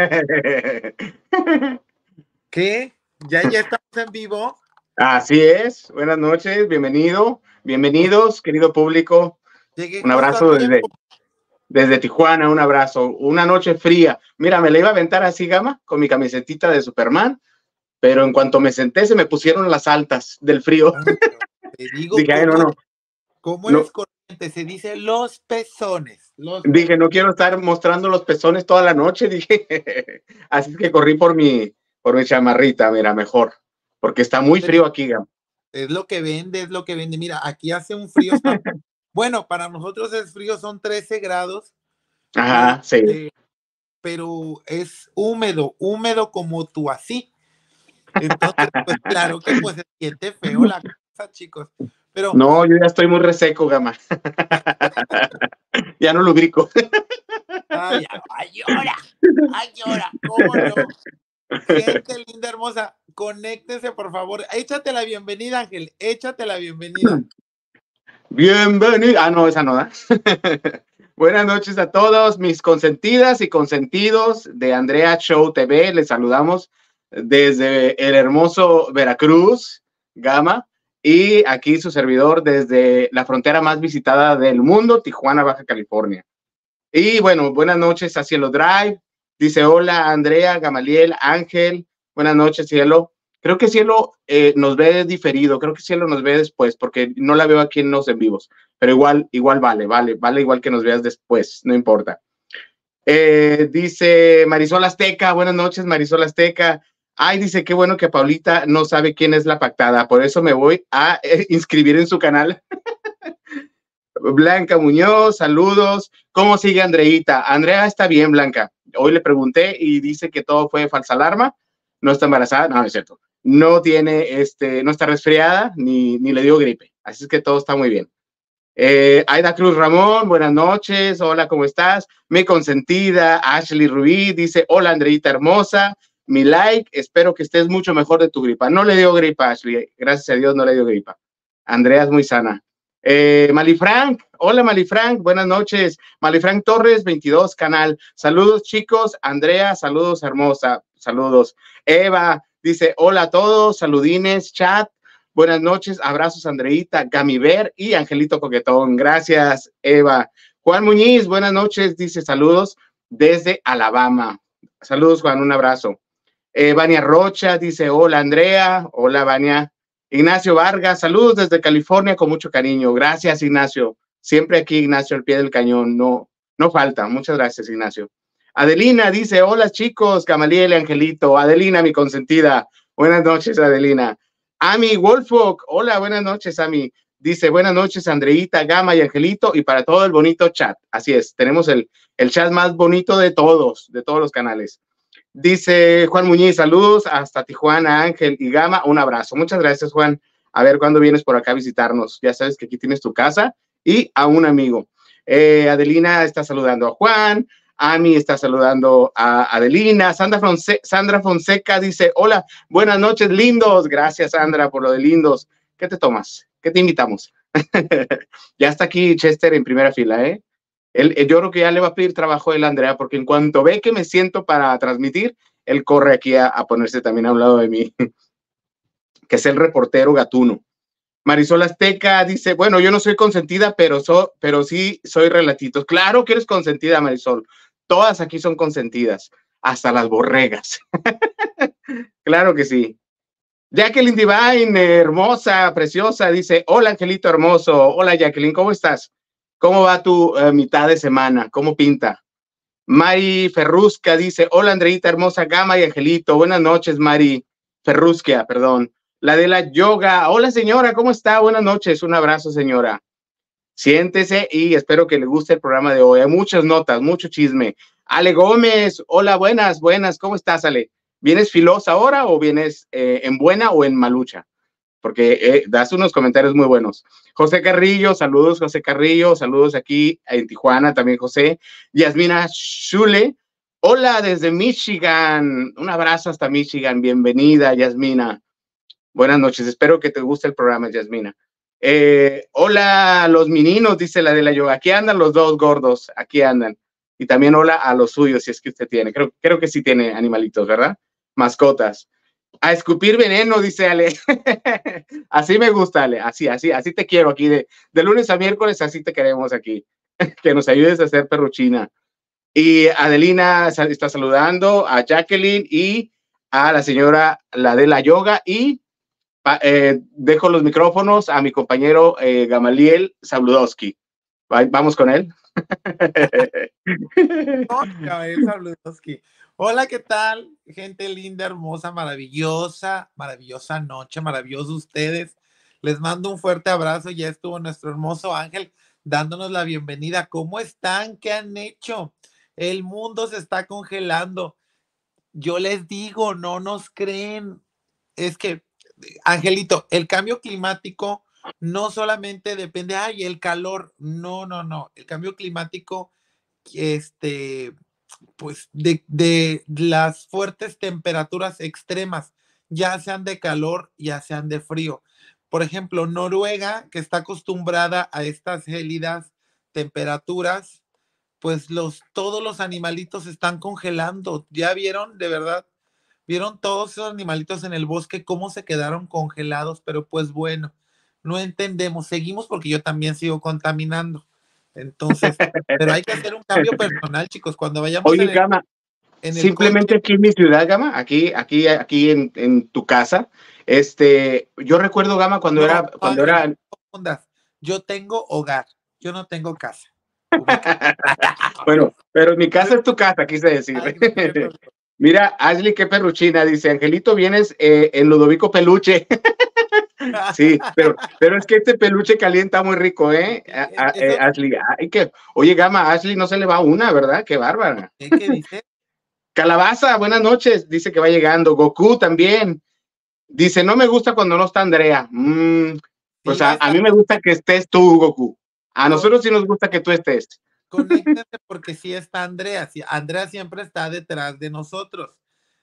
¿Qué? ¿Ya, ¿Ya estamos en vivo? Así es. Buenas noches, bienvenido, bienvenidos, querido público. un abrazo desde, desde, Tijuana, un abrazo. Una noche fría. Mira, me la iba a aventar así, Gama, con mi camisetita de Superman, pero en cuanto me senté se me pusieron las altas del frío. Ah, te digo, no, no. ¿cómo Es corriente? Se dice los pezones. Dije, no quiero estar mostrando los pezones toda la noche, dije. Así que corrí por mi, por mi chamarrita, mira, mejor, porque está muy frío aquí. Es lo que vende, es lo que vende. Mira, aquí hace un frío. bueno, para nosotros el frío, son 13 grados. Ajá, sí. Eh, pero es húmedo, húmedo como tú así. Entonces, pues claro que pues se siente feo la casa, chicos. No, yo ya estoy muy reseco, gama. ya no lubrico. ay, ay, llora, llora, cómo no. Gente linda, hermosa, conéctense, por favor. Échate la bienvenida, Ángel, échate la bienvenida. Bienvenida. Ah, no, esa no da. Buenas noches a todos, mis consentidas y consentidos de Andrea Show TV. Les saludamos desde el hermoso Veracruz, Gama y aquí su servidor desde la frontera más visitada del mundo, Tijuana, Baja California. Y bueno, buenas noches a Cielo Drive. Dice, hola Andrea, Gamaliel, Ángel. Buenas noches, Cielo. Creo que Cielo eh, nos ve diferido, creo que Cielo nos ve después, porque no la veo aquí en los en vivos, pero igual, igual vale, vale, vale igual que nos veas después, no importa. Eh, dice Marisol Azteca, buenas noches Marisol Azteca, Ay, dice, qué bueno que Paulita no sabe quién es la pactada, por eso me voy a eh, inscribir en su canal. Blanca Muñoz, saludos. ¿Cómo sigue Andreita? Andrea está bien, Blanca. Hoy le pregunté y dice que todo fue falsa alarma. No está embarazada, no, es cierto. No tiene, este, no está resfriada ni, ni le dio gripe. Así es que todo está muy bien. Eh, Aida Cruz Ramón, buenas noches. Hola, ¿cómo estás? Mi consentida. Ashley Rubí dice, hola Andreita hermosa mi like. Espero que estés mucho mejor de tu gripa. No le dio gripa, Ashley. Gracias a Dios no le dio gripa. Andrea es muy sana. Eh, Malifranc, hola Malifrank, buenas noches. Malifrank Torres, 22 Canal. Saludos chicos, Andrea, saludos hermosa, saludos. Eva dice, hola a todos, saludines, chat. Buenas noches, abrazos Andreita, Gamiver y Angelito Coquetón. Gracias, Eva. Juan Muñiz, buenas noches, dice saludos desde Alabama. Saludos, Juan, un abrazo. Eh, Vania Rocha dice, hola Andrea, hola Vania. Ignacio Vargas, saludos desde California con mucho cariño. Gracias Ignacio. Siempre aquí Ignacio al pie del cañón, no, no falta. Muchas gracias Ignacio. Adelina dice, hola chicos, Camaliel Angelito. Adelina, mi consentida. Buenas noches, Adelina. Ami Wolfok, hola, buenas noches, Ami. Dice, buenas noches, Andreita, Gama y Angelito, y para todo el bonito chat. Así es, tenemos el, el chat más bonito de todos, de todos los canales. Dice Juan Muñiz, saludos hasta Tijuana, Ángel y Gama, un abrazo. Muchas gracias, Juan. A ver cuándo vienes por acá a visitarnos. Ya sabes que aquí tienes tu casa y a un amigo. Eh, Adelina está saludando a Juan, Ami está saludando a Adelina, Sandra Fonseca dice, hola, buenas noches, lindos. Gracias, Sandra, por lo de lindos. ¿Qué te tomas? ¿Qué te invitamos? ya está aquí Chester en primera fila, ¿eh? Él, eh, yo creo que ya le va a pedir trabajo el Andrea, porque en cuanto ve que me siento para transmitir, él corre aquí a, ponerse también a un lado de mí, que es el reportero gatuno. Marisol Azteca dice, bueno, yo no soy consentida, pero, pero sí soy relatito, Claro que eres consentida, Marisol. Todas aquí son consentidas, hasta las borregas. claro que sí. Jacqueline Divine, hermosa, preciosa, dice, hola Angelito hermoso, hola Jacqueline, ¿cómo estás? ¿Cómo va tu eh, mitad de semana? ¿Cómo pinta? Mari Ferrusca dice, hola Andreita, hermosa gama y angelito. Buenas noches, Mari Ferrusca, perdón. La de la yoga. Hola señora, ¿cómo está? Buenas noches. Un abrazo, señora. Siéntese y espero que le guste el programa de hoy. Hay muchas notas, mucho chisme. Ale Gómez, hola, buenas, buenas. ¿Cómo estás, Ale? ¿Vienes filosa ahora o vienes eh, en buena o en malucha? porque eh, das unos comentarios muy buenos. José Carrillo, saludos José Carrillo, saludos aquí en Tijuana también José. Yasmina Schule, hola desde Michigan, un abrazo hasta Michigan, bienvenida Yasmina. Buenas noches, espero que te guste el programa Yasmina. Eh, hola a los mininos, dice la de la yoga, aquí andan los dos gordos, aquí andan. Y también hola a los suyos, si es que usted tiene, creo, creo que sí tiene animalitos, ¿verdad? Mascotas. A escupir veneno, dice Ale. así me gusta, Ale. Así, así, así te quiero aquí. De, de lunes a miércoles, así te queremos aquí. que nos ayudes a hacer perruchina. Y Adelina está saludando a Jacqueline y a la señora, la de la yoga. Y eh, dejo los micrófonos a mi compañero eh, Gamaliel Sabludowski. Vamos con él. Gamaliel Sabludowski. Hola, ¿qué tal? Gente linda, hermosa, maravillosa, maravillosa noche, maravilloso ustedes. Les mando un fuerte abrazo. Ya estuvo nuestro hermoso Ángel dándonos la bienvenida. ¿Cómo están? ¿Qué han hecho? El mundo se está congelando. Yo les digo, no nos creen. Es que, Angelito, el cambio climático no solamente depende, ay, el calor. No, no, no. El cambio climático, este, pues de, las fuertes temperaturas extremas, ya sean de calor, ya sean de frío. Por ejemplo, Noruega, que está acostumbrada a estas gélidas temperaturas, pues los, todos los animalitos están congelando. ¿Ya vieron? De verdad, vieron todos esos animalitos en el bosque, cómo se quedaron congelados, pero pues bueno, no entendemos, seguimos porque yo también sigo contaminando. Entonces, pero hay que hacer un cambio personal, chicos. Cuando vayamos en simplemente aquí en mi ciudad, Gama, aquí, aquí, aquí en, tu casa. Este, yo recuerdo, Gama, cuando era, cuando era. yo tengo hogar, yo no tengo casa. bueno, pero mi casa es tu casa, quise decir. Mira, Ashley, qué perruchina, dice Angelito, vienes eh, en Ludovico Peluche. Sí, pero, pero es que este peluche calienta muy rico, ¿eh? ¿eh? Ashley, ay, que, oye, Gama, Ashley no se le va una, ¿verdad? Qué bárbara. ¿Qué, dice? Calabaza, buenas noches, dice que va llegando. Goku también. Dice, no me gusta cuando no está Andrea. o mm, sea, pues, a, mí me gusta que estés tú, Goku. A nosotros sí nos gusta que tú estés. Conéctate porque sí está Andrea. Andrea siempre está detrás de nosotros.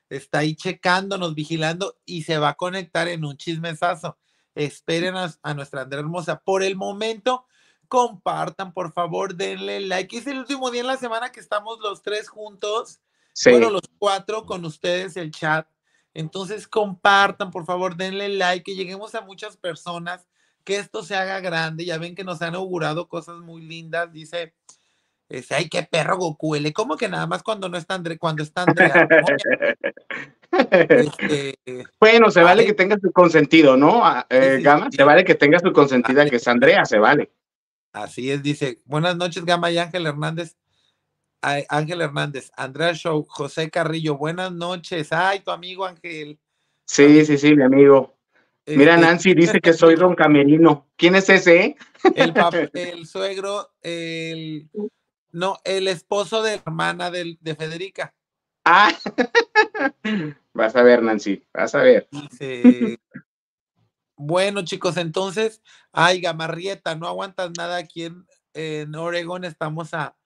Está ahí checándonos, vigilando y se va a conectar en un chismesazo esperen a, nuestra Andrea Hermosa. Por el momento, compartan, por favor, denle like. Es el último día en la semana que estamos los tres juntos, bueno, los cuatro con ustedes, el chat. Entonces, compartan, por favor, denle like, que lleguemos a muchas personas, que esto se haga grande. Ya ven que nos han augurado cosas muy lindas. Dice Dice, ay, qué perro Goku. ¿Cómo que nada más cuando no está André, cuando está Andrea. Este, bueno, se vale, que tenga su consentido, ¿no? Ah, eh, Gama, se vale que tenga su consentida que es Andrea, se vale. Así es, dice, buenas noches, Gama y Ángel Hernández. Ángel Hernández, Andrea Show, José Carrillo, buenas noches. Ay, tu amigo Ángel. Sí, sí, sí, mi amigo. Mira, este, Nancy dice que soy Ron Camerino. ¿Quién es ese? Eh? El, el suegro, el no, el esposo de la hermana de, Federica. Ah, vas a ver, Nancy, vas a ver. Bueno, chicos, entonces, ay, Gamarrieta, no aguantas nada aquí en, Oregón, estamos a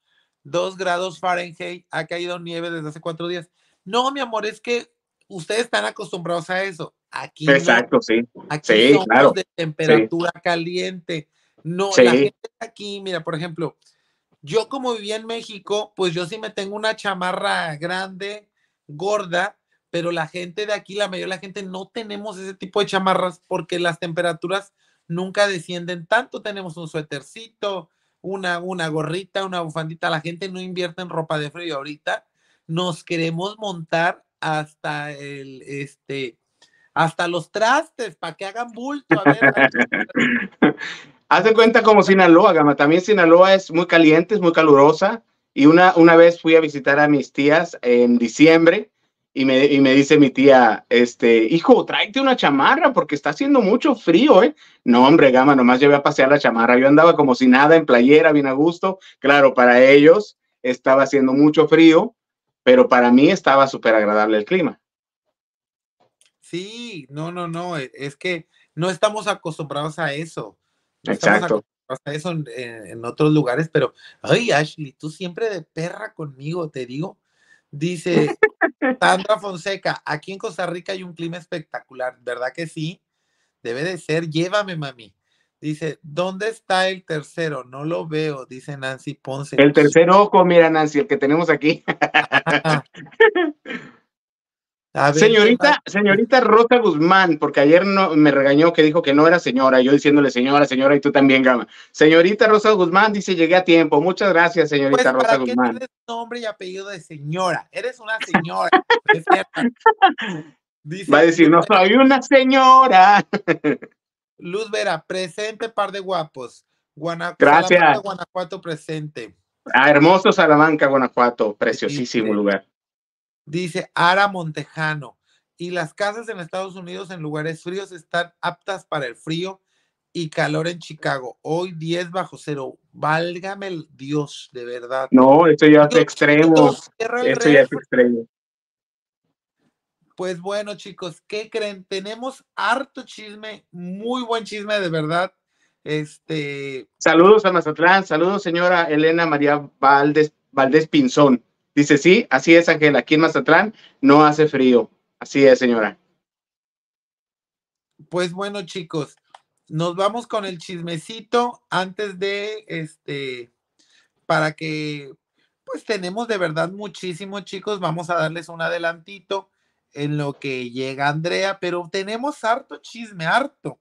2 grados Fahrenheit, ha caído nieve desde hace cuatro días. No, mi amor, es que ustedes están acostumbrados a eso. Aquí Exacto, sí. Aquí sí, claro. de temperatura caliente. No, la gente aquí, mira, por ejemplo, yo como vivía en México, pues yo sí me tengo una chamarra grande, gorda, pero la gente de aquí, la mayoría de la gente no tenemos ese tipo de chamarras porque las temperaturas nunca descienden tanto. Tenemos un suétercito, una, una gorrita, una bufandita. La gente no invierte en ropa de frío ahorita. Nos queremos montar hasta el, este, hasta los trastes para que hagan bulto. a ver. Haz cuenta como Sinaloa, Gama. También Sinaloa es muy caliente, es muy calurosa. Y una, una vez fui a visitar a mis tías en diciembre y me, dice mi tía, este, hijo, tráete una chamarra porque está haciendo mucho frío, ¿eh? No, hombre, Gama, nomás llevé a pasear la chamarra. Yo andaba como si nada en playera, bien a gusto. Claro, para ellos estaba haciendo mucho frío, pero para mí estaba súper agradable el clima. Sí, no, no, no, e, es que no estamos acostumbrados a eso. Exacto. Pasa eso en, otros lugares, pero, ay, Ashley, tú siempre de perra conmigo, te digo. Dice Sandra Fonseca, aquí en Costa Rica hay un clima espectacular, ¿verdad que sí? Debe de ser, llévame, mami. Dice, ¿dónde está el tercero? No lo veo, dice Nancy Ponce. El tercero, ojo, mira, Nancy, el que tenemos aquí. señorita, señorita Rosa Guzmán, porque ayer no, me regañó que dijo que no era señora, yo diciéndole señora, señora, y tú también, Gama. Señorita Rosa Guzmán dice, llegué a tiempo. Muchas gracias, señorita pues, Rosa ¿para Guzmán. Tienes nombre y apellido de señora, eres una señora. Va a decir, no soy una señora. Luz Vera, presente, par de guapos. gracias. Guanajuato presente. Ah, hermoso Salamanca, Guanajuato, preciosísimo lugar dice Ara Montejano. Y las casas en Estados Unidos en lugares fríos están aptas para el frío y calor en Chicago. Hoy 10 bajo cero. Válgame el Dios, de verdad. No, esto ya es extremo. Esto ya es extremo. Pues bueno, chicos, ¿qué creen? Tenemos harto chisme, muy buen chisme, de verdad. Este. Saludos a Mazatlán, saludos, señora Elena María Valdés, Valdés Pinzón. Dice, sí, así es, Ángel, aquí en Mazatlán no hace frío. Así es, señora. Pues bueno, chicos, nos vamos con el chismecito antes de este, para que, pues tenemos de verdad muchísimo, chicos, vamos a darles un adelantito en lo que llega Andrea, pero tenemos harto chisme, harto.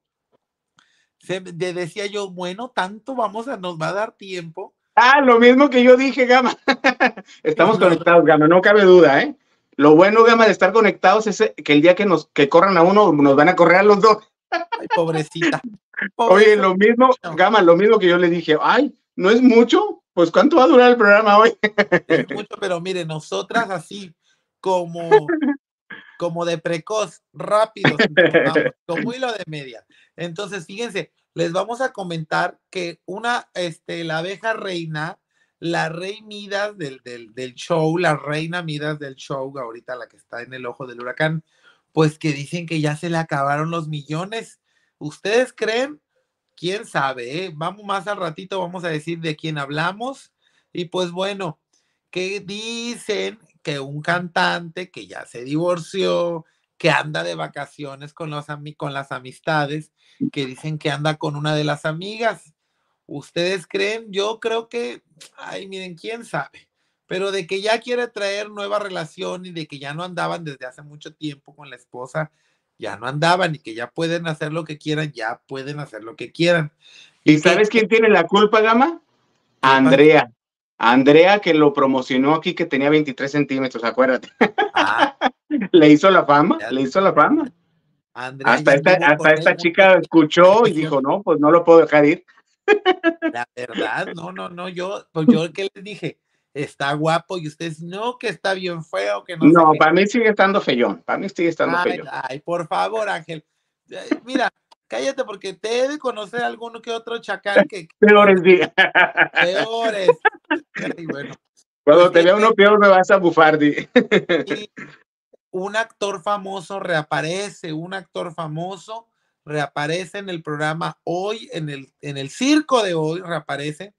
Se, decía yo, bueno, tanto vamos a, nos va a dar tiempo Ah, lo mismo que yo dije, Gama. Estamos conectados, Gama, no cabe duda, ¿eh? Lo bueno, Gama, de estar conectados es eh, que el día que nos que corran a uno, nos van a correr a los dos. Ay, pobrecita. Oye, lo mismo, Gama, lo mismo que yo le dije, ay, ¿no es mucho? Pues ¿cuánto va a durar el programa hoy? Es mucho, pero mire, nosotras así como, como de precoz, rápido, como hilo de media. Entonces, fíjense, les vamos a comentar que una, este, la abeja reina, la reina Midas del, del, show, la reina Midas del show, ahorita la que está en el ojo del huracán, pues que dicen que ya se le acabaron los millones. ¿Ustedes creen? ¿Quién sabe? Eh? Vamos más al ratito, vamos a decir de quién hablamos. Y pues bueno, que dicen que un cantante que ya se divorció, que anda de vacaciones con, los, con las amistades, que dicen que anda con una de las amigas. ¿Ustedes creen? Yo creo que, ay, miren, quién sabe. Pero de que ya quiere traer nueva relación y de que ya no andaban desde hace mucho tiempo con la esposa, ya no andaban y que ya pueden hacer lo que quieran, ya pueden hacer lo que quieran. ¿Y, sabes quién tiene la culpa, Gama? Andrea. Andrea que lo promocionó aquí que tenía 23 centímetros, acuérdate. Ah, le hizo la fama, le hizo la fama. hasta esta, hasta esta chica escuchó y dijo, no, pues no lo puedo dejar ir. La verdad, no, no, no, yo, pues yo que les dije, está guapo y ustedes, no, que está bien feo, que no. No, para mí sigue estando feyón, para mí sigue estando ay, Ay, por favor, Ángel. Eh, mira, cállate porque te de conocer alguno que otro chacal que... Peores días. Peores. Cuando pues te este vea uno peor me vas a bufar, di un actor famoso reaparece, un actor famoso reaparece en el programa hoy, en el, en el circo de hoy, reaparece.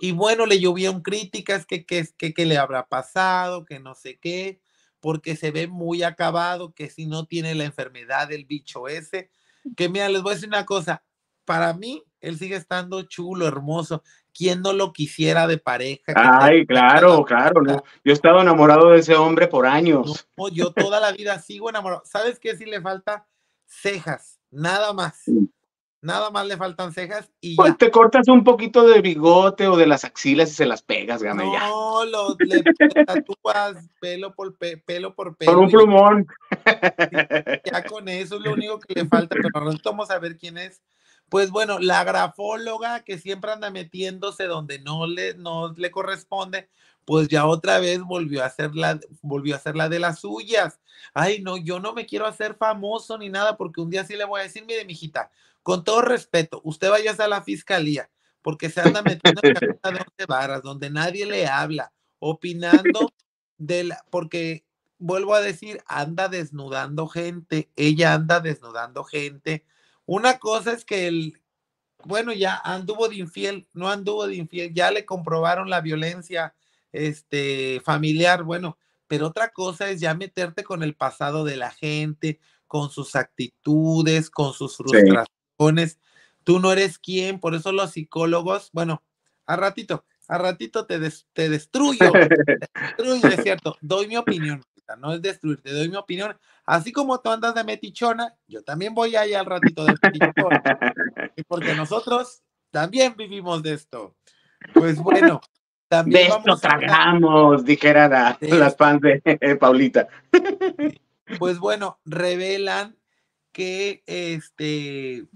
Y bueno, le llovieron críticas que, que, que, le habrá pasado, que no sé qué, porque se ve muy acabado, que si no tiene la enfermedad del bicho ese. Mm. Que mira, les voy a decir una cosa, para mí él sigue estando chulo, hermoso. ¿Quién no lo quisiera de pareja? Ay, claro, claro. Yo he estado enamorado de ese hombre por años. yo toda la vida sigo enamorado. ¿Sabes qué? Si le falta cejas, nada más. Nada más le faltan cejas y pues te cortas un poquito de bigote o de las axilas y se las pegas, gana ya. No, le tatúas pelo por pelo por pelo. un plumón. Ya, con eso es lo único que le falta, pero vamos a ver quién es pues bueno, la grafóloga que siempre anda metiéndose donde no le, no le corresponde, pues ya otra vez volvió a hacer la, volvió a hacer la de las suyas. Ay, no, yo no me quiero hacer famoso ni nada, porque un día sí le voy a decir, mire, mijita, con todo respeto, usted vaya a la fiscalía, porque se anda metiendo en la de barras, donde nadie le habla, opinando de la, porque vuelvo a decir, anda desnudando gente, ella anda desnudando gente una cosa es que él, bueno, ya anduvo de infiel, no anduvo de infiel, ya le comprobaron la violencia este, familiar, bueno, pero otra cosa es ya meterte con el pasado de la gente, con sus actitudes, con sus frustraciones. Tú no eres quien, por eso los psicólogos, bueno, a ratito, a ratito te, te destruyo, te destruyo, es cierto, doy mi opinión no es destruir, te doy mi opinión. Así como tú andas de metichona, yo también voy ahí al ratito de porque nosotros también vivimos de esto. Pues bueno, también. De esto tragamos, dijera las fans de eh, Paulita. Pues bueno, revelan que este.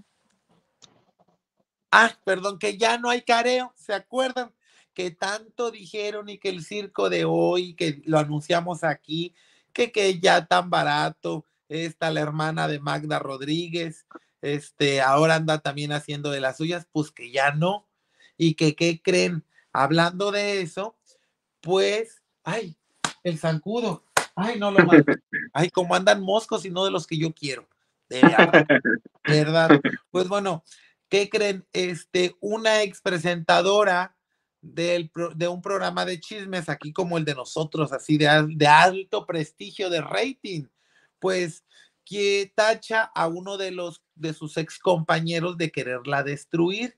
Ah, perdón, que ya no hay careo, ¿se acuerdan? que tanto dijeron y que el circo de hoy, que lo anunciamos aquí, que, que ya tan barato, está la hermana de Magda Rodríguez, este, ahora anda también haciendo de las suyas, pues que ya no. Y que, ¿qué creen? Hablando de eso, pues, ay, el zancudo, ay, no lo mato, ay, como andan moscos y no de los que yo quiero, de verdad, verdad. Pues bueno, ¿qué creen? Este, una expresentadora, del, de un programa de chismes aquí como el de nosotros, así de, de alto prestigio de rating, pues que tacha a uno de los de sus ex compañeros de quererla destruir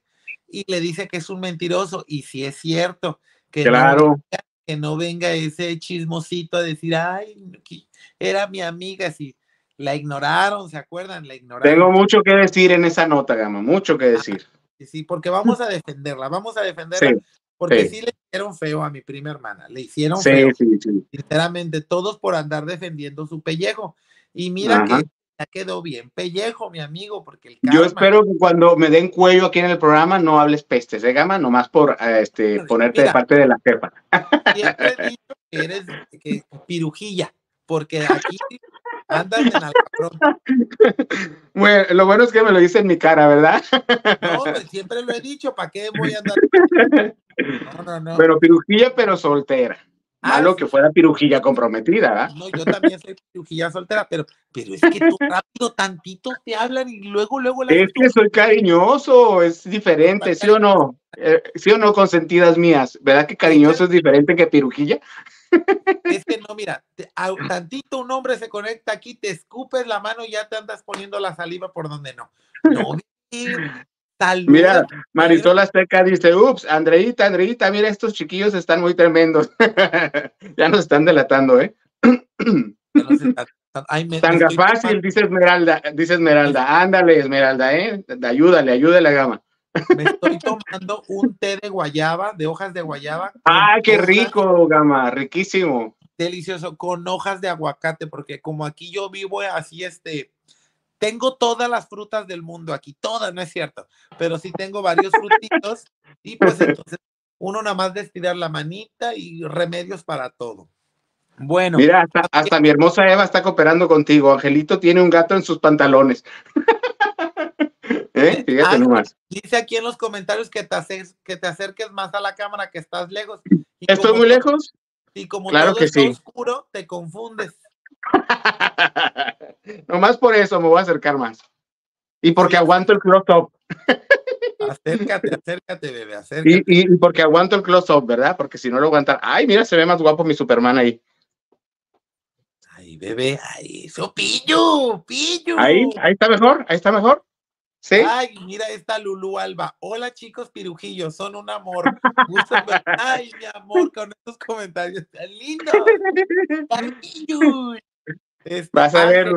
y le dice que es un mentiroso y si es cierto que claro. No venga, que no venga ese chismosito a decir, "Ay, era mi amiga", si la ignoraron, ¿se acuerdan? La ignoraron. Tengo mucho que decir en esa nota, Gama, mucho que ah, decir. sí, porque vamos a defenderla, vamos a defenderla. Porque sí. le hicieron feo a mi prima hermana, le hicieron feo. Sí, Sinceramente, todos por andar defendiendo su pellejo. Y mira que ya quedó bien pellejo, mi amigo, porque el karma... Yo espero que cuando me den cuello aquí en el programa no hables pestes de gama, nomás por este, ponerte de parte de la jefa. Siempre he dicho que eres pirujilla, porque aquí andas en lo bueno es que me lo dice en mi cara, ¿verdad? No, siempre lo he dicho, ¿para qué voy a andar? No, Pero pirujilla, pero soltera. a ah, Malo que fuera pirujilla comprometida, No, yo también soy pirujilla soltera, pero, es que tú rápido tantito te hablan y luego, luego... es que soy cariñoso, es diferente, ¿sí o no? Eh, ¿Sí o no, consentidas mías? ¿Verdad que cariñoso es diferente que pirujilla? Es que no, mira, tantito un hombre se conecta aquí, te escupes la mano y ya te andas poniendo la saliva por donde no. No, Mira, Marisol Azteca dice, ups, Andreita, Andreita, mira, estos chiquillos están muy tremendos. ya nos están delatando, ¿eh? Tanga fácil, dice Esmeralda, dice Esmeralda, ándale Esmeralda, ¿eh? Ayúdale, ayúdale a Gama. Me estoy tomando un té de guayaba, de hojas de guayaba. ¡Ah, qué rico, Gama! Riquísimo. Delicioso, con hojas de aguacate, porque como aquí yo vivo así, este, tengo todas las frutas del mundo aquí, todas, no es cierto, pero sí tengo varios frutitos y pues entonces uno nada más de estirar la manita y remedios para todo. Bueno. Mira, hasta, mi hermosa Eva está cooperando contigo. Angelito tiene un gato en sus pantalones. ¿Eh? Dice aquí en los comentarios que te, acerques, que te acerques más a la cámara, que estás lejos. ¿Estoy muy lejos? Y como todo es oscuro, te confundes. Nomás por eso me voy a acercar más. Y porque aguanto el close up. acércate, acércate, bebé, acércate. Y, porque aguanto el close up, ¿verdad? Porque si no lo aguantan. Ay, mira, se ve más guapo mi Superman ahí. Ay, bebé, ay, eso, pillo, pillo. Ahí, ahí está mejor, ahí está mejor. ¿Sí? Ay, mira esta Lulu Alba. Hola chicos pirujillos, son un amor. Ay, mi amor, con estos comentarios. Tan lindo. Este, Vas a ah, ver,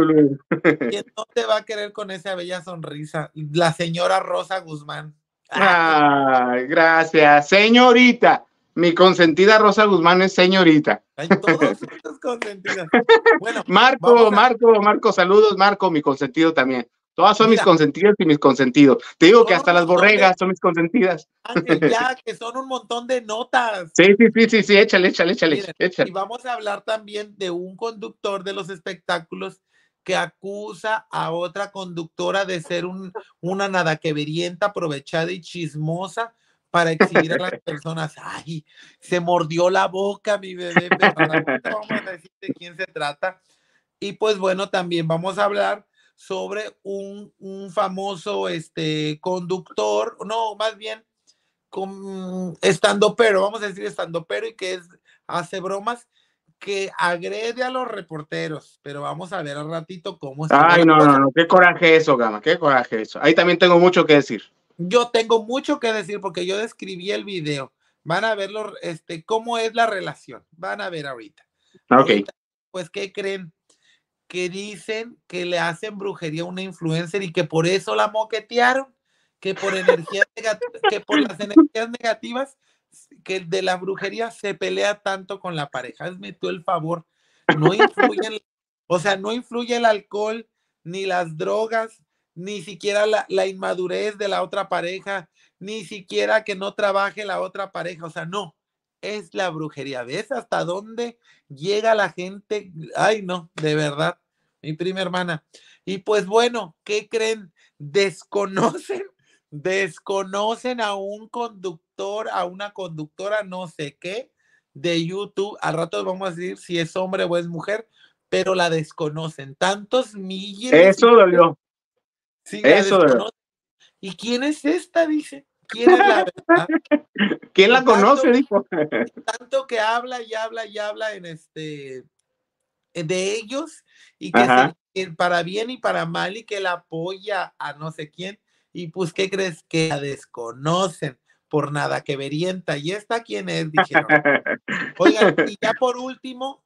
¿Quién no te va a querer con esa bella sonrisa? La señora Rosa Guzmán. Ah, gracias. Señorita. Mi consentida Rosa Guzmán es señorita. Marco, Marco, Marco, saludos, Marco, mi consentido también. Todas son mis consentidas y mis consentidos. Te digo que hasta las borregas son mis consentidas. ya, que son un montón de notas. Sí, sí, sí, sí, sí, échale, échale, échale, échale. Y vamos a hablar también de un conductor de los espectáculos que acusa a otra conductora de ser un, una verienta, aprovechada y chismosa para exhibir a las personas. Ay, se mordió la boca, mi bebé. Pero vamos a decir de quién se trata. Y pues bueno, también vamos a hablar sobre un, famoso este, conductor, no, más bien estando pero, vamos a decir estando pero y que es, hace bromas que agrede a los reporteros, pero vamos a ver al ratito cómo está. Ay, no, no, no, qué coraje eso, Gama, qué coraje eso. Ahí también tengo mucho que decir. Yo tengo mucho que decir porque yo describí el video. Van a verlo, este, cómo es la relación. Van a ver ahorita. pues, ¿qué creen? que dicen que le hacen brujería a una influencer y que por eso la moquetearon, que por, energía que por las energías negativas que de la brujería se pelea tanto con la pareja. Hazme tú el favor. No influyen, o sea, no influye el alcohol, ni las drogas, ni siquiera la, la, inmadurez de la otra pareja, ni siquiera que no trabaje la otra pareja. O sea, no, es la brujería. ¿Ves hasta dónde llega la gente? Ay, no, de verdad mi prima hermana. Y pues bueno, ¿qué creen? Desconocen, desconocen a un conductor, a una conductora, no sé qué, de YouTube. Al rato vamos a decir si es hombre o es mujer, pero la desconocen. Tantos millones. Eso dolió. Sí, Eso dolió. ¿Y quién es esta? Dice. ¿Quién es la verdad? ¿Quién la conoce? Dijo. Tanto que habla y habla y habla en este eh, de ellos y que para bien y para mal y que la apoya a no sé quién. Y pues, ¿qué crees? Que la desconocen por nada, que verienta. ¿Y esta quién es? Dijeron. y ya por último,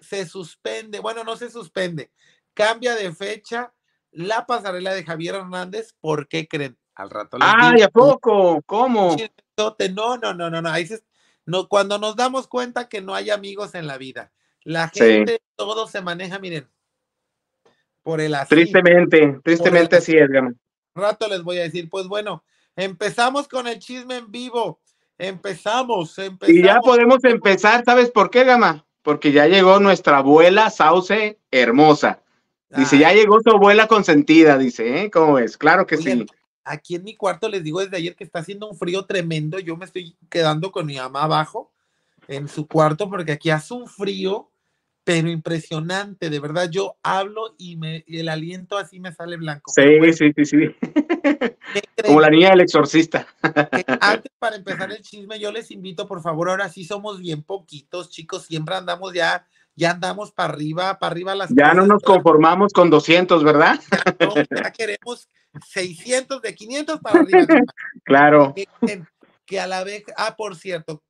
se suspende, bueno, no se suspende, cambia de fecha la pasarela de Javier Hernández, ¿por qué creen? Al rato. Les ¡Ay, poco! ¿Cómo? No, no, no, no, no. no. Cuando nos damos cuenta que no hay amigos en la vida, la gente, todo se maneja, miren, por el así. Tristemente, tristemente así es, gama. Rato les voy a decir, pues bueno, empezamos con el chisme en vivo. Empezamos, empezamos. Y ya podemos empezar, ¿sabes por qué, Gama? Porque ya llegó nuestra abuela Sauce hermosa. Dice, ya ah. llegó su abuela consentida, dice, ¿eh? ¿Cómo es? Claro que sí. Aquí en mi cuarto les digo desde ayer que está haciendo un frío tremendo. Yo me estoy quedando con mi mamá abajo en su cuarto porque aquí hace un frío pero impresionante, de verdad, yo hablo y, me, el aliento así me sale blanco. Sí, sí, sí, sí. Como la niña del exorcista. Antes, para empezar el chisme, yo les invito, por favor, ahora sí somos bien poquitos, chicos, siempre andamos ya, ya andamos para arriba, para arriba las... Ya no nos conformamos con 200, ¿verdad? Ya, queremos 600, de 500 para arriba. claro. que a la vez, ah, por cierto,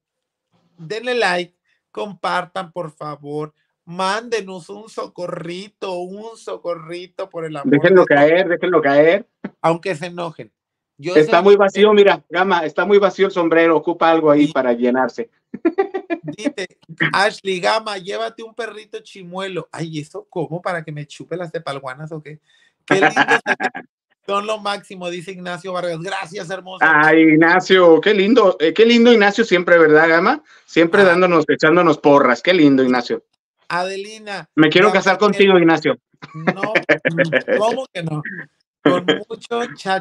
denle like, compartan, por favor mándenos un socorrito, un socorrito por el amor. Déjenlo caer, déjenlo caer. Aunque se enojen. está muy vacío, mira, Gama, está muy vacío el sombrero, ocupa algo ahí para llenarse. Dite, Ashley Gama, llévate un perrito chimuelo. Ay, ¿eso cómo? ¿Para que me chupe las de palguanas o qué? Qué lindo. Son lo máximo, dice Ignacio Vargas. Gracias, hermoso. Ay, Ignacio, qué lindo, eh, qué lindo Ignacio siempre, ¿verdad, Gama? Siempre dándonos, echándonos porras. Qué lindo, Ignacio. Adelina. Me quiero casar contigo, Ignacio. No, mm, ¿cómo que no? Con mucho cha,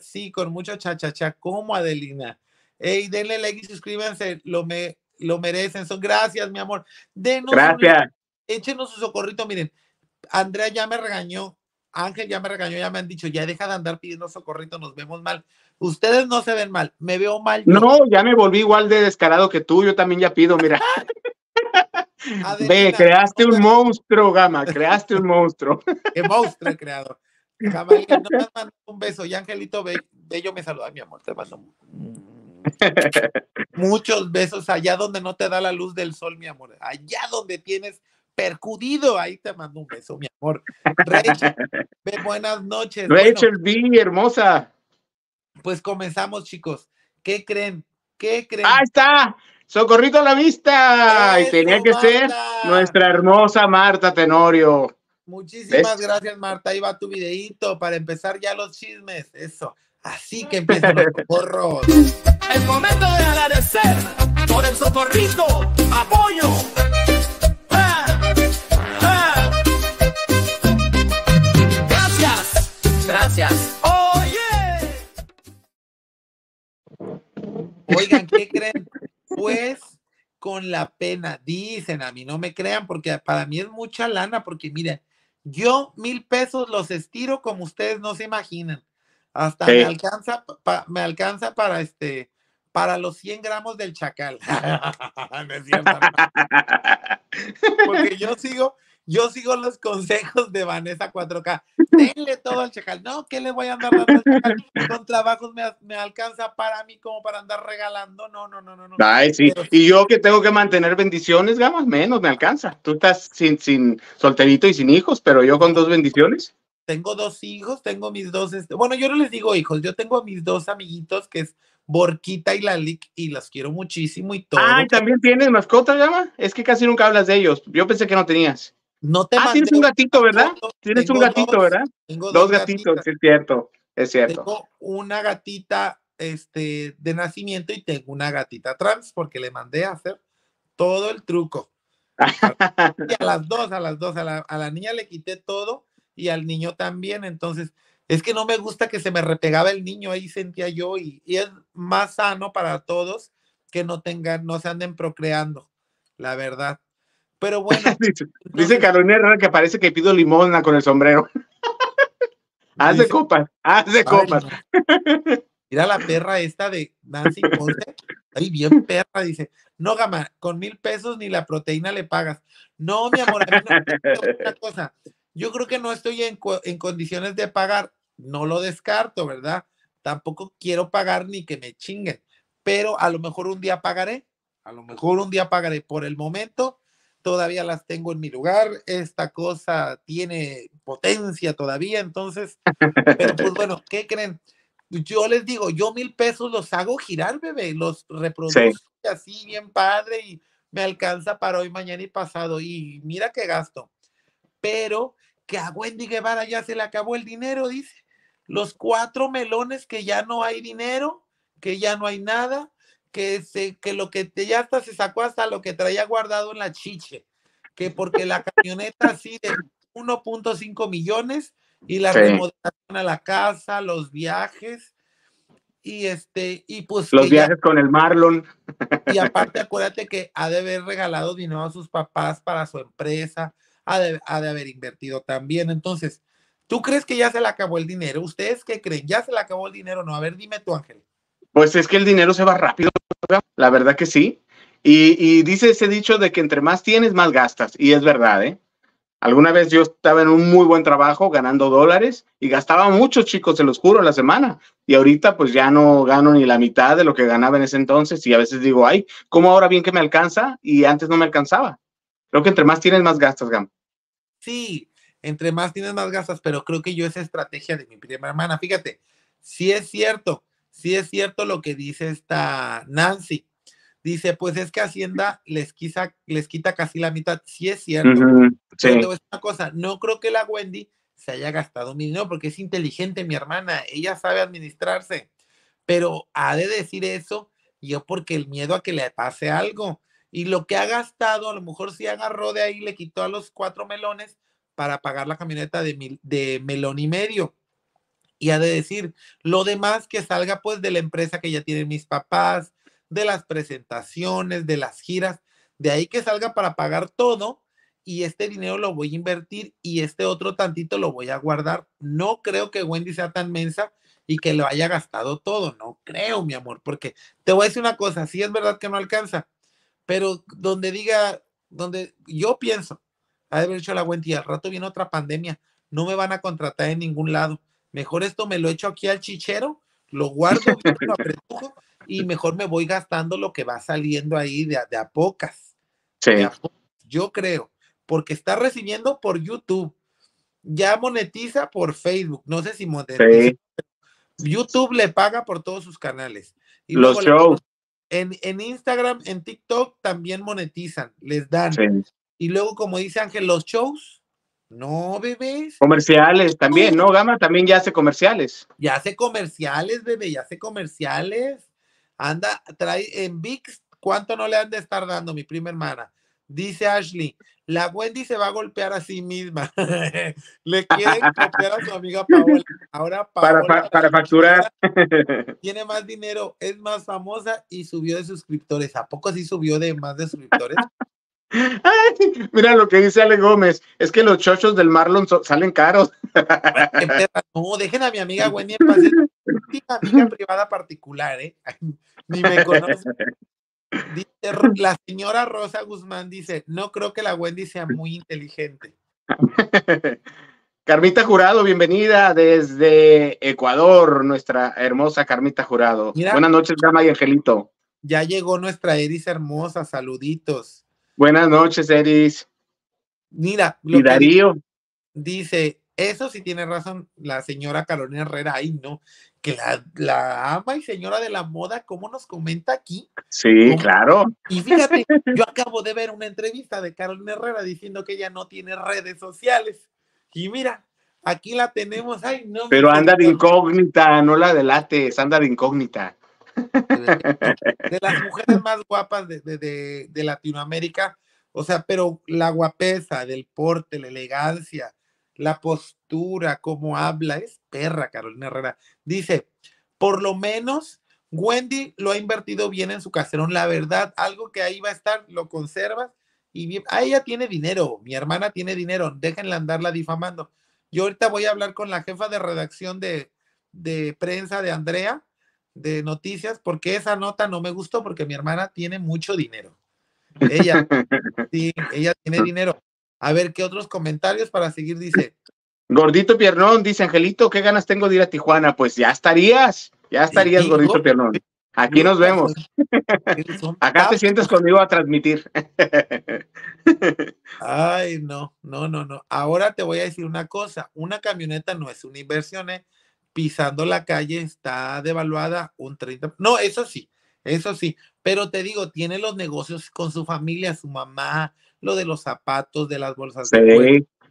Sí, con mucho cha, cha, ¿Cómo, Adelina? Ey, denle like y suscríbanse. Lo, me, lo merecen. Son gracias, mi amor. Denos gracias. échenos su socorrito. Miren, Andrea ya me regañó. Ángel ya me regañó, ya me han dicho, ya deja de andar pidiendo socorrito, nos vemos mal. Ustedes no se ven mal, me veo mal. No, ya me volví igual de descarado que tú, yo también ya pido, mira. Ve, creaste un monstruo, Gama, creaste un monstruo. Qué monstruo he creado. Gama, no te mando un beso. Y Angelito Bello me saluda, mi amor, te mando mm, muchos besos allá donde no te da la luz del sol, mi amor. Allá donde tienes percudido, ahí te mando un beso, mi amor. Rachel, buenas noches. Rachel B, hermosa. Pues comenzamos, chicos. ¿Qué creen? ¿Qué creen? Ahí está! Socorrito a la vista. y tenía que ser nuestra hermosa Marta Tenorio. Muchísimas gracias, Marta. Ahí va tu videíto para empezar ya los chismes. Eso. Así que empieza. los Es momento de agradecer por el socorrito, apoyo. Ah, ah. Gracias, gracias. Oye. Oigan, ¿qué creen? Pues con la pena, dicen a mí, no me crean, porque para mí es mucha lana, porque miren, yo mil pesos los estiro como ustedes no se imaginan. Hasta me alcanza, me alcanza para este, para los 100 gramos del chacal. Porque yo sigo, yo sigo los consejos de Vanessa 4K. Denle todo al checal. No, ¿qué le voy a andar dando al chacal? Con trabajos me, alcanza para mí como para andar regalando. No, no, no, no. Ay, sí. y yo que tengo que mantener bendiciones, gamas, menos me alcanza. Tú estás sin, sin solterito y sin hijos, pero yo con dos bendiciones. Tengo dos hijos, tengo mis dos. Este, bueno, yo no les digo hijos, yo tengo a mis dos amiguitos que es Borquita y Lalic y las quiero muchísimo y todo. Ah, ¿también tienes mascota, Gama? Es que casi nunca hablas de ellos. Yo pensé que no tenías. No te ah, tienes un gatito, ¿verdad? Tienes un gatito, ¿verdad? Tengo dos, gatitos, es cierto, es cierto. Tengo una gatita este, de nacimiento y tengo una gatita trans porque le mandé a hacer todo el truco. y a las dos, a las dos, a la, niña le quité todo y al niño también, entonces es que no me gusta que se me repegaba el niño, ahí sentía yo, y, y, es más sano para todos que no tengan, no se anden procreando, la verdad. Pero bueno. dice, Carolina Herrera que parece que pido limona con el sombrero. hace copas, hace copas. Mira la perra esta de Nancy Ponce. Ay, bien perra, dice. No, Gama, con mil pesos ni la proteína le pagas. No, mi amor, a cosa. Yo creo que no estoy en, en condiciones de pagar. No lo descarto, ¿verdad? Tampoco quiero pagar ni que me chinguen. Pero a lo mejor un día pagaré. A lo mejor un día pagaré. Por el momento, todavía las tengo en mi lugar, esta cosa tiene potencia todavía, entonces, pues bueno, ¿qué creen? Yo les digo, yo mil pesos los hago girar, bebé, los reproduzco así bien padre y me alcanza para hoy, mañana y pasado, y mira qué gasto. Pero que a Wendy Guevara ya se le acabó el dinero, dice. Los cuatro melones que ya no hay dinero, que ya no hay nada, que, se, que lo que te, ya hasta se sacó hasta lo que traía guardado en la chiche, que porque la camioneta así de 1.5 millones y la remodelación a la casa, los viajes y este y pues los viajes con el Marlon. Y aparte acuérdate que ha de haber regalado dinero a sus papás para su empresa, ha de, ha de haber invertido también, entonces ¿Tú crees que ya se le acabó el dinero? ¿Ustedes qué creen? ¿Ya se le acabó el dinero? No, a ver, dime tú, Ángel. Pues es que el dinero se va rápido, la verdad que sí. Y, dice ese dicho de que entre más tienes, más gastas. Y es verdad, ¿eh? Alguna vez yo estaba en un muy buen trabajo ganando dólares y gastaba mucho, chicos, se los juro, en la semana. Y ahorita pues ya no gano ni la mitad de lo que ganaba en ese entonces y a veces digo, ay, ¿cómo ahora bien que me alcanza? Y antes no me alcanzaba. Creo que entre más tienes, más gastas, Gam. Sí, entre más tienes, más gastas, pero creo que yo esa estrategia de mi prima hermana, fíjate, sí es cierto, sí es cierto lo que dice esta Nancy. Dice, pues es que Hacienda les, les quita casi la mitad. Sí es cierto. cosa, no creo que la Wendy se haya gastado mi dinero porque es inteligente mi hermana, ella sabe administrarse. Pero ha de decir eso yo porque el miedo a que le pase algo. Y lo que ha gastado, a lo mejor si agarró de ahí, le quitó a los cuatro melones para pagar la camioneta de, de melón y medio y ha de decir lo demás que salga pues de la empresa que ya tienen mis papás, de las presentaciones, de las giras, de ahí que salga para pagar todo y este dinero lo voy a invertir y este otro tantito lo voy a guardar. No creo que Wendy sea tan mensa y que lo haya gastado todo, no creo, mi amor, porque te voy a decir una cosa, sí es verdad que no alcanza, pero donde diga, donde yo pienso, ha de haber hecho la Wendy, al rato viene otra pandemia, no me van a contratar en ningún lado Mejor esto me lo echo aquí al chichero, lo guardo, y mejor me voy gastando lo que va saliendo ahí de, a pocas. Sí. yo creo, porque está recibiendo por YouTube, ya monetiza por Facebook, no sé si monetiza. YouTube le paga por todos sus canales. Los shows. En, en, Instagram, en TikTok también monetizan, les dan. Y luego, como dice Ángel, los shows no, bebés. Comerciales también, ¿no? Gama también ya hace comerciales. Ya hace comerciales, bebé, ya hace comerciales. Anda, trae en VIX, ¿cuánto no le han de estar dando, mi prima hermana? Dice Ashley, la Wendy se va a golpear a sí misma. le quieren golpear a su amiga Paola. Ahora Paola para, para facturar. tiene más dinero, es más famosa y subió de suscriptores. ¿A poco sí subió de más de suscriptores? mira lo que dice Ale Gómez, es que los chochos del Marlon salen caros. No, dejen a mi amiga Wendy en paz, es mi amiga privada particular, ¿eh? Ni me conoce. la señora Rosa Guzmán dice, no creo que la Wendy sea muy inteligente. Carmita Jurado, bienvenida desde Ecuador, nuestra hermosa Carmita Jurado. Buenas noches, Gama y Angelito. Ya llegó nuestra Eris hermosa, saluditos. Buenas noches, Eris. Mira, Darío. Dice, eso sí tiene razón la señora Carolina Herrera ahí, ¿no? Que la, ama y señora de la moda, ¿cómo nos comenta aquí? Sí, claro. Y fíjate, yo acabo de ver una entrevista de Carolina Herrera diciendo que ella no tiene redes sociales. Y mira, aquí la tenemos, ay, no. Pero anda de incógnita, no la delates, anda de incógnita. de las mujeres más guapas de, Latinoamérica. O sea, pero la guapeza, del porte, la elegancia, la postura, como habla, es perra, Carolina Herrera. Dice, por lo menos Wendy lo ha invertido bien en su caserón, la verdad, algo que ahí va a estar, lo conservas y ah, ella tiene dinero, mi hermana tiene dinero, déjenla andarla difamando. Yo ahorita voy a hablar con la jefa de redacción de, de prensa de Andrea de noticias porque esa nota no me gustó porque mi hermana tiene mucho dinero. Ella, sí, ella tiene dinero. A ver qué otros comentarios para seguir, dice. Gordito Piernón, dice Angelito, ¿qué ganas tengo de ir a Tijuana? Pues ya estarías, ya estarías, Gordito Piernón. Aquí nos vemos. Acá te sientes conmigo a transmitir. Ay, no, no, no, no. Ahora te voy a decir una cosa. Una camioneta no es una inversión, ¿eh? pisando la calle está devaluada un 30%. No, eso sí, eso sí. Pero te digo, tiene los negocios con su familia, su mamá, lo de los zapatos, de las bolsas.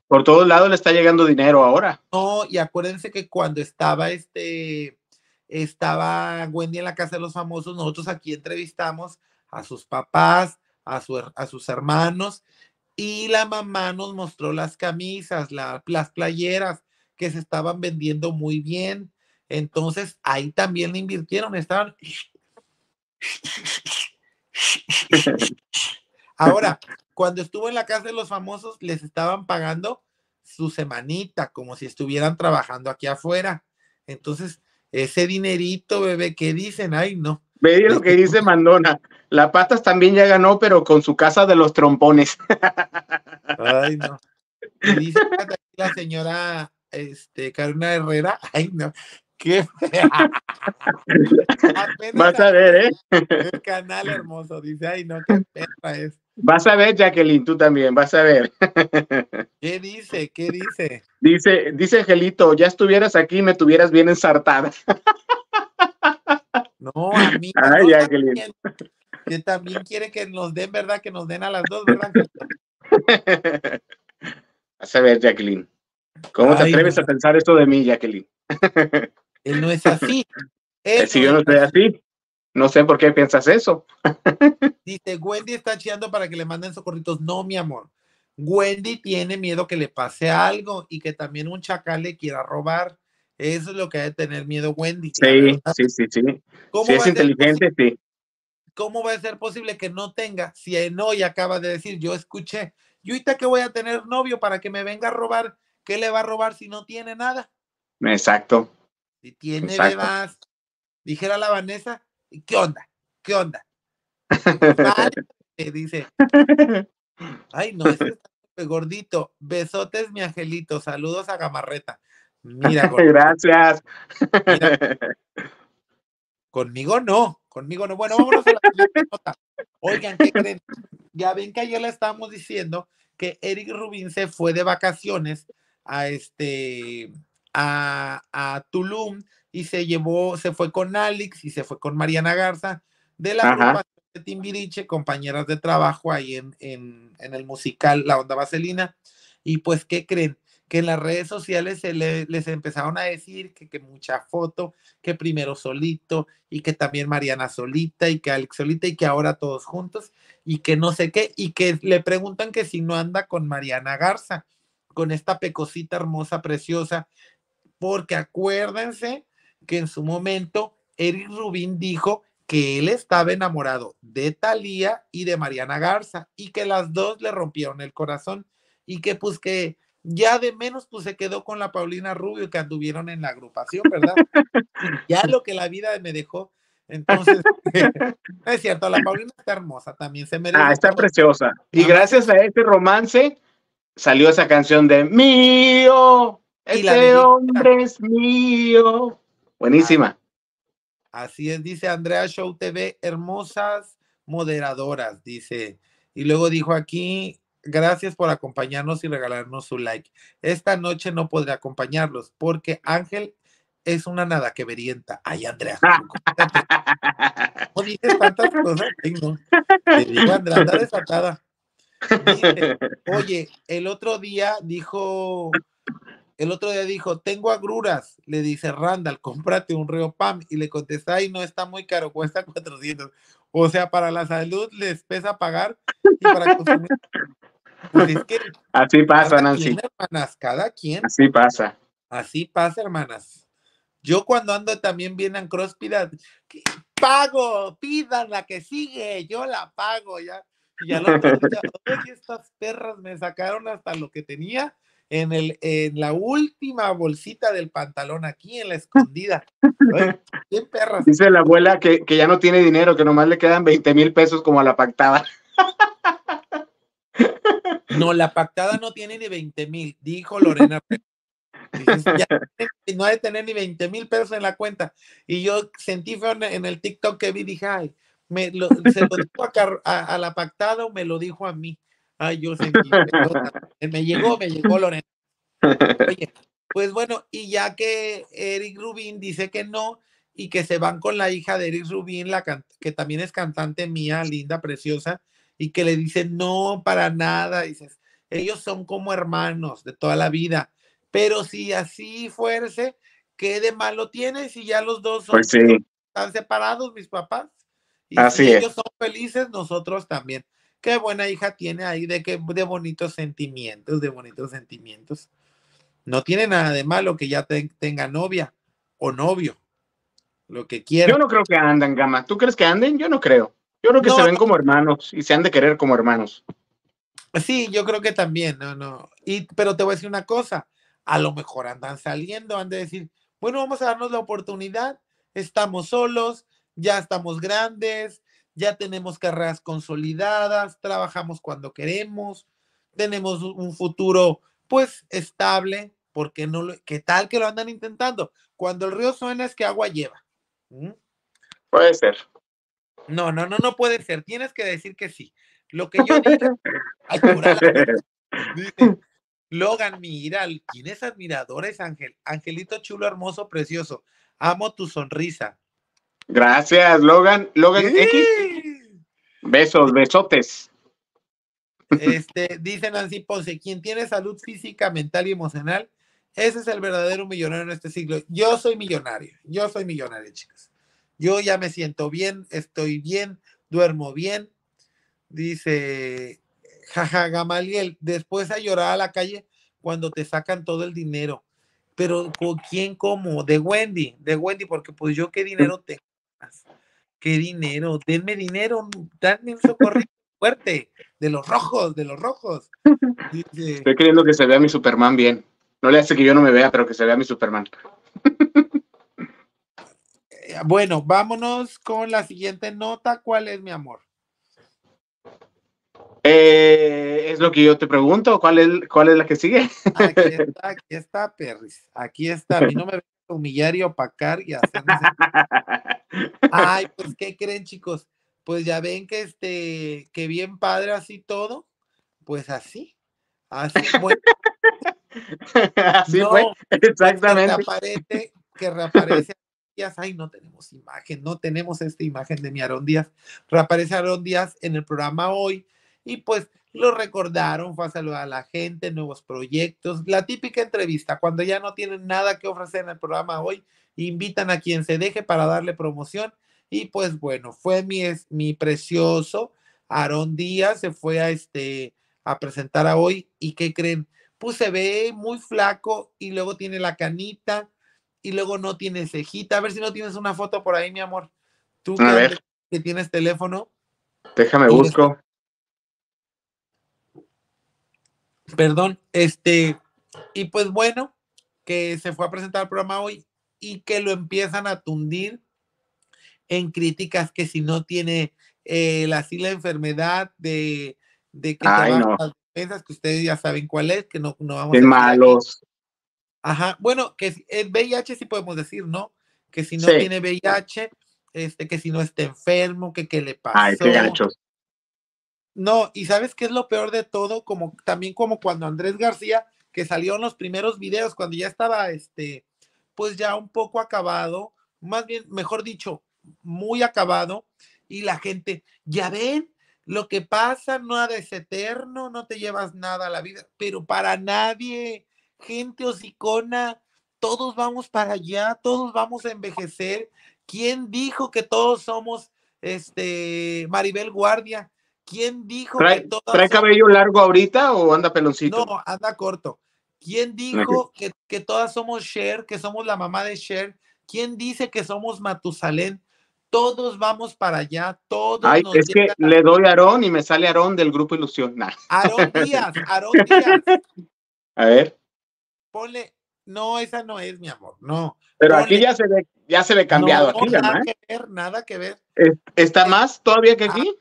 por todos lados le está llegando dinero ahora. No, y acuérdense que cuando estaba este, estaba Wendy en la casa de los famosos, nosotros aquí entrevistamos a sus papás, a, su, a sus hermanos, y la mamá nos mostró las camisas, las playeras, que se estaban vendiendo muy bien. Entonces ahí también le invirtieron, estaban... Ahora, cuando estuvo en la casa de los famosos, les estaban pagando su semanita, como si estuvieran trabajando aquí afuera. Entonces, ese dinerito, bebé, ¿qué dicen? Ay, no. Ve lo que dice Mandona. La Patas también ya ganó, pero con su casa de los trompones. Ay, no. dice la señora este, Karina Herrera, ay no, qué Vas a ver, ¿eh? El canal hermoso, dice, ay no, qué perra es. Vas a ver, Jacqueline, tú también, vas a ver. ¿Qué dice? ¿Qué dice? Dice, dice Angelito, ya estuvieras aquí y me tuvieras bien ensartada. No, a mí. Jacqueline. que también quiere que nos den, ¿verdad? Que nos den a las dos, ¿verdad? Vas a ver, Jacqueline. ¿Cómo te atreves a pensar esto de mí, Jacqueline? Él eh, no es así. Eh, si yo no estoy así, no sé por qué piensas eso. Dice, Wendy está chillando para que le manden socorritos. No, mi amor. Wendy tiene miedo que le pase algo y que también un chacal le quiera robar. Eso es lo que ha tener miedo Wendy. Sí, sí, sí, sí. si es inteligente, sí. ¿Cómo va a ser posible que no tenga? Si no, y acaba de decir, yo escuché, yo ahorita que voy a tener novio para que me venga a robar ¿Qué le va a robar si no tiene nada? Exacto. Si tiene más, dijera la Vanessa, ¿qué onda? ¿Qué onda? Vale, dice. Ay, no, ese está gordito. Besotes, mi angelito. Saludos a Gamarreta. gracias. Conmigo no, conmigo no. Bueno, vámonos a la siguiente nota. Oigan, ¿qué creen? Ya ven que ayer le estábamos diciendo que Eric Rubin se fue de vacaciones a este a, Tulum y se llevó, se fue con Alex y se fue con Mariana Garza de la agrupación de Timbiriche, compañeras de trabajo ahí en, en, el musical La Onda Vaselina. Y pues, ¿qué creen? Que en las redes sociales se les empezaron a decir que, que mucha foto, que primero solito y que también Mariana solita y que Alex solita y que ahora todos juntos y que no sé qué y que le preguntan que si no anda con Mariana Garza con esta pecosita hermosa, preciosa, porque acuérdense que en su momento Eric Rubín dijo que él estaba enamorado de Talía y de Mariana Garza y que las dos le rompieron el corazón y que pues que ya de menos pues se quedó con la Paulina Rubio que anduvieron en la agrupación, ¿verdad? ya lo que la vida me dejó. Entonces, este, es cierto, la Paulina está hermosa, también se merece. Ah, está preciosa. Y gracias a este romance, salió esa canción de Mío, ese hombre es mío. Buenísima. Ah, así es, dice Andrea Show TV, hermosas moderadoras, dice. Y luego dijo aquí, gracias por acompañarnos y regalarnos su like. Esta noche no podré acompañarlos porque Ángel es una nada que verienta. Ay, Andrea. No dices tantas cosas. Te digo, Andrea, anda desatada. oye, el otro día dijo, el otro día dijo, tengo agruras, le dice Randall, cómprate un Río Pam y le contesta, ay, no está muy caro, cuesta 400. O sea, para la salud les pesa pagar y para consumir. Pues así pasa, Nancy. hermanas, cada quien. Así pasa. Así pasa, hermanas. Yo cuando ando también vienen en pago, pidan la que sigue, yo la pago, ya. Y al otro estas perras me sacaron hasta lo que tenía en, el, en la última bolsita del pantalón, aquí en la escondida. ¿qué perras? Dice la abuela que, ya no tiene dinero, que nomás le quedan 20 mil pesos como la pactada. No, la pactada no tiene ni 20 mil, dijo Lorena. ya, no ha de tener ni 20 mil pesos en la cuenta. Y yo sentí feo en el TikTok que vi, dije, ay, me lo, se lo dijo a, la pactada o me lo dijo a mí. Ay, yo sentí, me llegó, me llegó Lorena. pues bueno, y ya que Eric Rubin dice que no y que se van con la hija de Eric Rubin, la que también es cantante mía, linda, preciosa, y que le dice no para nada, dices, ellos son como hermanos de toda la vida, pero si así fuerce, ¿qué de malo tienes si ya los dos pues están separados mis papás? Y Así si ellos son felices, nosotros también. Qué buena hija tiene ahí, de, que, de bonitos sentimientos, de bonitos sentimientos. No tiene nada de malo que ya tenga novia o novio, lo que quiera. Yo no creo que anden Gama. ¿Tú crees que anden? Yo no creo. Yo creo que se ven como hermanos y se han de querer como hermanos. Sí, yo creo que también, no, no. pero te voy a decir una cosa, a lo mejor andan saliendo, han de decir, bueno, vamos a darnos la oportunidad, estamos solos, ya estamos grandes, ya tenemos carreras consolidadas, trabajamos cuando queremos, tenemos un futuro pues estable, porque no lo, ¿qué tal que lo andan intentando? Cuando el río suena es que agua lleva. Puede ser. No, no, no, no puede ser. Tienes que decir que sí. Lo que yo digo, Logan, mira, admirador? admiradores, Ángel. Angelito chulo, hermoso, precioso. Amo tu sonrisa. Gracias, Logan. Logan X. Besos, besotes. Este, dice Nancy Ponce, quien tiene salud física, mental y emocional, ese es el verdadero millonario en este siglo. Yo soy millonario, yo soy millonario, chicas. Yo ya me siento bien, estoy bien, duermo bien. Dice, jaja, Gamaliel, después a llorar a la calle cuando te sacan todo el dinero. Pero ¿con quién como? De Wendy, de Wendy, porque pues yo qué dinero tengo qué dinero, denme dinero, dame un socorro fuerte, de los rojos, de los rojos. Estoy queriendo que se vea mi Superman bien. No le hace que yo no me vea, pero que se vea mi Superman. Eh, bueno, vámonos con la siguiente nota. ¿Cuál es mi amor? Eh, es lo que yo te pregunto. ¿Cuál es, cuál es la que sigue? aquí está, aquí está, Perris. Aquí está. A mí no me humillar y opacar y hacer. Ay, pues, ¿qué creen, chicos? Pues ya ven que este, que bien padre así todo, pues así, así fue. así pues, exactamente. Que reaparece, que reaparece ay, no tenemos imagen, no tenemos esta imagen de mi Aarón Díaz. Reaparece Aarón Díaz en el programa hoy y pues lo recordaron, fue a saludar a la gente, nuevos proyectos, la típica entrevista, cuando ya no tienen nada que ofrecer en el programa hoy invitan a quien se deje para darle promoción. Y pues bueno, fue mi, mi precioso Aarón Díaz, se fue a, este, a presentar a hoy. ¿Y qué creen? Pues se ve muy flaco y luego tiene la canita y luego no tiene cejita. A ver si no tienes una foto por ahí, mi amor. Tú que, que tienes teléfono. Déjame busco. Perdón, este, y pues bueno, que se fue a presentar el programa hoy y que lo empiezan a tundir en críticas que si no tiene eh, la así la enfermedad de, que que ustedes ya saben cuál es, que no, vamos a malos. Ajá, bueno, que el eh, VIH sí podemos decir, ¿no? Que si no tiene VIH, este, que si no está enfermo, que qué le pasa. Ay, No, y sabes qué es lo peor de todo, como también como cuando Andrés García, que salió en los primeros videos, cuando ya estaba este, pues ya un poco acabado, más bien, mejor dicho, muy acabado, y la gente, ya ven, lo que pasa, no es eterno, no te llevas nada a la vida, pero para nadie, gente hocicona, todos vamos para allá, todos vamos a envejecer. ¿Quién dijo que todos somos este Maribel Guardia? ¿Quién dijo que todos ¿Trae cabello largo ahorita o anda peloncito? No, anda corto. ¿Quién dijo que, todas somos Cher, que somos la mamá de Cher? ¿Quién dice que somos Matusalén? Todos vamos para allá, todos. Ay, es que le doy a Aarón y me sale Aarón del grupo Ilusión. Aarón Díaz, Aarón Díaz. A ver. Ponle, no, esa no es, mi amor, no. Pero aquí ya se ve, ya se ve cambiado. aquí, nada que ver, nada que ver. ¿Está más todavía que aquí?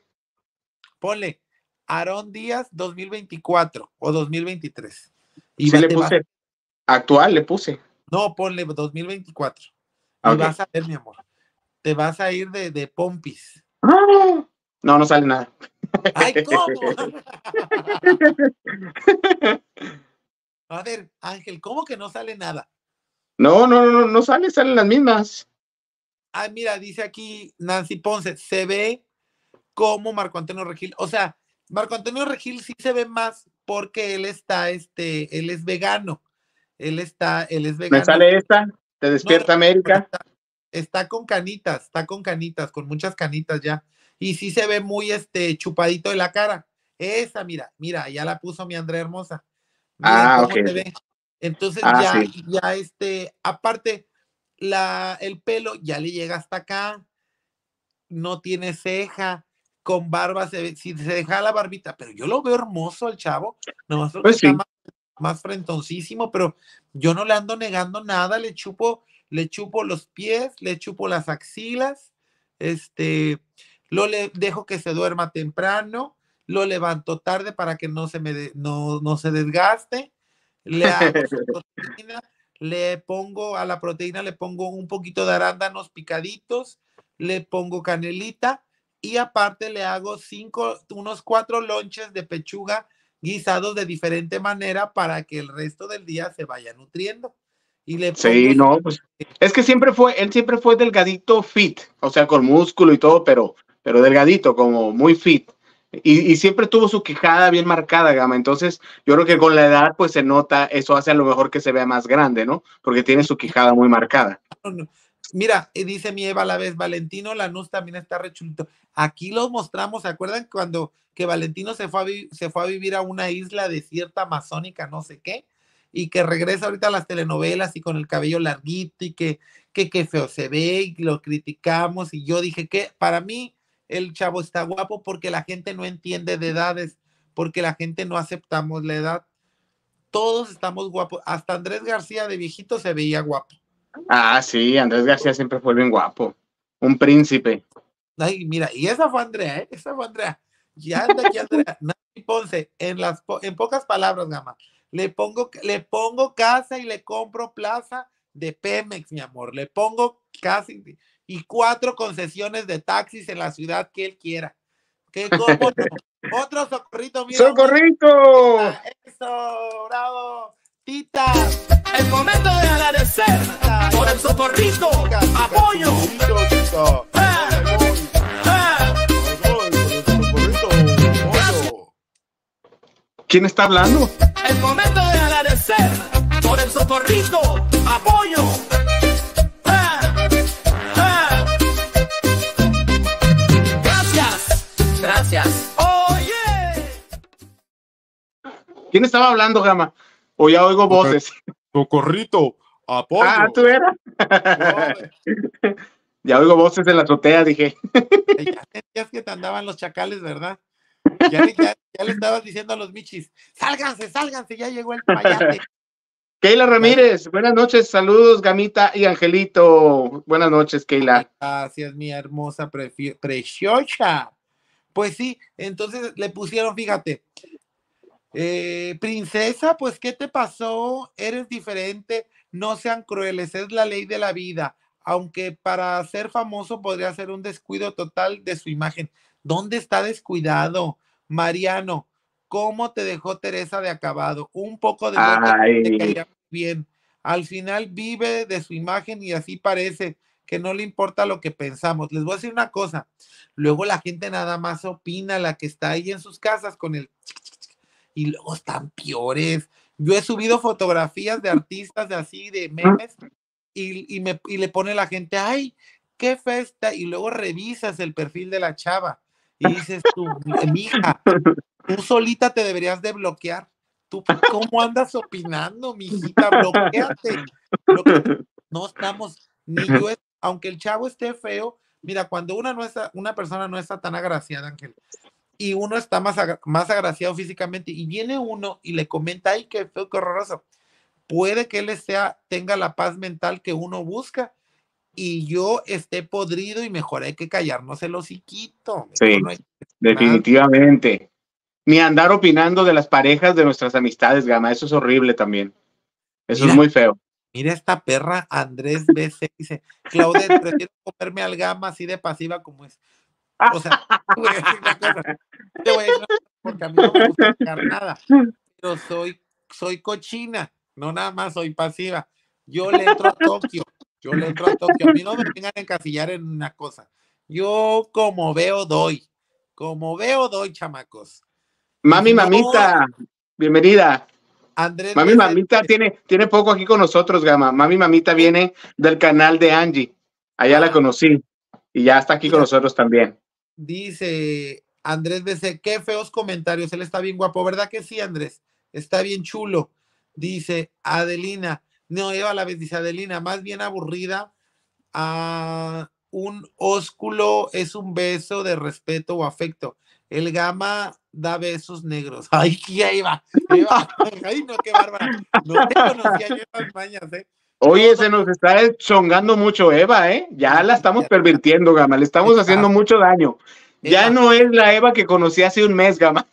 ponle, Aarón Díaz 2024 o 2023. Y le puse actual, le puse. No, ponle 2024. Ah, y vas a ver, mi amor. Te vas a ir de, pompis. No, no sale nada. ¡Ay, cómo! a ver, Ángel, ¿cómo que no sale nada? No, no, no, no sale, salen las mismas. Ay, ah, mira, dice aquí Nancy Ponce, se ve como Marco Antonio Regil. O sea, Marco Antonio Regil sí se ve más porque él está, este, él es vegano. Él está, él es vegano. ¿Me sale esta? ¿Te despierta América? Está, con canitas, está con canitas, con muchas canitas ya. Y sí se ve muy este chupadito de la cara. Esa, mira, mira, ya la puso mi Andrea Hermosa. ah, ok. Entonces ah, ya, ya este, aparte, la, el pelo ya le llega hasta acá, no tiene ceja, con barba, si se deja la barbita, pero yo lo veo hermoso al chavo, pues más, frentoncísimo, pero yo no le ando negando nada, le chupo, le chupo los pies, le chupo las axilas, este, lo le dejo que se duerma temprano, lo levanto tarde para que no se me no, se desgaste, le hago le pongo a la proteína, le pongo un poquito de arándanos picaditos, le pongo canelita, y aparte le hago cinco, unos cuatro lonches de pechuga guisados de diferente manera para que el resto del día se vaya nutriendo. Y le sí, no, pues es que siempre fue, él siempre fue delgadito fit, o sea, con músculo y todo, pero, pero delgadito, como muy fit. Y, y, siempre tuvo su quijada bien marcada, Gama. Entonces, yo creo que con la edad, pues se nota, eso hace a lo mejor que se vea más grande, ¿no? Porque tiene su quijada muy marcada. Mira, dice mi Eva a la vez, Valentino Lanús también está rechulito. Aquí lo mostramos, ¿se acuerdan cuando que Valentino se fue, a se fue a vivir a una isla desierta amazónica, no sé qué? Y que regresa ahorita a las telenovelas y con el cabello larguito y que, que, que feo se ve y lo criticamos. Y yo dije que para mí el chavo está guapo porque la gente no entiende de edades, porque la gente no aceptamos la edad. Todos estamos guapos. Hasta Andrés García de viejito se veía guapo Ah, sí, Andrés García siempre fue bien guapo. Un príncipe. Ay, mira, y esa fue Andrea, ¿eh? Esa fue Andrea. Ya anda aquí Andrea. Nancy Ponce, en, las en pocas palabras, Gama. Le pongo, le pongo casa y le compro plaza de Pemex, mi amor. Le pongo casi y cuatro concesiones de taxis en la ciudad que él quiera. ¿Qué cómo? Otro socorrito, mira. ¡Socorrito! Eso, bravo. El momento de agradecer por el socorrito, apoyo. ¿Quién está hablando? El momento de agradecer por el socorrito, apoyo. Gracias, gracias. Oye. ¿Quién estaba hablando, Gama? O ya oigo voces. Socorrito, apoyo. Ah, tú eras. ya oigo voces en la trotea dije. ya es que te andaban los chacales, ¿verdad? Ya, le estabas diciendo a los michis, sálganse, sálganse, ya llegó el payate. Keila Ramírez, buenas noches, saludos Gamita y Angelito. Buenas noches, Keila. Gracias, mi hermosa, preciosa. Pues sí, entonces le pusieron, fíjate, eh, princesa, pues, ¿qué te pasó? Eres diferente, no sean crueles, es la ley de la vida, aunque para ser famoso podría ser un descuido total de su imagen. ¿Dónde está descuidado? Mariano, ¿cómo te dejó Teresa de acabado? Un poco de... Te bien. Al final vive de su imagen y así parece que no le importa lo que pensamos. Les voy a decir una cosa, luego la gente nada más opina, la que está ahí en sus casas con el y luego están peores. Yo he subido fotografías de artistas de así, de memes, y, me, y le pone la gente, ay, qué festa, y luego revisas el perfil de la chava y dices tú, mija, tú solita te deberías de bloquear. ¿Tú cómo andas opinando, mijita? Bloquéate. No estamos, ni yo, aunque el chavo esté feo, mira, cuando una, una persona no está tan agraciada, Ángel, y uno está más, más agraciado físicamente y viene uno y le comenta, ay, qué feo, qué horroroso. Puede que él sea, tenga la paz mental que uno busca y yo esté podrido y mejor hay que callarnos el hociquito. Sí, definitivamente. Ni andar opinando de las parejas de nuestras amistades, Gama, eso es horrible también. Eso es muy feo mira esta perra Andrés BC, dice, Claudia, prefiero comerme al gama así de pasiva como es. Ah. O sea, porque a mí pero soy, soy cochina, no nada más soy pasiva. Yo le entro a Tokio, yo le entro a A mí no me vengan a encasillar en una cosa. Yo como veo doy, como veo doy, chamacos. Mami, mamita, bienvenida. Andrés Mami Mamita tiene, tiene poco aquí con nosotros, Gama. Mami Mamita viene del canal de Angie. Allá la ah. conocí y ya está aquí con nosotros también dice Andrés BC, qué feos comentarios, él está bien guapo, ¿verdad que sí, Andrés? Está bien chulo. Dice Adelina, no, Eva la vez, dice Adelina, más bien aburrida. Ah, un ósculo es un beso de respeto o afecto. El gama da besos negros. Ay, qué Eva. iba, Ay, no, qué bárbara. No te conocía yo mañas, ¿eh? Oye, se nos está chongando mucho Eva, ¿eh? Ya la estamos pervirtiendo, Gama, le estamos haciendo mucho daño. Ya no es la Eva que conocí hace un mes, Gama.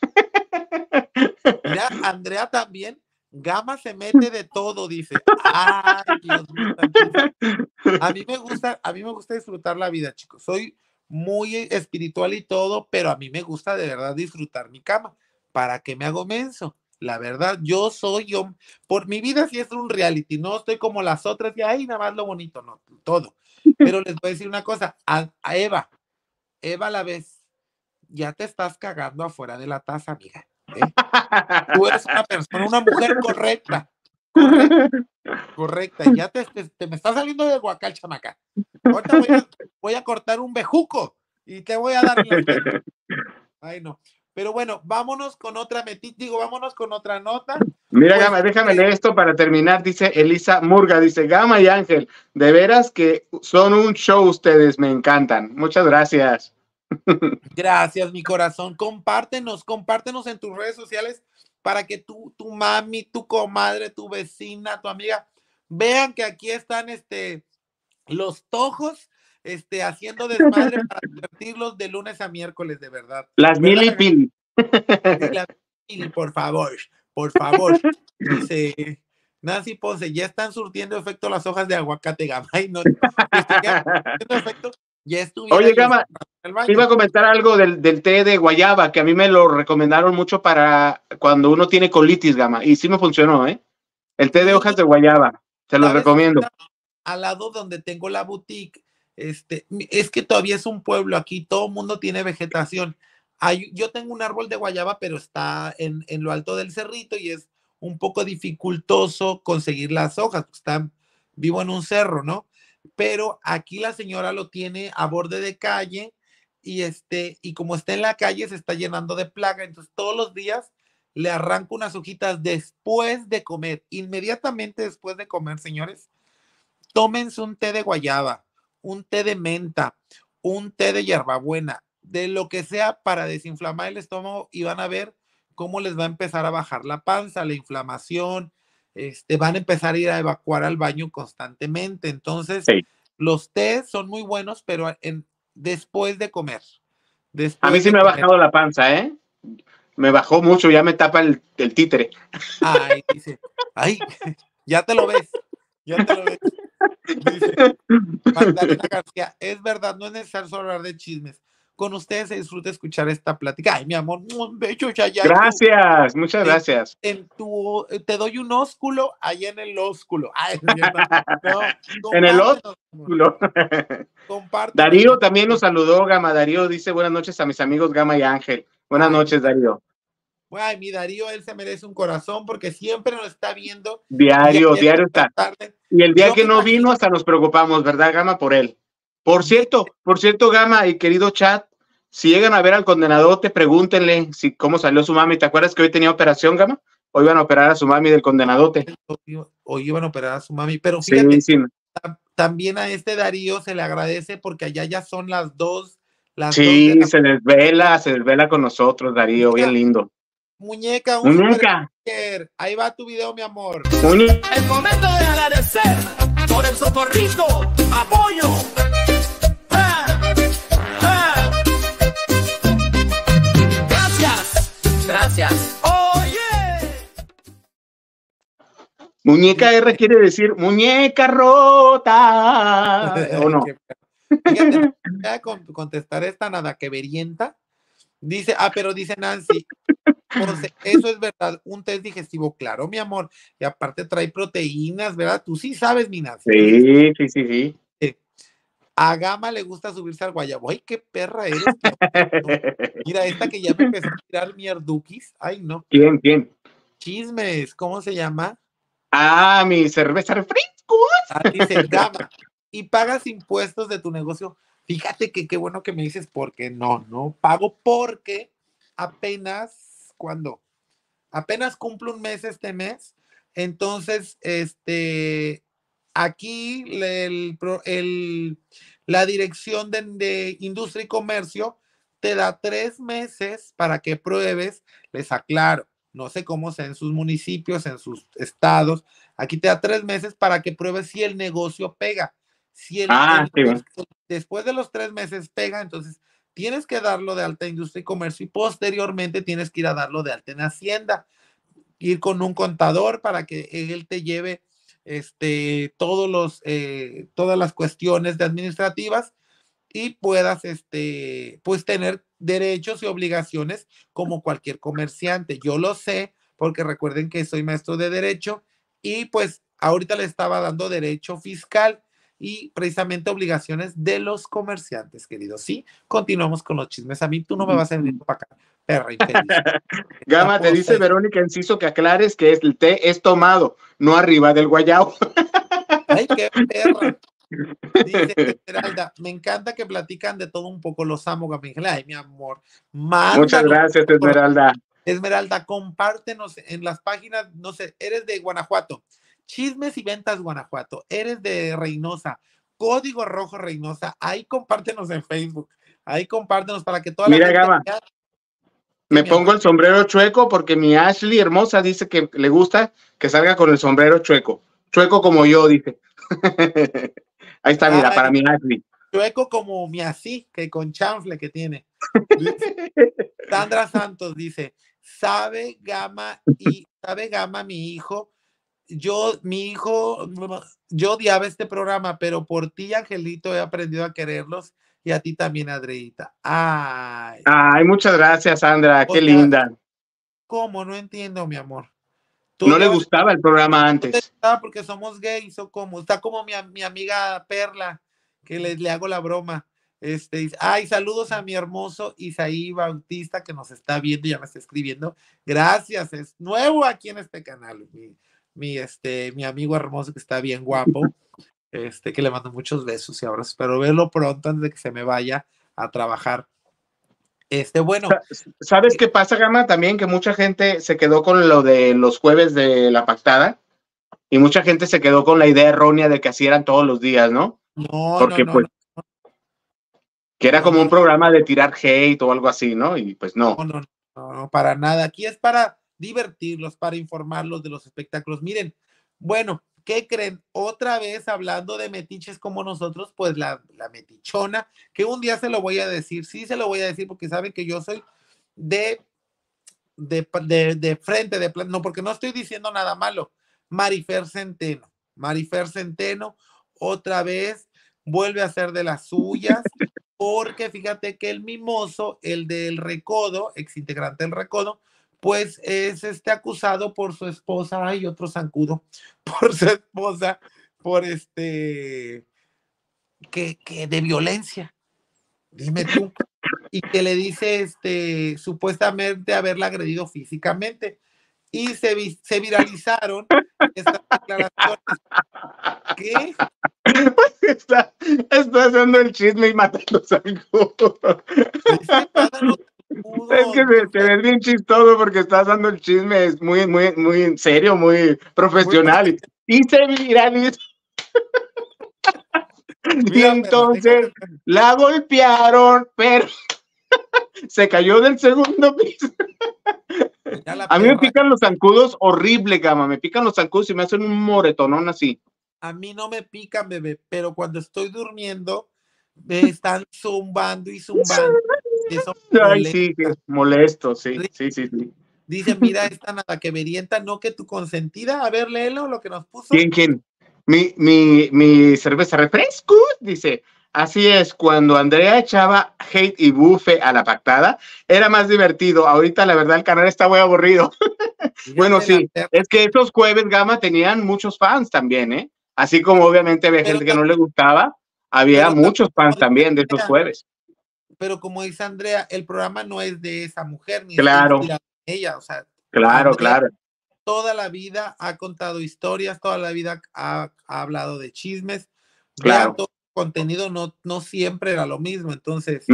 Ya, Andrea también. Gama se mete de todo, dice. Ay, Dios mío, a mí me gusta, a mí me gusta disfrutar la vida, chicos. Soy muy espiritual y todo, pero a mí me gusta de verdad disfrutar mi cama. ¿Para qué me hago menso? La verdad, yo soy yo. Por mi vida sí es un reality, no estoy como las otras y ahí nada más lo bonito, no, todo. Pero les voy a decir una cosa, a, Eva, Eva la vez, ya te estás cagando afuera de la taza, amiga. ¿eh? Tú eres una persona, una mujer correcta. Correcta, ya te, te, me está saliendo de guacal, chamaca. Ahorita voy a, cortar un bejuco y te voy a dar Ay, no. Pero bueno, vámonos con otra digo, vámonos con otra nota. Mira, pues, Gama, déjame eh, leer esto para terminar, dice Elisa Murga, dice Gama y Ángel, de veras que son un show ustedes, me encantan. Muchas gracias. Gracias, mi corazón. Compártenos, compártenos en tus redes sociales para que tú, tu mami, tu comadre, tu vecina, tu amiga, vean que aquí están este, los tojos este, haciendo desmadre para divertirlos de lunes a miércoles, de verdad. Las mil y Las mil, por favor, por favor. Dice Nancy Ponce, ya están surtiendo efecto las hojas de aguacate, Gama. No, efecto, ya Oye, Gama, iba a comentar algo del, del, té de guayaba, que a mí me lo recomendaron mucho para cuando uno tiene colitis, Gama, y sí me funcionó, ¿eh? El té de hojas de guayaba, se lo recomiendo. Al lado donde tengo la boutique, este, es que todavía es un pueblo, aquí todo el mundo tiene vegetación. Hay, yo tengo un árbol de guayaba, pero está en, lo alto del cerrito y es un poco dificultoso conseguir las hojas, está vivo en un cerro, ¿no? Pero aquí la señora lo tiene a borde de calle y este y como está en la calle se está llenando de plaga, entonces todos los días le arranco unas hojitas después de comer, inmediatamente después de comer, señores. Tómense un té de guayaba un té de menta, un té de hierbabuena, de lo que sea para desinflamar el estómago y van a ver cómo les va a empezar a bajar la panza, la inflamación, este, van a empezar a ir a evacuar al baño constantemente. Entonces, los tés son muy buenos, pero después de comer. a mí sí me ha bajado la panza, ¿eh? Me bajó mucho, ya me tapa el, el títere. Ay, dice, ay, ya te lo ves. es verdad, no es necesario solo hablar de chismes. Con ustedes se disfruta escuchar esta plática. Ay, mi amor, un beso. ya, ya. Gracias, muchas gracias. En, tu, eh, te doy un ósculo ahí en el ósculo. Ay, en el ósculo. Comparte. Darío también nos saludó, Gama. Darío dice buenas noches a mis amigos Gama y Ángel. Buenas noches, Darío mi Darío, él se merece un corazón porque siempre nos está viendo. Diario, diario está. Y el día que no vino hasta nos preocupamos, ¿verdad, Gama? Por él. Por cierto, por cierto, Gama y querido chat, si llegan a ver al condenadote, pregúntenle si cómo salió su mami. ¿Te acuerdas que hoy tenía operación, Gama? Hoy iban a operar a su mami del condenadote. Hoy iban a operar a su mami, pero también a este Darío se le agradece porque allá ya son las dos. Las sí, dos se desvela, se desvela con nosotros, Darío, bien lindo. Muñeca, un Ahí va tu video, mi amor. El momento de agradecer por el sotorrito. apoyo. Eh, eh. Gracias, gracias. Oye. Muñeca R quiere decir muñeca rota. ¿O no? voy a contestar esta nada que verienta Dice, ah, pero dice Nancy, eso es verdad, un test digestivo, claro, mi amor, y aparte trae proteínas, ¿verdad? Tú sí sabes, mi Nancy. Sí, sí, sí, sí. a Gama le gusta subirse al guayabo. Ay, qué perra eres. Mira, esta que ya me empezó a tirar mierduquis. Ay, no. ¿Quién, quién? Chismes, ¿cómo se llama? Ah, mi cerveza refrescos. Ah, dice Gama. Y pagas impuestos de tu negocio. Fíjate que qué bueno que me dices porque no, no pago porque apenas, cuando Apenas cumplo un mes este mes. Entonces, este, aquí el, la dirección de, de, industria y comercio te da tres meses para que pruebes, les aclaro, no sé cómo sea en sus municipios, en sus estados, aquí te da tres meses para que pruebes si el negocio pega. Ah, después de los tres meses pega, entonces tienes que darlo de alta industria y comercio y posteriormente tienes que ir a darlo de alta en Hacienda, ir con un contador para que él te lleve este, todos los, eh, todas las cuestiones administrativas y puedas este, pues tener derechos y obligaciones como cualquier comerciante. Yo lo sé porque recuerden que soy maestro de derecho y pues ahorita le estaba dando derecho fiscal y precisamente obligaciones de los comerciantes, queridos. Sí, continuamos con los chismes. A mí tú no me vas a venir para acá. Perra Gama, te dice Verónica Enciso que aclares que el té es tomado, no arriba del guayao. Ay, qué perra. Dice Esmeralda, me encanta que platican de todo un poco, los amo, Ay, mi amor. Muchas gracias, Esmeralda. Esmeralda, compártenos en las páginas, no sé, eres de Guanajuato Chismes y Ventas Guanajuato, eres de Reynosa, Código Rojo Reynosa, ahí compártenos en Facebook, ahí compártenos para que toda la Gama, Me pongo el sombrero chueco porque mi Ashley hermosa dice que le gusta que salga con el sombrero chueco. Chueco como yo, dice. Ahí está, mira, para mi Ashley. Chueco como mi así, que con chanfle que tiene. Sandra Santos dice, sabe gama y sabe gama mi hijo yo, mi hijo, yo odiaba este programa, pero por ti, Angelito, he aprendido a quererlos y a ti también, Adreita. Ay. Ay, muchas gracias, Sandra, qué linda. ¿Cómo? No entiendo, mi amor. no le gustaba el programa antes. No gustaba porque somos gays o como. Está como mi, amiga Perla, que le, le, hago la broma. Este, ay, saludos a mi hermoso Isaí Bautista que nos está viendo y ya me está escribiendo. Gracias, es nuevo aquí en este canal mi, este, mi amigo hermoso que está bien guapo, este, que le mando muchos besos y abrazos. pero verlo pronto antes de que se me vaya a trabajar. Este, bueno. ¿Sabes eh qué pasa, Gama? También que mucha gente se quedó con lo de los jueves de la pactada y mucha gente se quedó con la idea errónea de que así eran todos los días, ¿no? No, Porque, no, pues, que era como un programa de tirar hate o algo así, ¿no? Y pues no. No, no, no, para nada. Aquí es para divertirlos, para informarlos de los espectáculos. Miren, bueno, ¿qué creen? Otra vez hablando de metiches como nosotros, pues la, metichona, que un día se lo voy a decir, sí se lo voy a decir porque saben que yo soy de, de, frente, de plan, no, porque no estoy diciendo nada malo. Marifer Centeno, Marifer Centeno, otra vez vuelve a ser de las suyas, porque fíjate que el mimoso, el del recodo, ex integrante del recodo, pues es este acusado por su esposa, y otro zancudo, por su esposa, por este, que, de violencia, dime tú, y que le dice, este, supuestamente haberla agredido físicamente y se, se viralizaron estas declaraciones. ¿Qué? Está, haciendo el chisme y matando a es que te, te, bien chistoso porque estás dando el chisme, es muy, muy, muy en serio, muy profesional. y se miran y entonces la golpearon, pero se cayó del segundo piso. A mí me pican eh. los zancudos horrible, gama. Me pican los zancudos y me hacen un moretonón así. A mí no me pican, bebé, pero cuando estoy durmiendo, me están zumbando y zumbando. Ay, sí, molesto, sí, sí, sí, sí. Dice, mira, esta nada que merienta no que tu consentida. A ver, léelo lo que nos puso. ¿Quién, quién? Mi, cerveza refresco, dice. Así es, cuando Andrea echaba hate y bufe a la pactada, era más divertido. Ahorita, la verdad, el canal está muy aburrido. bueno, sí, es que estos jueves Gama tenían muchos fans también, ¿eh? Así como obviamente había gente que no le gustaba, había muchos fans también de estos jueves pero como dice Andrea, el programa no es de esa mujer, ni claro. de ella, o sea. Claro, claro. Toda la vida ha contado historias, toda la vida ha, hablado de chismes. Claro. Todo el contenido no, no siempre era lo mismo. Entonces,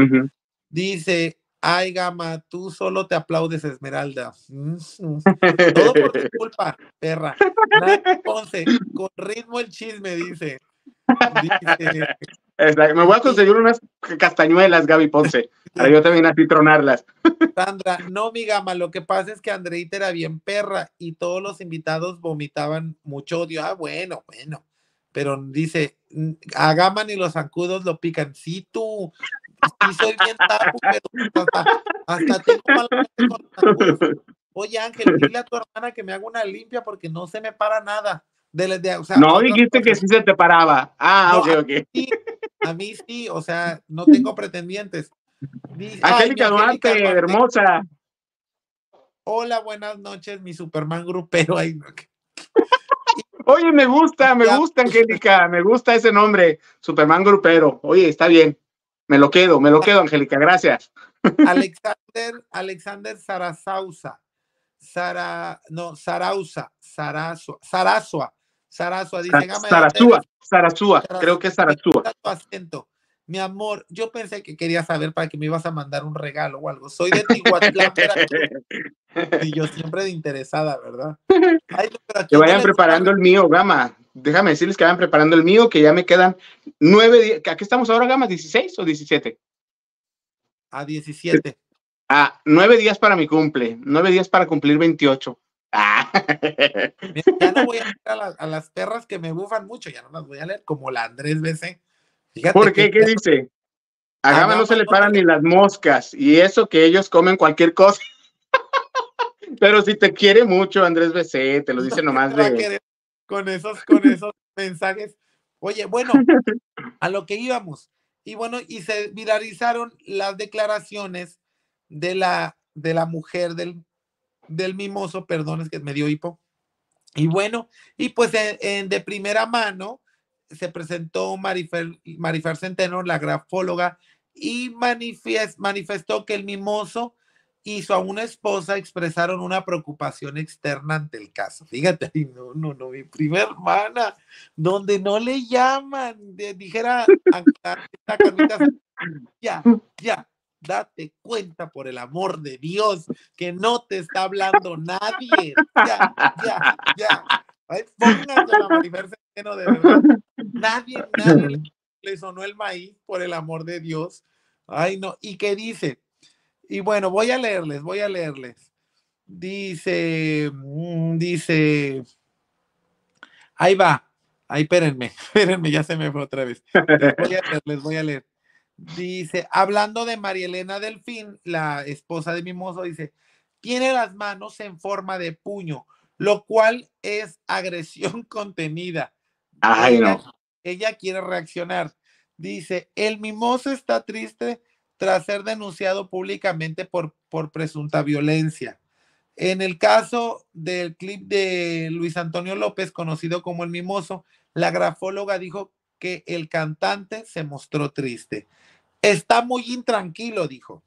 dice, ay, Gama, tú solo te aplaudes, Esmeralda. Mm, mm. Todo por tu culpa, perra. con ritmo el chisme, dice. Dice, me voy a conseguir unas castañuelas, Gaby Ponce, para yo también así tronarlas. Sandra, no, mi gama, lo que pasa es que Andreita era bien perra y todos los invitados vomitaban mucho odio. Ah, bueno, bueno. Pero dice, mm, a Gama ni los zancudos lo pican. si tú. Sí, soy bien tapo, pero hasta, hasta tengo Oye, Ángel, dile a tu hermana que me haga una limpia porque no se me para nada no dijiste que sí se te paraba. Ah, ok, ok. A mí, sí, o sea, no tengo pretendientes. Angélica Duarte, hermosa. Hola, buenas noches, mi Superman grupero. Oye, me gusta, me gusta, Angélica, me gusta ese nombre, Superman grupero. Oye, está bien. Me lo quedo, me lo quedo, Angélica, gracias. Alexander, Alexander Sarasauza Sara, no, Sarausa, Sarasua, Sarasua, Sarasua dice, Sarasua, creo que es Sarasua. acento. Mi amor, yo pensé que quería saber para que me ibas a mandar un regalo o algo. Soy de Tihuatlán, Y yo siempre de interesada, ¿verdad? que vayan preparando el mío, Gama. Déjame decirles que vayan preparando el mío, que ya me quedan nueve. días. ¿A qué estamos ahora, Gama? ¿16 o 17? A 17. A ah, nueve días para mi cumple. Nueve días para cumplir 28 ya no voy a leer a, las perras que me bufan mucho, ya no las voy a leer, como la Andrés BC. Fíjate ¿Por qué? ¿Qué dice? A Gama no se le paran ni las moscas, y eso que ellos comen cualquier cosa. Pero si te quiere mucho, Andrés BC, te lo dice nomás de. Con esos, con esos mensajes. Oye, bueno, a lo que íbamos. Y bueno, y se viralizaron las declaraciones de la, de la mujer del del mimoso, perdón, es que me dio hipo. Y bueno, y pues eh, de primera mano se presentó Marifer, Centeno, la grafóloga, y manifestó que el mimoso y su una esposa expresaron una preocupación externa ante el caso. Fíjate, no, no, no, mi primera hermana, donde no le llaman, dijera, ya, ya, date cuenta por el amor de Dios que no te está hablando nadie. Ya, ya, ya. de Nadie, nadie le sonó el maíz por el amor de Dios. Ay, no. ¿Y qué dice? Y bueno, voy a leerles, voy a leerles. Dice, mm, dice, ahí va. Ahí, espérenme, espérenme, ya se me fue otra vez. voy a leerles les voy a leer. Dice, hablando de María Elena Delfín, la esposa de Mimoso, dice, tiene las manos en forma de puño, lo cual es agresión contenida. Ay, ella, no. Ella quiere reaccionar. Dice, el Mimoso está triste tras ser denunciado públicamente por, por presunta violencia. En el caso del clip de Luis Antonio López, conocido como el Mimoso, la grafóloga dijo que el cantante se mostró triste. Está muy intranquilo, dijo.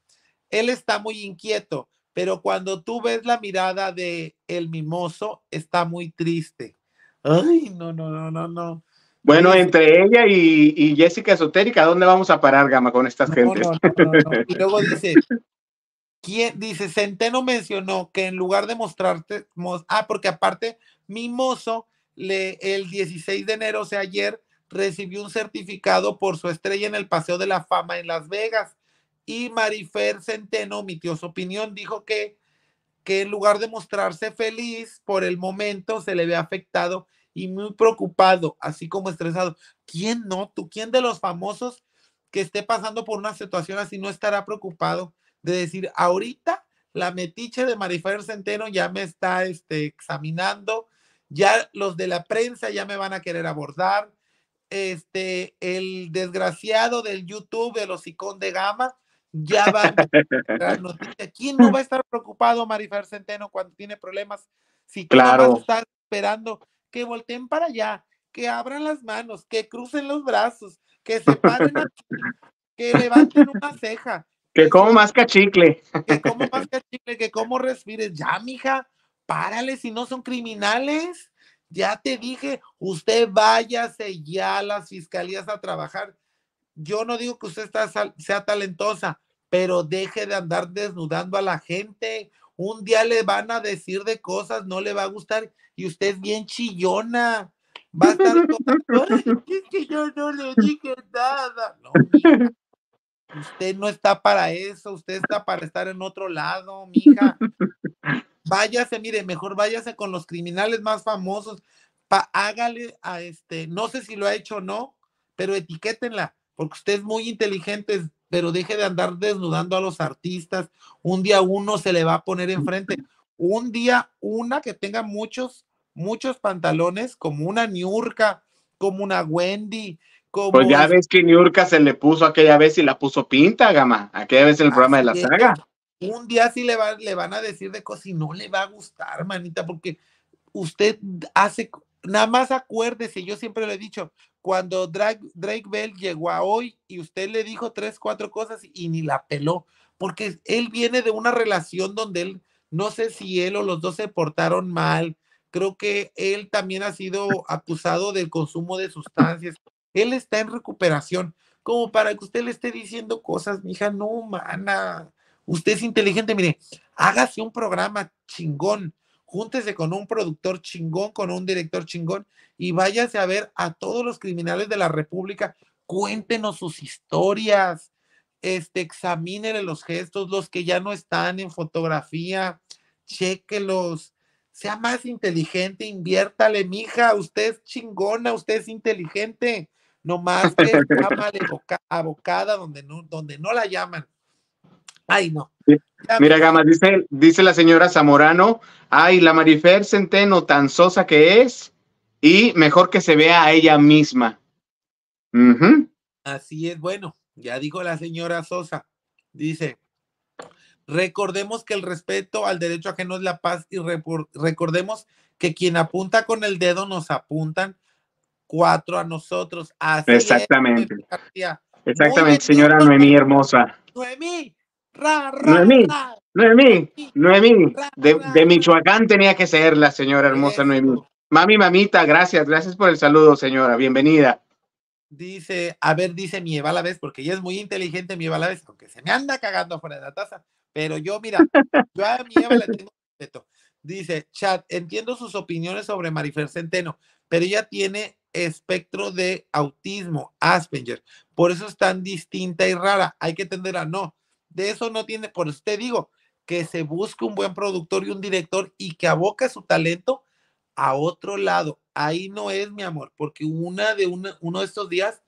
Él está muy inquieto, pero cuando tú ves la mirada de el mimoso, está muy triste. Ay, no, no, no, no, no. Bueno, entre ella y, Jessica Esotérica, ¿dónde vamos a parar, Gama, con estas no, gentes? y luego dice, ¿quién? Dice, Centeno mencionó que en lugar de mostrarte, ah, porque aparte, Mimoso, le, el 16 de enero, o sea, ayer, recibió un certificado por su estrella en el Paseo de la Fama en Las Vegas. Y Marifer Centeno omitió su opinión, dijo que, que en lugar de mostrarse feliz por el momento, se le ve afectado y muy preocupado, así como estresado. ¿Quién no? quién de los famosos que esté pasando por una situación así no estará preocupado de decir, ahorita la metiche de Marifer Centeno ya me está este, examinando, ya los de la prensa ya me van a querer abordar, este, el desgraciado del YouTube, el hocicón de gama, ya va a noticias. ¿Quién no va a estar preocupado, Marifer Centeno, cuando tiene problemas? Si claro. está esperando que volteen para allá, que abran las manos, que crucen los brazos, que se paren que levanten una ceja. Que, como más cachicle. Que como más cachicle, que como respires. Ya, mija, párale si no son criminales. Ya te dije, usted váyase ya a las fiscalías a trabajar. Yo no digo que usted está, sea talentosa, pero deje de andar desnudando a la gente. Un día le van a decir de cosas, no le va a gustar y usted es bien chillona. Va a estar que yo no le dije nada. Usted no está para eso, usted está para estar en otro lado, mija. Váyase, mire, mejor váyase con los criminales más famosos. hágale a este, no sé si lo ha hecho o no, pero etiquétenla, porque usted es muy inteligente, pero deje de andar desnudando a los artistas. Un día uno se le va a poner enfrente. Un día una que tenga muchos, muchos pantalones, como una Niurka, como una Wendy, pues ya ves que Niurka se le puso aquella vez y la puso pinta, Gama. Aquella vez en el ah, programa de la saga. Un día sí le, le van a decir de cosas y no le va a gustar, manita, porque usted hace. Nada más acuérdese, yo siempre lo he dicho, cuando Drake Bell llegó a hoy y usted le dijo tres, cuatro cosas y ni la peló, porque él viene de una relación donde él, no sé si él o los dos se portaron mal, creo que él también ha sido acusado del consumo de sustancias él está en recuperación. Como para que usted le esté diciendo cosas, mija, no, mana. Usted es inteligente, mire, hágase un programa chingón, júntese con un productor chingón, con un director chingón y váyase a ver a todos los criminales de la República, cuéntenos sus historias, este, examínenle los gestos, los que ya no están en fotografía, chequelos, sea más inteligente, inviértale, mija, usted es chingona, usted es inteligente, no más de donde no, donde no la llaman. Ay, no. Mira, Gama, dice, la señora Zamorano, ay, la Marifer Centeno tan sosa que es y mejor que se vea a ella misma. Así es, bueno, ya dijo la señora Sosa, dice, recordemos que el respeto al derecho ajeno es la paz y recordemos que quien apunta con el dedo nos apuntan cuatro a nosotros. Así Exactamente. Exactamente, señora Noemí hermosa. Noemí, Noemí. de, Michoacán tenía que ser la señora hermosa Noemí. Mami, mamita, gracias, gracias por el saludo, señora, bienvenida. Dice, a ver, dice mi Eva la vez, porque ella es muy inteligente, mi Eva la vez, porque se me anda cagando fuera de la taza, pero yo, mira, yo a mi Eva le tengo respeto. Dice, chat, entiendo sus opiniones sobre Marifer Centeno, pero ella tiene espectro de autismo, Asperger. Por eso es tan distinta y rara. Hay que entender a no. De eso no tiene, por eso te digo, que se busque un buen productor y un director y que aboque su talento a otro lado. Ahí no es, mi amor, porque una de uno de estos días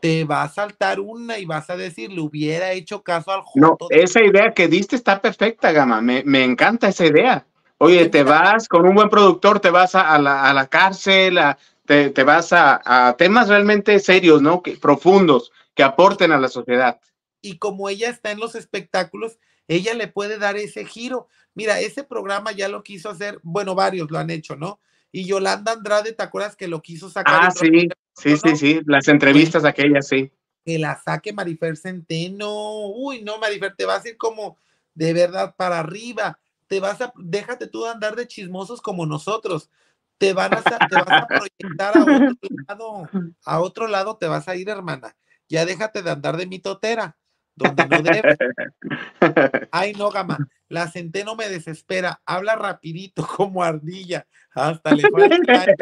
te va a saltar una y vas a decir, le hubiera hecho caso al No, esa idea que diste está perfecta, Gama. Me, encanta esa idea. Oye, te vas con un buen productor, te vas a, la, a la, cárcel, a, te, vas a, temas realmente serios, ¿no? Que, profundos, que aporten a la sociedad. Y como ella está en los espectáculos, ella le puede dar ese giro. Mira, ese programa ya lo quiso hacer, bueno, varios lo han hecho, ¿no? Y Yolanda Andrade, ¿te acuerdas que lo quiso sacar? Ah, sí, sí, sí, sí, las entrevistas aquellas, sí. Que la saque Marifer Centeno. Uy, no, Marifer, te vas a ir como de verdad para arriba. Te vas a, déjate tú de andar de chismosos como nosotros te van a, te vas a proyectar a otro lado, a otro lado te vas a ir, hermana. Ya déjate de andar de mitotera, donde no debes. Ay, no, gama, la centeno me desespera, habla rapidito como ardilla, hasta le falta.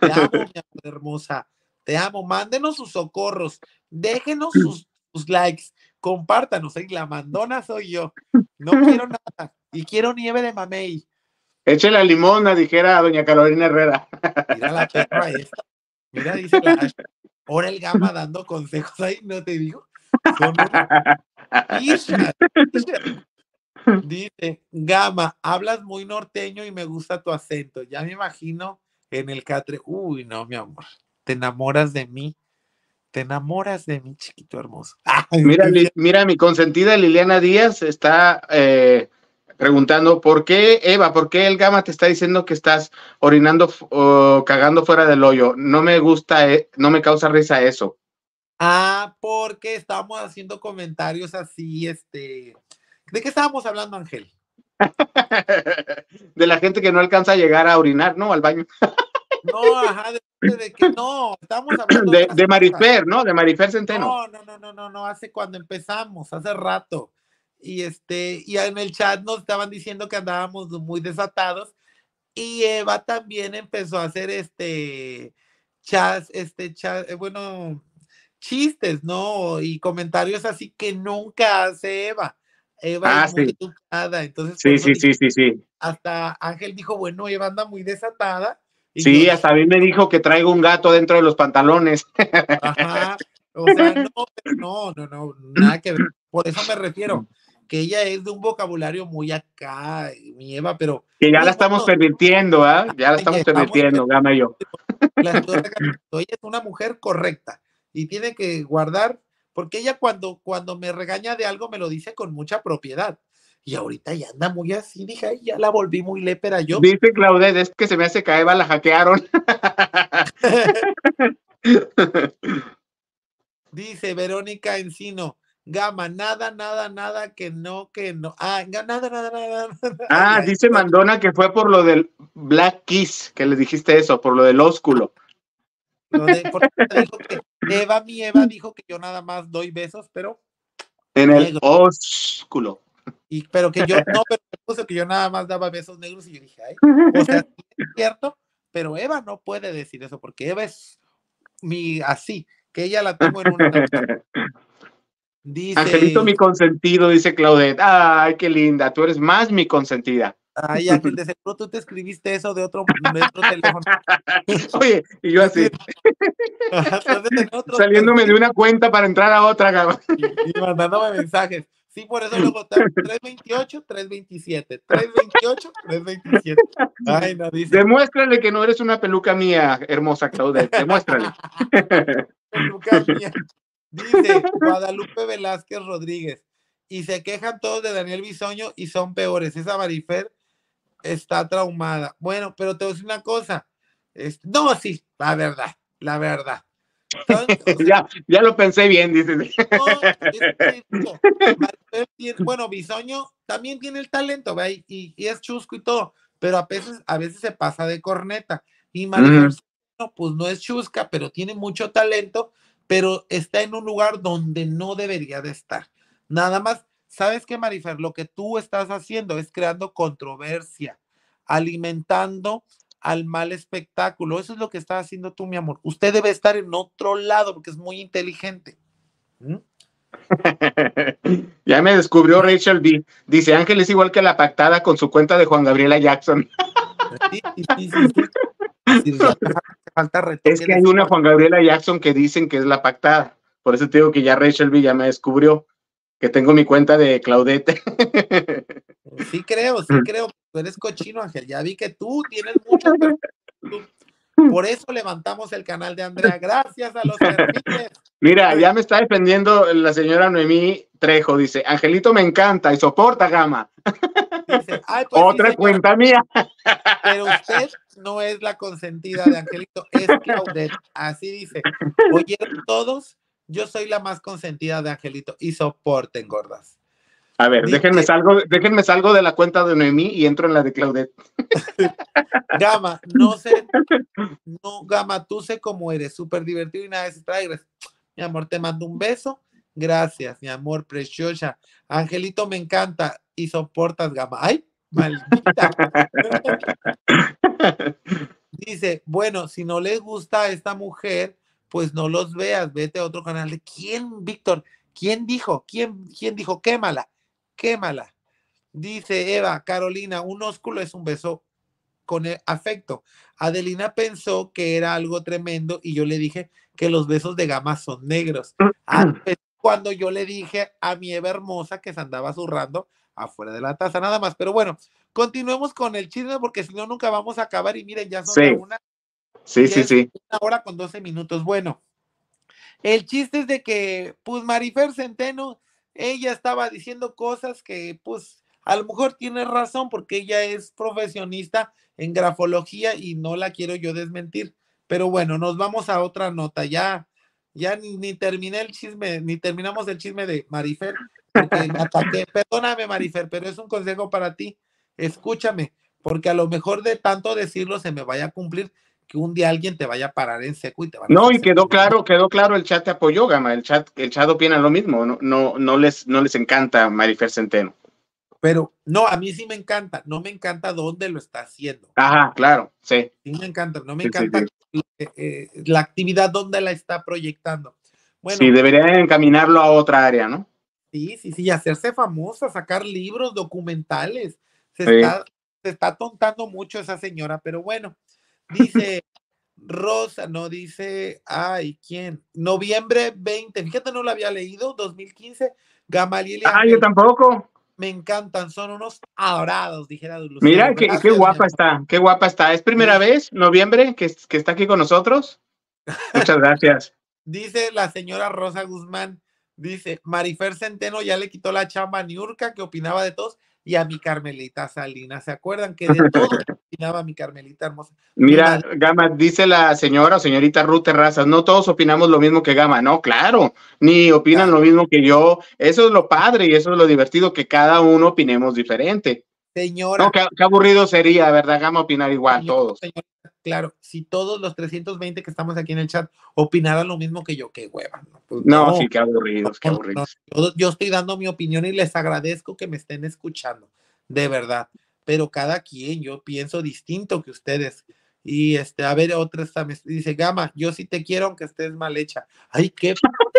te amo, hermosa, te amo, mándenos sus socorros, déjenos sus, likes, compártanos, ¿eh? la mandona soy yo, no quiero nada y quiero nieve de mamey. Eche la limona, dijera doña Carolina Herrera. Mira la perra esta. Mira, dice la Ahora el gama dando consejos ahí, no te digo. Dice, Gama, hablas muy norteño y me gusta tu acento. Ya me imagino en el catre. Uy, no, mi amor. Te enamoras de mí. Te enamoras de mí, chiquito hermoso. mira, mira, mi consentida Liliana Díaz está eh, preguntando, ¿por qué, Eva, por qué el gama te está diciendo que estás orinando o cagando fuera del hoyo? No me gusta, eh, no me causa risa eso. Ah, porque estábamos haciendo comentarios así, este... ¿De qué estábamos hablando, Ángel? de la gente que no alcanza a llegar a orinar, ¿no? Al baño. no, ajá, de, de, que no, estamos hablando de, de, de Marifer, ¿no? De Marifer Centeno. No, no, no, no, no, no, hace cuando empezamos, hace rato y este, y en el chat nos estaban diciendo que andábamos muy desatados. Y Eva también empezó a hacer este chats este eh, bueno, chistes, ¿no? Y comentarios así que nunca hace Eva. Eva ah, es sí. muy educada. sí, sí, sí, sí, Hasta Ángel dijo, bueno, Eva anda muy desatada. Y sí, hasta a mí me dijo que traigo un gato dentro de los pantalones. O sea, no, no, no, no, nada que ver. Por eso me refiero que ella es de un vocabulario muy acá, mi Eva, pero... Que ya la estamos permitiendo, ¿ah? Ya la estamos, permitiendo, gana yo. ella es una mujer correcta y tiene que guardar, porque ella cuando, cuando me regaña de algo me lo dice con mucha propiedad. Y ahorita ya anda muy así, dije, ya la volví muy lépera yo. Dice Claudette, es que se me hace que a la hackearon. dice Verónica Encino, Gama, nada, nada, nada, que no, que no. Ah, nada, nada, nada. Ah, dice Mandona que fue por lo del Black Kiss, que le dijiste eso, por lo del ósculo. Eva, mi Eva, dijo que yo nada más doy besos, pero. En el ósculo. Y, pero que yo no, pero que yo nada más daba besos negros y yo dije, ay, o sea, es cierto, pero Eva no puede decir eso porque Eva es mi así, que ella la tengo en una. Dice... Angelito, mi consentido, dice Claudette. Ay, qué linda, tú eres más mi consentida. Ay, ya de seguro tú te escribiste eso de otro, teléfono. Oye, y yo así. Saliéndome de una cuenta para entrar a otra, Y, mandándome mensajes. Sí, por eso lo votaron. 328, 327. 328, 327. Ay, no dice. Demuéstrale que no eres una peluca mía, hermosa Claudette. Demuéstrale. peluca mía. Dice Guadalupe Velázquez Rodríguez. Y se quejan todos de Daniel Bisoño y son peores. Esa Marifer está traumada. Bueno, pero te voy a decir una cosa. Este, no, sí, la verdad, la verdad. ya, ya, lo pensé bien, dice bueno, Bisoño también tiene el talento, ¿ve? Y, es chusco y todo, pero a veces, a veces se pasa de corneta. Y Marifer, pues no es chusca, pero tiene mucho talento pero está en un lugar donde no debería de estar. Nada más, ¿sabes qué, Marifer? Lo que tú estás haciendo es creando controversia, alimentando al mal espectáculo. Eso es lo que está haciendo tú, mi amor. Usted debe estar en otro lado porque es muy inteligente. ¿Mm? ya me descubrió Rachel B. Dice, Ángel es igual que la pactada con su cuenta de Juan Gabriela Jackson. es que hay una Juan Gabriela Jackson que dicen que es la pactada. Por eso te digo que ya Rachel Villa me descubrió que tengo mi cuenta de Claudete. Sí creo, sí creo. eres cochino, Ángel. Ya vi que tú tienes mucho. Por eso levantamos el canal de Andrea. Gracias a los Mira, ya me está defendiendo la señora Noemí Trejo. Dice, Angelito me encanta y soporta gama. Pues, otra cuenta mía. Pero usted no es la consentida de Angelito, es Claudette. Así dice. oye todos, yo soy la más consentida de Angelito y soporten gordas. A ver, déjenme salgo, déjenme salgo de la cuenta de Noemí y entro en la de Claudette. Gama, no sé, no, Gama, tú sé cómo eres, súper divertido y nada de Mi amor, te mando un beso Gracias, mi amor preciosa. Angelito, me encanta. Y soportas gama. ¡Ay, maldita! Dice, bueno, si no les gusta a esta mujer, pues no los veas, vete a otro canal. ¿Quién, Víctor? ¿Quién dijo? ¿Quién, quién dijo? Quémala, quémala. Dice Eva, Carolina, un ósculo es un beso con e-, afecto. Adelina pensó que era algo tremendo y yo le dije que los besos de gama son negros. cuando yo le dije a mi Eva hermosa que se andaba zurrando afuera de la taza, nada más. Pero bueno, continuemos con el chisme porque si no, nunca vamos a acabar. Y miren, ya son una. Sí, sí, sí. Una hora con 12 minutos. Bueno, el chiste es de que, pues, Marifer Centeno, ella estaba diciendo cosas que, pues, a lo mejor tiene razón porque ella es profesionista en grafología y no la quiero yo desmentir. Pero bueno, nos vamos a otra nota. Ya ya ni, terminé el chisme, ni terminamos el chisme de Marifer, Perdóname, Marifer, pero es un consejo para ti. Escúchame, porque a lo mejor de tanto decirlo se me vaya a cumplir que un día alguien te vaya a parar en seco y te va a No, y quedó claro, quedó claro, el chat te apoyó, Gama, el chat, el chat opina lo mismo, no, no, les, no les encanta Marifer Centeno. Pero no, a mí sí me encanta, no me encanta dónde lo está haciendo. Ajá, claro, sí. Sí me encanta, no me encanta eh, la actividad, donde la está proyectando? Bueno, sí, deberían encaminarlo a otra área, ¿no? Sí, sí, sí, hacerse famosa, sacar libros, documentales. Se, está, se está tontando mucho esa señora, pero bueno, dice Rosa, no dice, ay, ¿quién? Noviembre 20, fíjate, no lo había leído, 2015, Gamaliel. Ah, yo tampoco me encantan, son unos adorados, dijera Dulce. Mira, qué, guapa está, qué guapa está. Es primera vez, noviembre, que, que está aquí con nosotros. Muchas gracias. dice la señora Rosa Guzmán, dice, Marifer Centeno ya le quitó la chamba a Niurka, que opinaba de todos y a mi Carmelita Salina ¿Se acuerdan que de todo opinaba mi Carmelita hermosa? Mira, Gama, dice la señora señorita Ruth Terrazas, no todos opinamos lo mismo que Gama, no, claro, ni opinan lo mismo que yo. Eso es lo padre y eso es lo divertido, que cada uno opinemos diferente. Señora. No, qué, aburrido sería, ¿verdad, Gama? Opinar igual a todos claro, si todos los 320 que estamos aquí en el chat opinaran lo mismo que yo, qué hueva. No, pues, sí, qué aburridos, qué aburridos. Yo, estoy dando mi opinión y les agradezco que me estén escuchando, de verdad. Pero cada quien, yo pienso distinto que ustedes. Y este, a ver, otra dice Gama, yo sí te quiero aunque estés mal hecha. Ay, qué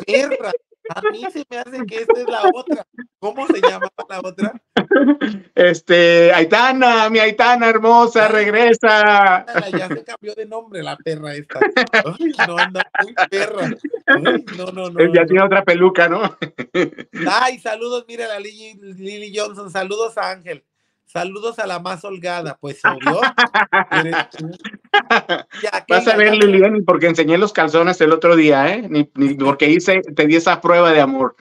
perra. A mí se me hace que esta es la otra. ¿Cómo se llama la otra? Este, Aitana, mi Aitana hermosa, regresa. Ya se cambió de nombre la perra esta. no, anda perra. no, no, no. Ya tiene otra peluca, ¿no? Ay, saludos, mira la Lily Johnson, saludos a Ángel. Saludos a la más holgada, pues Vas a ver, Lilian, porque enseñé los calzones el otro día, ¿eh? Ni, porque hice, te di esa prueba de amor.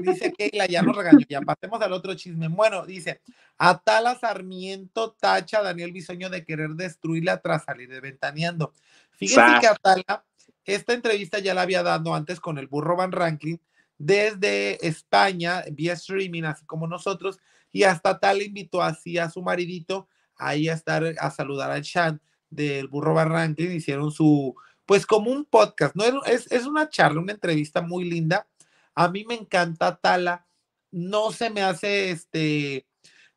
Dice Keila, ya nos regañó, ya pasemos al otro chisme. Bueno, dice, Atala Sarmiento tacha Daniel Bisoño de querer destruirla tras salir de Ventaneando. Fíjense que Atala, esta entrevista ya la había dado antes con el burro Van Ranking, desde España, vía streaming, así como nosotros, y hasta tal invitó así a su maridito ahí a estar a saludar al Chan del Burro y Hicieron su, pues como un podcast, ¿no? Es, una charla, una entrevista muy linda. A mí me encanta Tala. No se me hace, este,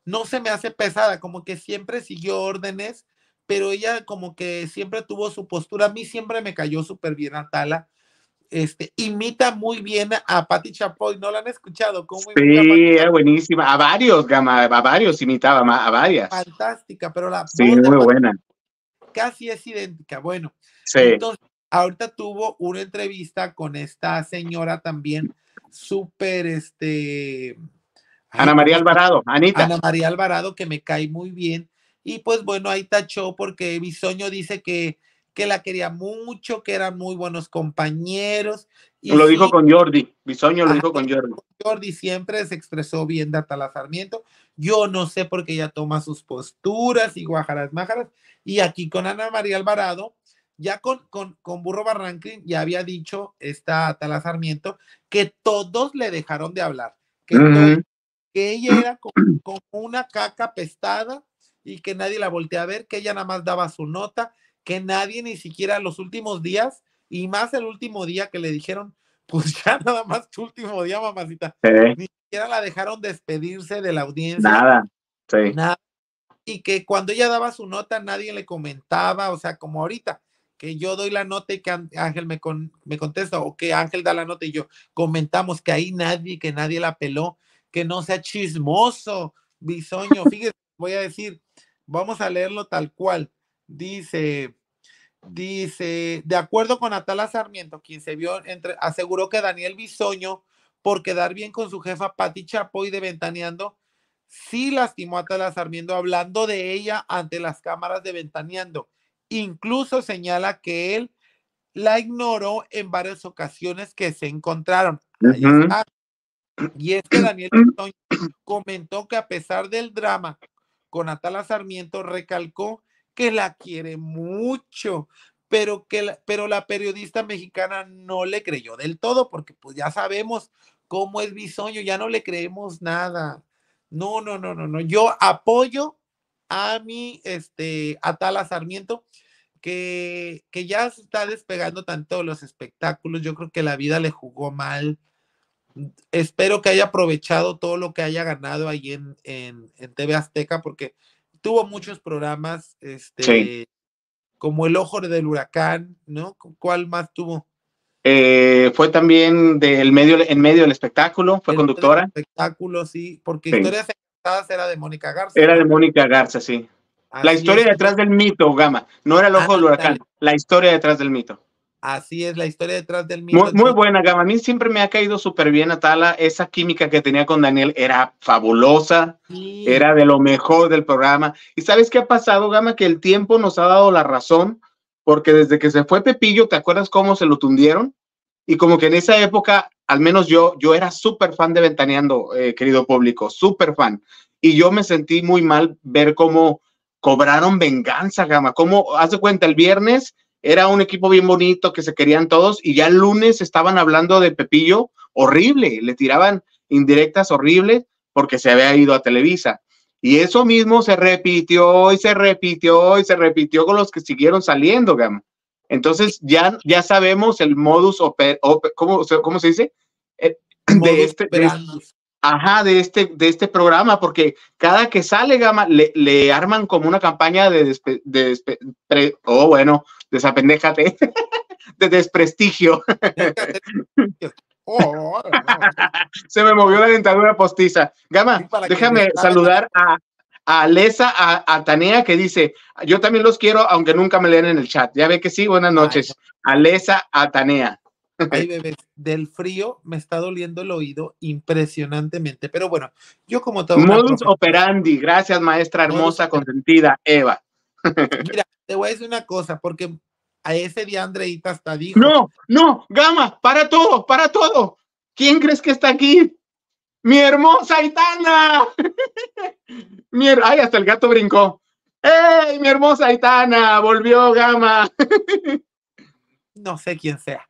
no se me hace pesada, como que siempre siguió órdenes, pero ella como que siempre tuvo su postura. A mí siempre me cayó súper bien a Tala este, imita muy bien a Patti Chapoy, ¿no la han escuchado? sí, es buenísima, a varios, Gama, a varios imitaba, a varias. Fantástica, pero la sí, muy buena. casi es idéntica, bueno. Entonces, ahorita tuvo una entrevista con esta señora también, súper, este... Ana María Alvarado, Anita. Ana María Alvarado, que me cae muy bien. Y pues bueno, ahí tachó porque Bisoño dice que que la quería mucho, que eran muy buenos compañeros. Y lo dijo con Jordi, Bisoño lo dijo con Jordi. Jordi siempre se expresó bien de Atala Sarmiento. Yo no sé por qué ella toma sus posturas y guajaras májaras. Y aquí con Ana María Alvarado, ya con, con, con Burro Barranquín, ya había dicho esta Atala Sarmiento que todos le dejaron de hablar, que, ella era como, una caca pestada y que nadie la voltea a ver, que ella nada más daba su nota que nadie ni siquiera los últimos días y más el último día que le dijeron, pues ya nada más tu último día, mamacita. Ni siquiera la dejaron despedirse de la audiencia. Nada, Nada. Y que cuando ella daba su nota nadie le comentaba, o sea, como ahorita, que yo doy la nota y que Ángel me, me contesta, o que Ángel da la nota y yo comentamos que ahí nadie, que nadie la peló, que no sea chismoso, bisoño. Fíjese, voy a decir, vamos a leerlo tal cual. Dice, dice, de acuerdo con Atala Sarmiento, quien se vio entre, aseguró que Daniel Bisoño, por quedar bien con su jefa Pati Chapoy de Ventaneando, sí lastimó a Atala Sarmiento hablando de ella ante las cámaras de Ventaneando. Incluso señala que él la ignoró en varias ocasiones que se encontraron. Y es que Daniel Bisoño comentó que a pesar del drama con Atala Sarmiento, recalcó que la quiere mucho, pero, que la, pero la periodista mexicana no le creyó del todo, porque pues ya sabemos cómo es Bisoño, ya no le creemos nada. No, no, no, no, no. Yo apoyo a mi, este, a Tala Sarmiento, que, que ya está despegando tanto los espectáculos. Yo creo que la vida le jugó mal. Espero que haya aprovechado todo lo que haya ganado ahí en, en, en TV Azteca, porque tuvo muchos programas, este, como El Ojo del Huracán, ¿no? ¿Cuál más tuvo? Eh, fue también del medio, en medio del espectáculo, fue el conductora. Espectáculo, sí, porque Historias Encantadas era de Mónica Garza. Era de Mónica Garza, sí. la historia detrás del mito, Gama. No era el ojo del huracán, la historia detrás del mito. Así es la historia detrás del mío. Muy, buena, Gama. A mí siempre me ha caído súper bien Atala. Esa química que tenía con Daniel era fabulosa, era de lo mejor del programa. ¿Y sabes qué ha pasado, Gama? Que el tiempo nos ha dado la razón, porque desde que se fue Pepillo, ¿te acuerdas cómo se lo tundieron? Y como que en esa época, al menos yo, yo era súper fan de Ventaneando, eh, querido público, súper fan. Y yo me sentí muy mal ver cómo cobraron venganza, Gama. ¿Cómo, hace cuenta, el viernes era un equipo bien bonito que se querían todos y ya el lunes estaban hablando de Pepillo horrible, le tiraban indirectas horribles porque se había ido a Televisa. Y eso mismo se repitió y se repitió y se repitió con los que siguieron saliendo, Gama. Entonces ya, ya sabemos el modus operandi, ¿cómo, se dice? Eh, de, este, ajá, de este, de este programa, porque cada que sale Gama le, arman como una campaña de, oh, bueno, desapendéjate, de desprestigio. Oh, oh, oh, Se me movió la dentadura postiza. Gama, déjame saludar a, Alesa, a, que dice, yo también los quiero, aunque nunca me lean en el chat. Ya ve que sí, buenas noches. Alesa, Atanea. Ay, bebés, del frío me está doliendo el oído impresionantemente. Pero bueno, yo como todo. Modus operandi, gracias, maestra hermosa, consentida, Eva. Mira, te voy a decir una cosa, porque a ese día Andreita hasta dijo. No, no, Gama, para todo, para todo. ¿Quién crees que está aquí? Mi hermosa Aitana. Ay, hasta el gato brincó. ¡Ey, mi hermosa Aitana! Volvió Gama. no sé quién sea.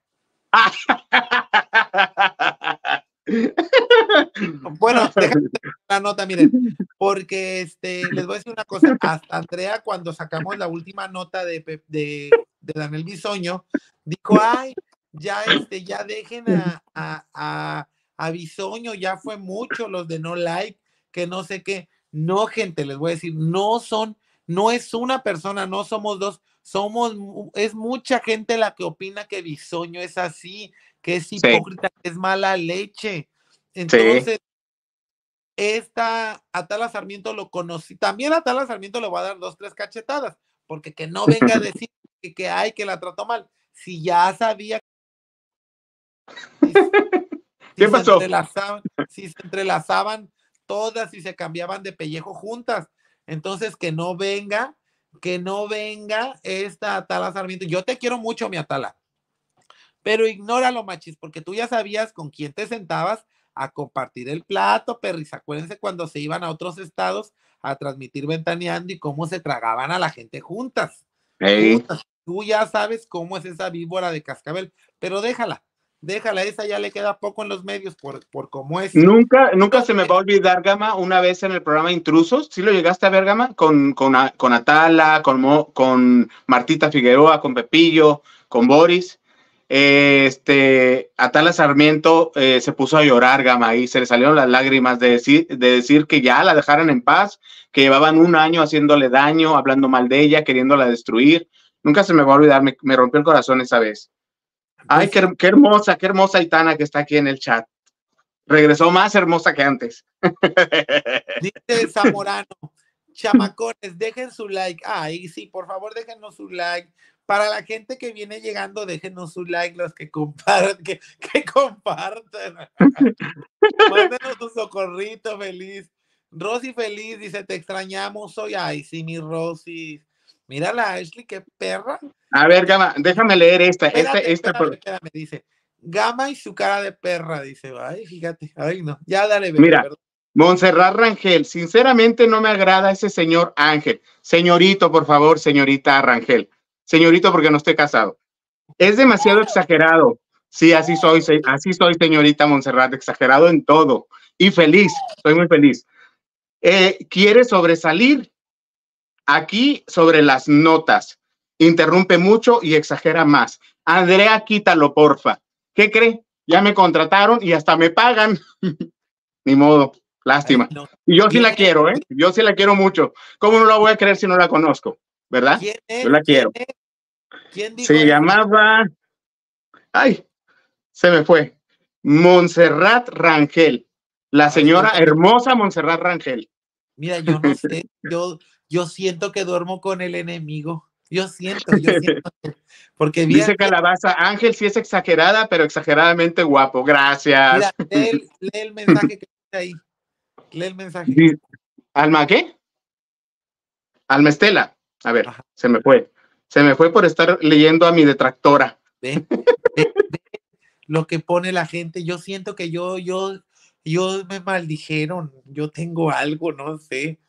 Bueno, déjame una nota, miren, porque este, les voy a decir una cosa, hasta Andrea cuando sacamos la última nota de, de, Daniel Bisoño, dijo, ay, ya, este, ya dejen a, a, a Bisoño, ya fue mucho los de no like, que no sé qué. No, gente, les voy a decir, no son, no es una persona, no somos dos, somos, es mucha gente la que opina que Bisoño es así que es hipócrita, es mala leche. Entonces, esta Atala Sarmiento lo conocí, también Atala Sarmiento le va a dar dos, tres cachetadas, porque que no venga a decir que, hay, que la trató mal, si ya sabía. que si se entrelazaban todas y se cambiaban de pellejo juntas. Entonces, que no venga, que no venga esta Atala Sarmiento. Yo te quiero mucho, mi Atala. Pero ignóralo, machis, porque tú ya sabías con quién te sentabas a compartir el plato, perris. Acuérdense cuando se iban a otros estados a transmitir ventaneando y cómo se tragaban a la gente juntas. Tú ya sabes cómo es esa víbora de cascabel, pero déjala, déjala, esa ya le queda poco en los medios por, por cómo es. Nunca, nunca se me va a olvidar, Gama, una vez en el programa Intrusos, si lo llegaste a ver, Gama, con, con, con Atala, con, con Martita Figueroa, con Pepillo, con Boris este, Atala Sarmiento eh, se puso a llorar, Gama, y se le salieron las lágrimas de decir, de decir que ya la dejaran en paz, que llevaban un año haciéndole daño, hablando mal de ella, queriéndola destruir. Nunca se me va a olvidar, me, rompió el corazón esa vez. Ay, qué, hermosa, qué hermosa Aitana que está aquí en el chat. Regresó más hermosa que antes. Dice Zamorano, chamacones, dejen su like. Ay, sí, por favor, déjenos su like para la gente que viene llegando, déjenos su like, los que compartan, que, que compartan. un socorrito feliz. Rosy feliz dice, te extrañamos hoy. Ay, sí, mi Rosy. Mira la Ashley, qué perra. A ver, Gama, déjame leer esta. Este, esta, esta dice. Gama y su cara de perra, dice. Ay, fíjate. Ay, no. Ya dale. Mira, perdón. Rangel, sinceramente no me agrada ese señor Ángel. Señorito, por favor, señorita Rangel señorito porque no estoy casado. Es demasiado exagerado. Sí, así soy, así soy, señorita Monserrat, exagerado en todo. Y feliz, estoy muy feliz. Eh, quiere sobresalir aquí sobre las notas. Interrumpe mucho y exagera más. Andrea, quítalo, porfa. ¿Qué cree? Ya me contrataron y hasta me pagan. Ni modo, lástima. Y yo sí la quiero, ¿eh? Yo sí la quiero mucho. ¿Cómo no la voy a creer si no la conozco? ¿verdad? Yo la quiero. ¿Quién, dijo se llamaba. Ay, se me fue. Montserrat Rangel. La señora hermosa Montserrat Rangel. Mira, yo no sé. Yo, siento que duermo con el enemigo. Yo siento, yo siento. Porque Dice Calabaza, Ángel sí es exagerada, pero exageradamente guapo. Gracias. Mira, lee, el, mensaje que está ahí. Lee el mensaje. ¿Alma qué? Alma Estela. A ver, se me fue. Se me fue por estar leyendo a mi detractora. ¿Ve? Lo que pone la gente, yo siento que yo, yo, yo me maldijeron, yo tengo algo, no sé.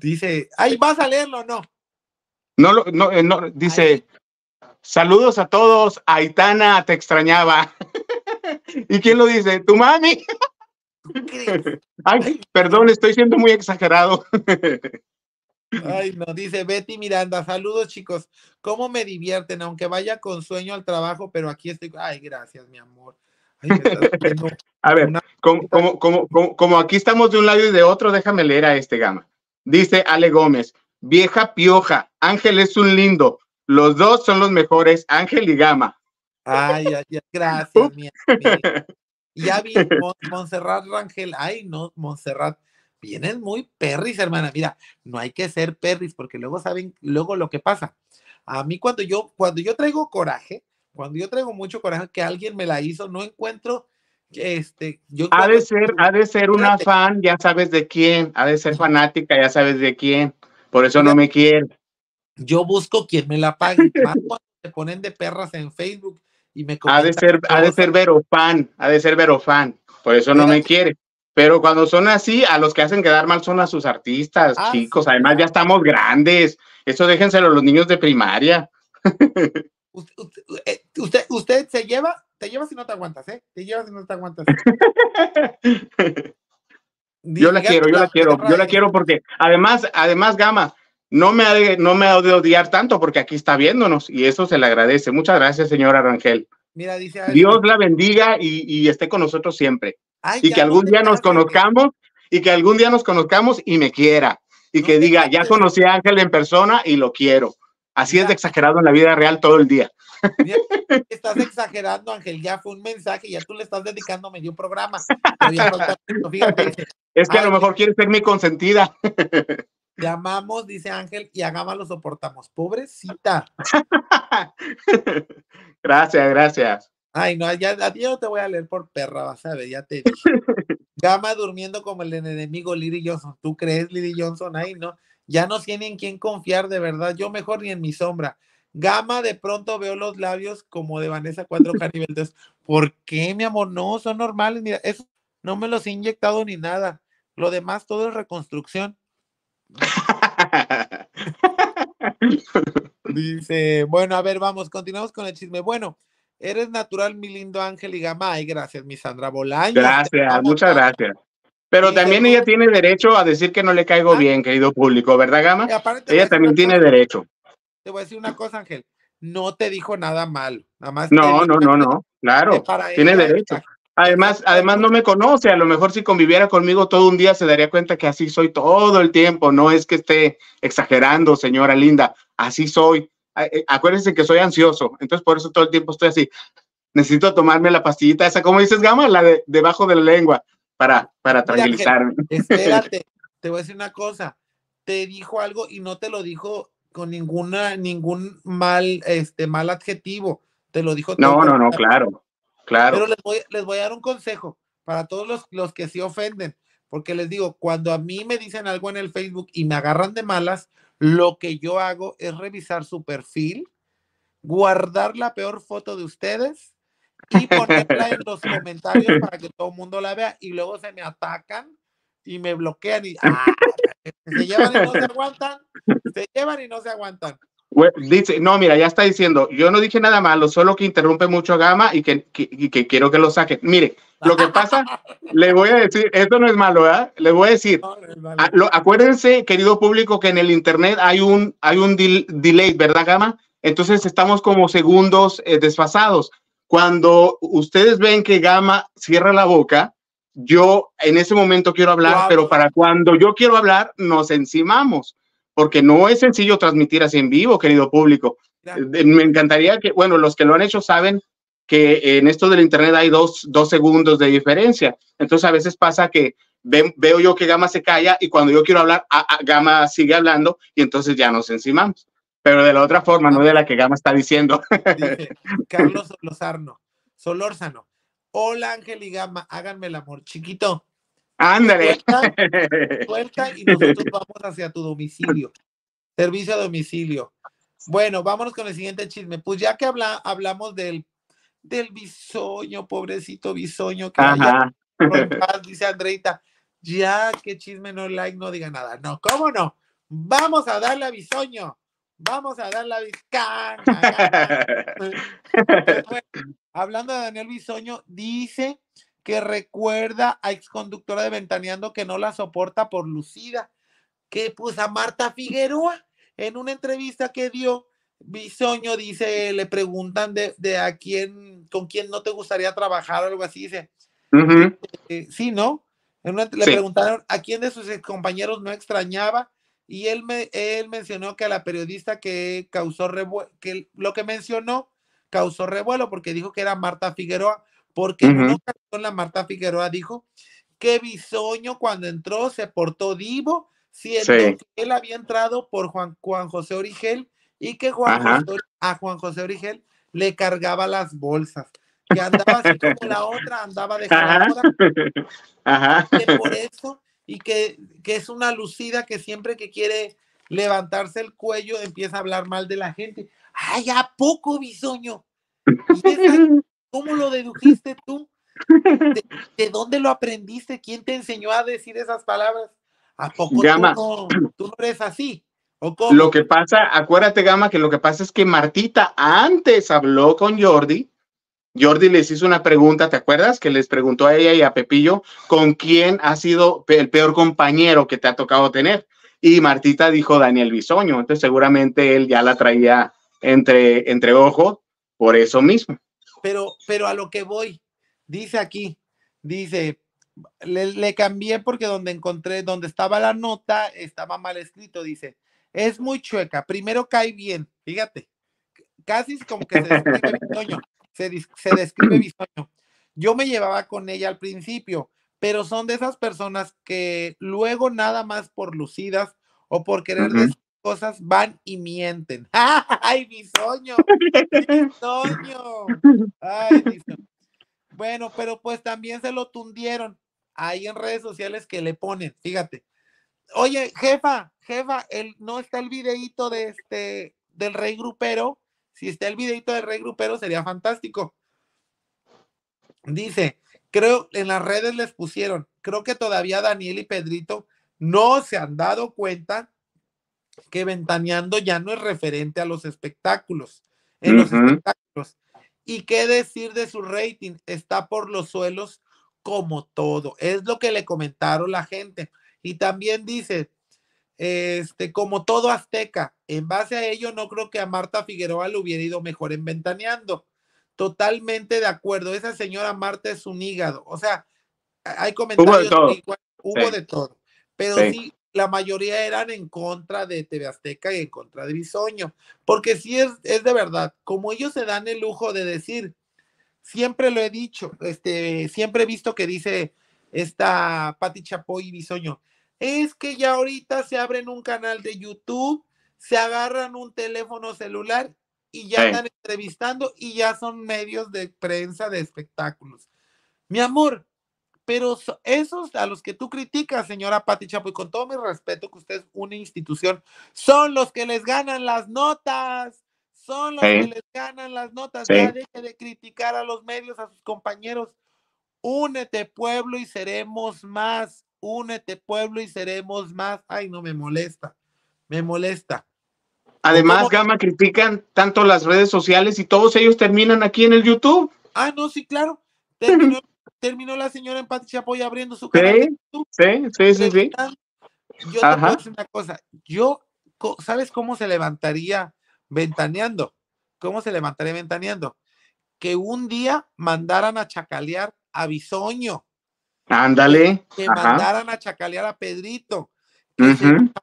Dice, ay, vas a leerlo, no. No, no, eh, no dice, saludos a todos, Aitana, te extrañaba. ¿Y quién lo dice? ¿Tu mami? Ay, perdón, estoy siendo muy exagerado. Ay, no, dice Betty Miranda, saludos chicos, ¿cómo me divierten? Aunque vaya con sueño al trabajo, pero aquí estoy. Ay, gracias, mi amor. a ver, como, como, como, como, aquí estamos de un lado y de otro, déjame leer a este gama. Dice Ale Gómez, vieja pioja, Ángel es un lindo, los dos son los mejores, Ángel y Gama. Ay, ay gracias, mi, amor. Ya vi Montserrat Rangel, ay no, Monserrat. Vienen muy perris, hermana. Mira, no hay que ser perris porque luego saben, luego lo que pasa. A mí cuando yo, cuando yo traigo coraje, cuando yo traigo mucho coraje que alguien me la hizo, no encuentro este, yo ha de ser, ha de ser una fan, ya sabes de quién, ha de ser fanática, ya sabes de quién, por eso no me quiere. Yo busco quien me la pague, más cuando ponen de perras en Facebook y me ha de ser, ha de ser Verofan, ha de ser fan, por eso no me quiere. Pero cuando son así, a los que hacen quedar mal son a sus artistas, ah, chicos. Además, ya estamos grandes. Eso déjenselo a los niños de primaria. Eh, usted, usted, se lleva, te lleva si no te aguantas, ¿eh? Te lleva si no te aguantas. yo la quiero, yo la quiero, yo la quiero porque además, además, Gama, no me, ha de, no me ha de odiar tanto porque aquí está viéndonos y eso se le agradece. Muchas gracias, señora Rangel. Dios la bendiga y esté con nosotros siempre y que algún día nos conozcamos y que algún día nos conozcamos y me quiera y que diga, ya conocí a Ángel en persona y lo quiero. Así es de exagerado en la vida real todo el día. estás exagerando, Ángel. Ya fue un mensaje, ya tú le estás dedicando medio programa. Es que a lo mejor quiere ser mi consentida. llamamos dice Ángel, y a lo soportamos. Pobrecita. gracias, gracias. Ay, no, ya, a ti no te voy a leer por perra, vas a ver, ya te dije. Gama durmiendo como el enemigo Lily Johnson. ¿Tú crees, Lily Johnson? Ay, no. Ya no tienen en quién confiar, de verdad. Yo mejor ni en mi sombra. Gama, de pronto veo los labios como de Vanessa 4K Entonces, ¿Por qué, mi amor? No, son normales. Mira, eso no me los he inyectado ni nada. Lo demás todo es reconstrucción. Dice, bueno, a ver, vamos, continuamos con el chisme. Bueno, Eres natural, mi lindo Ángel y Gama. Ay, Gracias, mi Sandra Bolaño. Gracias, muchas gracias. Pero también ella tiene derecho a decir que no le caigo ah. bien, querido público, ¿verdad, Gama? Ella también tiene derecho. Te voy a decir una cosa, Ángel. No te dijo nada mal. Nada más no, no, no, no. Claro. Tiene derecho. Además, además no me conoce. A lo mejor si conviviera conmigo todo un día se daría cuenta que así soy todo el tiempo. No es que esté exagerando, señora linda. Así soy. Ah, eh, acuérdense que soy ansioso, entonces por eso todo el tiempo estoy así. Necesito tomarme la pastillita esa, como dices, Gama, la de debajo de la lengua, para, para tranquilizarme. espérate, te voy a decir una cosa. Te dijo algo y no te lo dijo con ninguna, ningún mal, este, mal adjetivo. Te lo dijo. No, no, no, claro, claro. Pero les voy, a dar un consejo para todos los, los que se sí ofenden, porque les digo, cuando a mí me dicen algo en el Facebook y me agarran de malas, lo que yo hago es revisar su perfil, guardar la peor foto de ustedes y ponerla en los comentarios para que todo el mundo la vea y luego se me atacan y me bloquean y ah, se llevan y no se aguantan, se llevan y no se aguantan. Dice, no, mira, ya está diciendo, yo no dije nada malo, solo que interrumpe mucho a Gama y que, quiero que lo saque. Mire, lo que pasa, le voy a decir, esto no es malo, Le voy a decir, acuérdense, querido público, que en el Internet hay un, hay un delay, ¿verdad, Gama? Entonces estamos como segundos eh, desfasados. Cuando ustedes ven que Gama cierra la boca, yo en ese momento quiero hablar, pero para cuando yo quiero hablar, nos encimamos porque no es sencillo transmitir así en vivo, querido público. Eh, me encantaría que, bueno, los que lo han hecho saben que en esto del Internet hay dos, segundos de diferencia. Entonces a veces pasa que veo yo que Gama se calla y cuando yo quiero hablar, a, Gama sigue hablando y entonces ya nos encimamos. Pero de la otra forma, no de la que Gama está diciendo. Carlos Lozano, Solórzano. Hola Ángel y Gama, háganme el amor. Chiquito, Ándale. Suelta y nosotros vamos hacia tu domicilio. Servicio a domicilio. Bueno, vámonos con el siguiente chisme. Pues ya que habla, hablamos del, del bisoño, pobrecito bisoño, que dice Andreita. Ya, que chisme no like, no diga nada. No, ¿cómo no? Vamos a darle a bisoño. Vamos a darle a bisca pues, hablando de Daniel Bisoño, dice que recuerda a exconductora de Ventaneando que no la soporta por lucida, que pues a Marta Figueroa en una entrevista que dio Bisoño dice, le preguntan de, a quién, con quién no te gustaría trabajar o algo así, dice, eh, sí, ¿no? le preguntaron a quién de sus compañeros no extrañaba y él, me, él mencionó que a la periodista que causó revuelo, que lo que mencionó causó revuelo porque dijo que era Marta Figueroa, porque uh la Marta Figueroa dijo que Bisoño cuando entró se portó divo, siendo que él había entrado por Juan, José Origel y que Juan a Juan José Origel le cargaba las bolsas. Que andaba así como la otra, andaba de Ajá. Ajá. por eso, y que, es una lucida que siempre que quiere levantarse el cuello empieza a hablar mal de la gente. ¡Ay, a poco, bisoño! ¿Cómo lo dedujiste tú? ¿De, dónde lo aprendiste? ¿Quién te enseñó a decir esas palabras? ¿A poco tú, no, tú, eres así? Lo que pasa, acuérdate, Gama, que lo que pasa es que Martita antes habló con Jordi. Jordi les hizo una pregunta, ¿te acuerdas? Que les preguntó a ella y a Pepillo con quién ha sido el peor compañero que te ha tocado tener. Y Martita dijo Daniel Bisoño, entonces seguramente él ya la traía entre, entre ojos por eso mismo pero, pero a lo que voy, dice aquí, dice, le, cambié porque donde encontré, donde estaba la nota, estaba mal escrito, dice, es muy chueca, primero cae bien, fíjate, casi como que se describe bisoño, se, describe Yo me llevaba con ella al principio, pero son de esas personas que luego nada más por lucidas o por querer cosas van y mienten. ¡Ay, mi sueño ¡Ay, soño Bueno, pero pues también se lo tundieron ahí en redes sociales que le ponen, fíjate. Oye, jefa, jefa, el, no está el videíto de este, del rey grupero. Si está el videíto del rey grupero sería fantástico. Dice, creo, en las redes les pusieron, creo que todavía Daniel y Pedrito no se han dado cuenta que ventaneando ya no es referente a los espectáculos. En los espectáculos. ¿Y qué decir de su rating? Está por los suelos como todo. Es lo que le comentaron la gente. Y también dice, este, como todo azteca, en base a ello no creo que a Marta Figueroa le hubiera ido mejor en ventaneando. Totalmente de acuerdo. Esa señora Marta es un hígado. O sea, hay comentarios. Hubo de todo. Pero sí la mayoría eran en contra de TV Azteca y en contra de Bisoño, porque sí es, es de verdad, como ellos se dan el lujo de decir, siempre lo he dicho, este, siempre he visto que dice esta Pati Chapoy y Bisoño, es que ya ahorita se abren un canal de YouTube, se agarran un teléfono celular y ya andan entrevistando y ya son medios de prensa de espectáculos. Mi amor, pero esos a los que tú criticas, señora Pati Chapo, y con todo mi respeto que usted es una institución, son los que les ganan las notas. Son los que les ganan las notas. Ya deje de criticar a los medios, a sus compañeros. Únete, pueblo, y seremos más. Únete, pueblo, y seremos más. Ay, no me molesta. Me molesta. Además, Gama critican tanto las redes sociales y todos ellos terminan aquí en el YouTube. Ah, no, sí, claro. terminó la señora en Patricia Poy abriendo su canal. Sí, sí, sí, sí. Yo te una cosa. Yo, ¿sabes cómo se levantaría ventaneando? ¿Cómo se levantaría ventaneando? Que un día mandaran a chacalear a Bisoño. Ándale. Que mandaran a chacalear a Pedrito. Que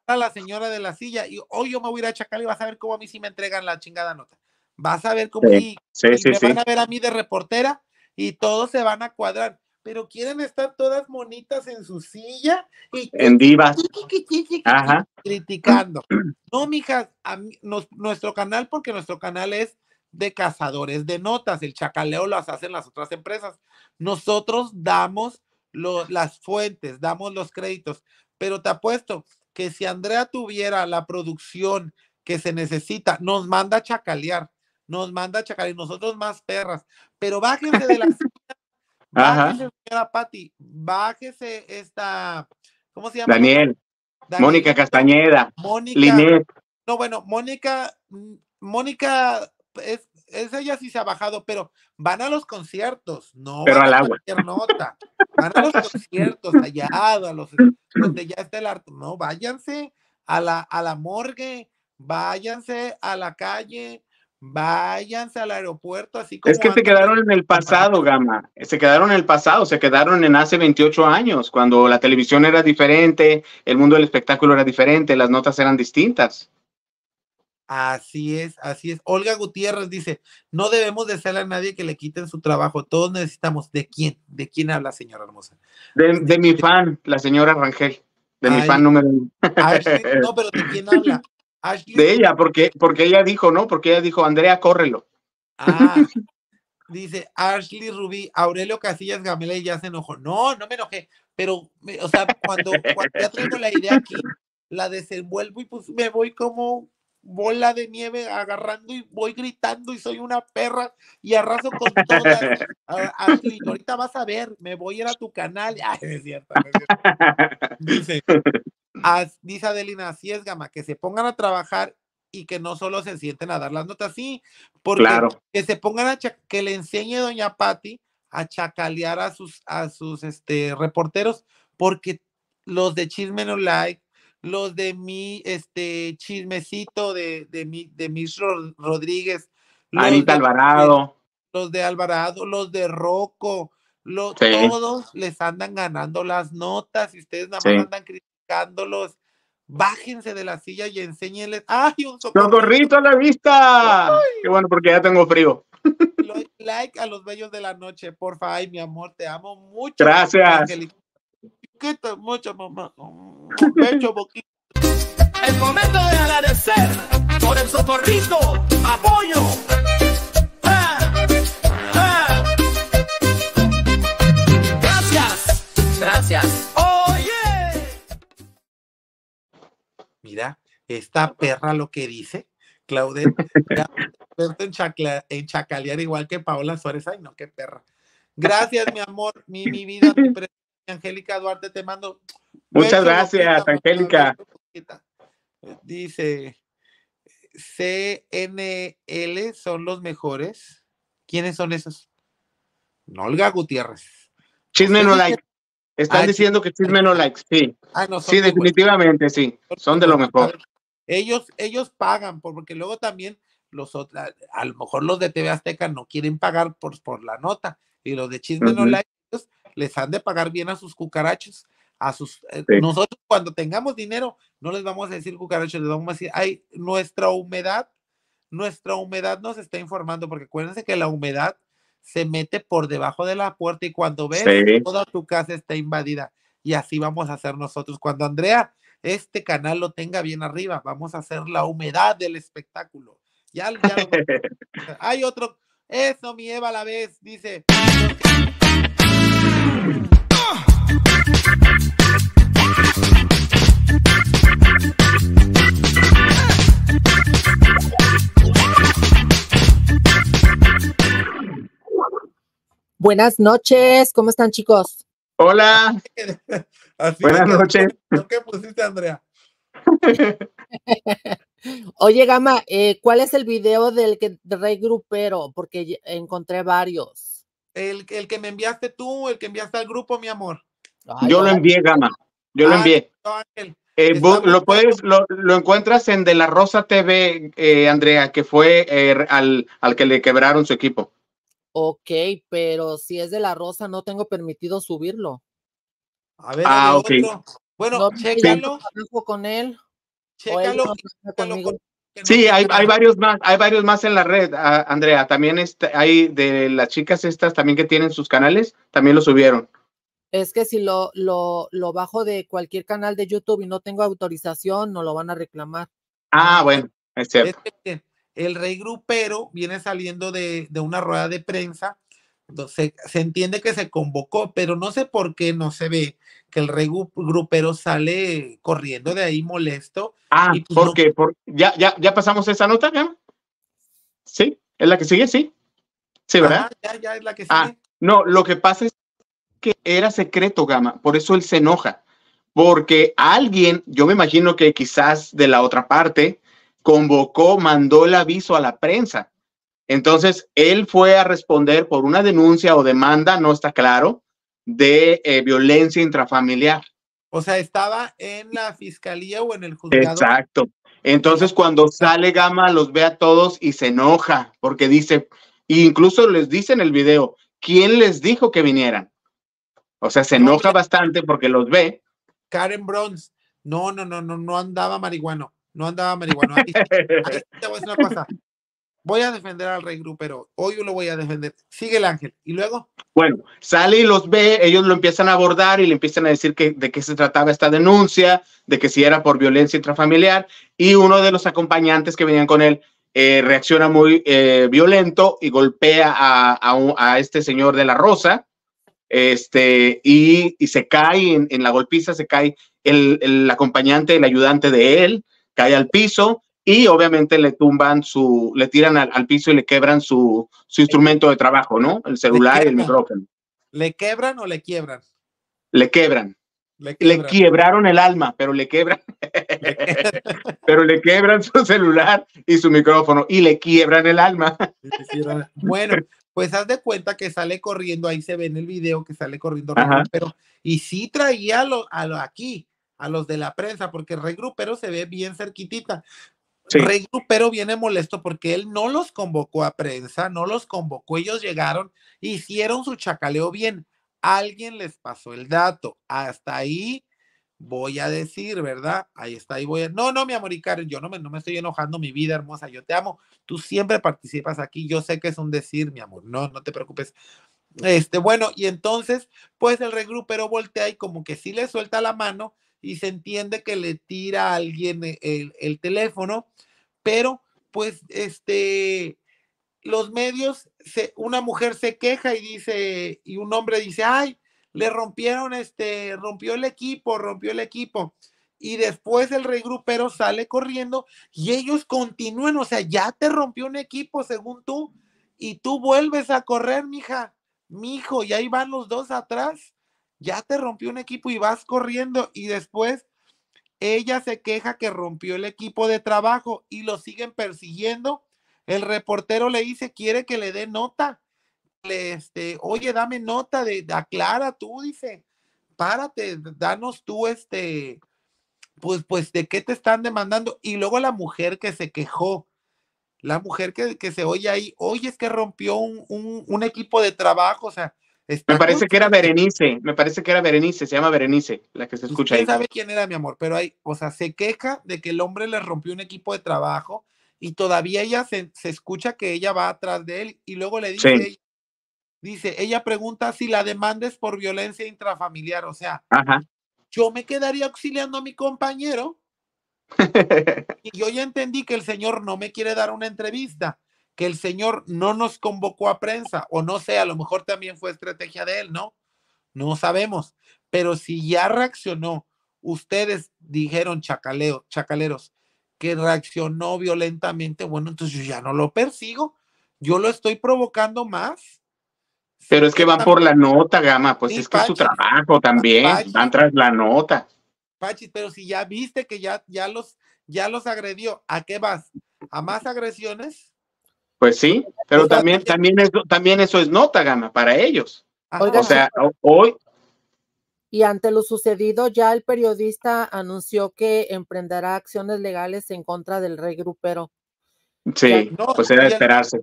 a la señora de la silla. Y hoy yo me voy a ir a chacalear y vas a ver cómo a mí sí me entregan la chingada nota. Vas a ver cómo sí, me van a ver a mí de reportera y todos se van a cuadrar. Pero quieren estar todas monitas en su silla y en divas. criticando. No, mijas, a nuestro canal, porque nuestro canal es de cazadores de notas, el chacaleo las hacen las otras empresas. Nosotros damos las fuentes, damos los créditos, pero te apuesto que si Andrea tuviera la producción que se necesita, nos manda a chacalear nos manda a chacar y nosotros más perras. Pero bájense de la bájense, señora Pati. bájese esta, ¿cómo se llama? Daniel, Mónica Castañeda, Mónica, No, bueno, Mónica, Mónica es, es, ella sí se ha bajado, pero van a los conciertos, no pero a agua. nota, van a los conciertos allá, donde ya está el arte, no, váyanse a la, a la morgue, váyanse a la calle, Váyanse al aeropuerto así como... Es que se quedaron en el pasado, Gama. Se quedaron en el pasado, se quedaron en hace 28 años, cuando la televisión era diferente, el mundo del espectáculo era diferente, las notas eran distintas. Así es, así es. Olga Gutiérrez dice, no debemos desearle a nadie que le quiten su trabajo. Todos necesitamos. ¿De quién? ¿De quién habla, señora hermosa? De, este, mi fan, la señora Rangel. De mi fan número uno. No, pero ¿de quién habla? De ella, porque, porque ella dijo, ¿no? Porque ella dijo, Andrea, córrelo. Ah, dice Ashley Rubí, Aurelio Casillas Gamela ya se enojó. No, no me enojé, pero, o sea, cuando, ya tengo la idea aquí, la desenvuelvo y pues me voy como bola de nieve agarrando y voy gritando y soy una perra y arraso con todas. Ashley, ahorita vas a ver, me voy a ir a tu canal. Ay, es cierto. Dice, a dice Adelina, así es, que se pongan a trabajar y que no solo se sienten a dar las notas, sí, porque que se pongan a que le enseñe doña Patti a chacalear a sus, a sus este, reporteros, porque los de Chisme No Like, los de mi este, chismecito de, de, mi, de mis Rodríguez, los Anita de, Alvarado, los de Alvarado, los de Rocco, todos les andan ganando las notas y ustedes nada más andan Bájense de la silla y enséñenles. ¡Ay, un socorrito! a la vista! Que Qué bueno, porque ya tengo frío. like a los bellos de la noche, porfa. Ay, mi amor, te amo mucho. Gracias. mucho, mamá. Mm, el momento de agradecer por el socorrito, apoyo. Ah, ah. Gracias, gracias. mira, esta perra lo que dice, Claudette, en, chacalear igual que Paola Suárez, ay no, qué perra. Gracias, mi amor, mi, vida, mi Angélica Duarte, te mando. Muchas gracias, Angélica. Eh, dice, CNL son los mejores. ¿Quiénes son esos? Nolga Gutiérrez. Chisme no like. Están ah, diciendo que Chisme no likes, sí. Ah, sí, definitivamente, sí. Son de lo mejor. Ellos, ellos pagan, porque luego también los otros, a lo mejor los de TV Azteca no quieren pagar por, por la nota, y los de Chisme no likes les han de pagar bien a sus cucarachos. A sus, eh, Nosotros cuando tengamos dinero, no les vamos a decir cucarachos, les vamos a decir, nuestra humedad, nuestra humedad nos está informando, porque acuérdense que la humedad se mete por debajo de la puerta y cuando ves, toda tu casa está invadida. Y así vamos a hacer nosotros. Cuando Andrea este canal lo tenga bien arriba, vamos a hacer la humedad del espectáculo. Ya, Hay otro. Eso, mi Eva a la vez, dice. Buenas noches, ¿cómo están chicos? Hola. Buenas noches. ¿Qué pusiste, Andrea? Oye, Gama, eh, ¿cuál es el video del que Porque encontré varios. El, que me enviaste tú, el que enviaste al grupo, mi amor. yo lo envié, Gama. Yo lo envié. Eh, lo puedes, lo, encuentras en De La Rosa TV, eh, Andrea, que fue al que le quebraron su equipo. Ok, pero si es de la rosa, no tengo permitido subirlo. A ver, ah, Bueno, no, chécalo. con él. Chécalo. sí, hay, varios más, hay varios más en la red, ah, Andrea. También está, hay de las chicas estas también que tienen sus canales, también lo subieron. Es que si lo, lo, bajo de cualquier canal de YouTube y no tengo autorización, no lo van a reclamar. Ah, bueno, es cierto. El rey grupero viene saliendo de, una rueda de prensa. Entonces, se entiende que se convocó, pero no sé por qué no se ve que el rey grupero sale corriendo de ahí molesto. Ah, porque por, ya, ya, pasamos esa nota, ¿ya? Sí, es la que sigue, sí. Sí, ¿verdad? Ah, no, lo que pasa es que era secreto, Gama, por eso él se enoja. Porque alguien, yo me imagino que quizás de la otra parte, convocó, mandó el aviso a la prensa. Entonces, él fue a responder por una denuncia o demanda, no está claro, de eh, violencia intrafamiliar. O sea, estaba en la fiscalía o en el juzgado. Exacto. Entonces, cuando sale Gama, los ve a todos y se enoja, porque dice, e incluso les dice en el video, ¿quién les dijo que vinieran? O sea, se enoja bastante porque los ve. Karen Brons, no, no, no, no, no andaba marihuana no andaba marihuana. voy a Voy a defender al rey grupero. Hoy yo lo voy a defender. Sigue el ángel. Y luego. Bueno, sale y los ve, ellos lo empiezan a abordar y le empiezan a decir que, de qué se trataba esta denuncia, de que si era por violencia intrafamiliar. Y uno de los acompañantes que venían con él eh, reacciona muy eh, violento y golpea a, este señor de la rosa. Este, y, se cae en, la golpiza, se cae el acompañante, el ayudante de él cae al piso y obviamente le tumban su, le tiran al, piso y le quebran su, su, instrumento de trabajo, ¿no? El celular y el micrófono. ¿Le quebran o le quiebran? Le quebran. Le, quiebraron el alma, pero le quebran. pero le quebran su celular y su micrófono y le quiebran el alma. bueno, pues haz de cuenta que sale corriendo, ahí se ve en el video que sale corriendo, pero y si traía a lo aquí, a los de la prensa, porque el se ve bien cerquitita. Regrupero viene molesto porque él no los convocó a prensa, no los convocó, ellos llegaron, hicieron su chacaleo bien. Alguien les pasó el dato. Hasta ahí voy a decir, ¿verdad? Ahí está, ahí voy a... No, no, mi amor y Karen, yo no me, no me estoy enojando, mi vida hermosa, yo te amo. Tú siempre participas aquí, yo sé que es un decir, mi amor, no, no te preocupes. Este, bueno, y entonces, pues el regrupero voltea y como que sí le suelta la mano, y se entiende que le tira a alguien eh, el, teléfono, pero pues este, los medios, una mujer se queja y dice, y un hombre dice, ay, le rompieron este, rompió el equipo, rompió el equipo. Y después el regrupero sale corriendo y ellos continúan, o sea, ya te rompió un equipo según tú, y tú vuelves a correr, mija, mijo, y ahí van los dos atrás ya te rompió un equipo y vas corriendo y después ella se queja que rompió el equipo de trabajo y lo siguen persiguiendo. El reportero le dice, quiere que le dé nota. este, oye, dame nota de, aclara tú, dice, párate, danos tú este, pues, pues, ¿de qué te están demandando? Y luego la mujer que se quejó, la mujer que, se oye ahí, oye, es que rompió un equipo de trabajo, o sea, me parece que era Berenice, me parece que era Berenice, se llama Berenice, la que se escucha ahí. sabe quién era, mi amor, pero hay, o sea, se queja de que el hombre le rompió un equipo de trabajo y todavía ella se, escucha que ella va atrás de él y luego le dice, dice, ella pregunta si la demanda por violencia intrafamiliar, o sea, yo me quedaría auxiliando a mi compañero y yo ya entendí que el señor no me quiere dar una entrevista que el Señor no nos convocó a prensa, o no sé, a lo mejor también fue estrategia de Él, ¿no? No sabemos, pero si ya reaccionó, ustedes dijeron chacaleo, chacaleros, que reaccionó violentamente, bueno, entonces yo ya no lo persigo, yo lo estoy provocando más. Pero es que van por la nota, Gama, pues es que es su trabajo también, van tras la nota. Pachi, pero si ya viste que ya, ya, los, ya los agredió, ¿a qué vas? ¿A más agresiones? Pues sí, pero también, también, eso, también eso es nota, gana para ellos. o sea, hoy. Y ante lo sucedido, ya el periodista anunció que emprenderá acciones legales en contra del regrupero Sí, pues era esperarse.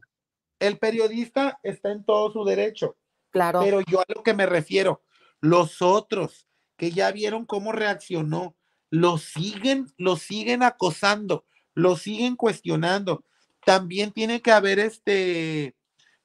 El, periodista está en todo su derecho. Claro. Pero yo a lo que me refiero, los otros que ya vieron cómo reaccionó, lo siguen, lo siguen acosando, lo siguen cuestionando también tiene que haber este,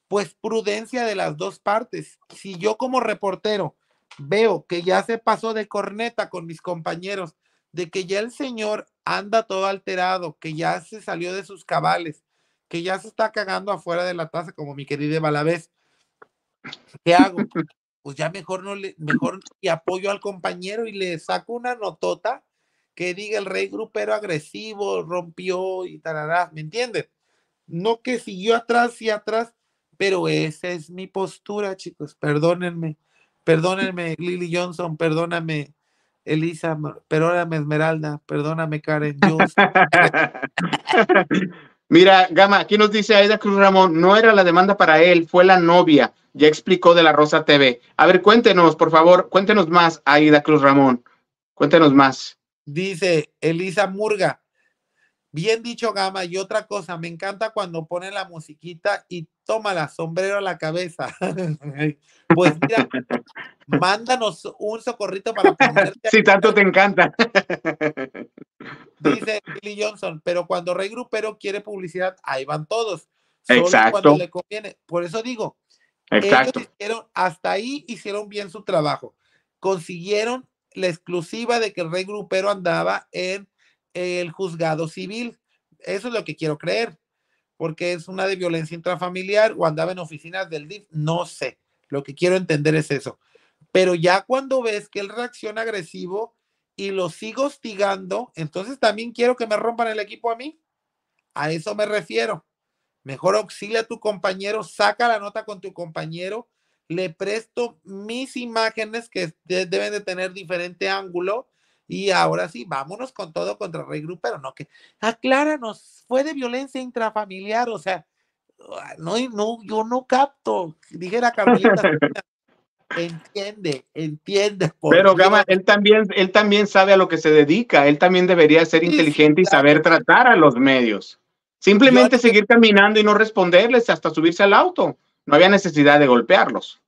pues prudencia de las dos partes. Si yo como reportero veo que ya se pasó de corneta con mis compañeros, de que ya el señor anda todo alterado, que ya se salió de sus cabales, que ya se está cagando afuera de la taza, como mi querido balabés ¿qué hago? Pues ya mejor no le, mejor y apoyo al compañero y le saco una notota que diga el rey grupero agresivo, rompió y tarará, ¿me entiendes? no que siguió atrás y atrás, pero esa es mi postura, chicos, perdónenme, perdónenme Lily Johnson, perdóname Elisa, perdóname Esmeralda, perdóname Karen. Mira, Gama, aquí nos dice Aida Cruz Ramón, no era la demanda para él, fue la novia, ya explicó de la Rosa TV. A ver, cuéntenos, por favor, cuéntenos más, Aida Cruz Ramón, cuéntenos más. Dice Elisa Murga, Bien dicho, Gama. Y otra cosa, me encanta cuando pone la musiquita y toma la sombrero a la cabeza. pues mira, mándanos un socorrito para ponerte. Si tanto te encanta. Dice Billy Johnson, pero cuando Rey Grupero quiere publicidad, ahí van todos. Solo Exacto. cuando le conviene. Por eso digo, hicieron, hasta ahí hicieron bien su trabajo. Consiguieron la exclusiva de que el Rey Grupero andaba en el juzgado civil. Eso es lo que quiero creer, porque es una de violencia intrafamiliar o andaba en oficinas del DIF, no sé. Lo que quiero entender es eso. Pero ya cuando ves que él reacciona agresivo y lo sigo hostigando, entonces también quiero que me rompan el equipo a mí. A eso me refiero. Mejor auxilia a tu compañero, saca la nota con tu compañero, le presto mis imágenes que deben de tener diferente ángulo y ahora sí, vámonos con todo contra Rey pero no que acláranos, ah, fue de violencia intrafamiliar, o sea, ah, no, no, yo no capto, dijera camila, entiende, entiende. Pero Gama, él también, él también sabe a lo que se dedica, él también debería ser inteligente y saber tratar a los medios. Simplemente seguir caminando y no responderles hasta subirse al auto. No había necesidad de golpearlos.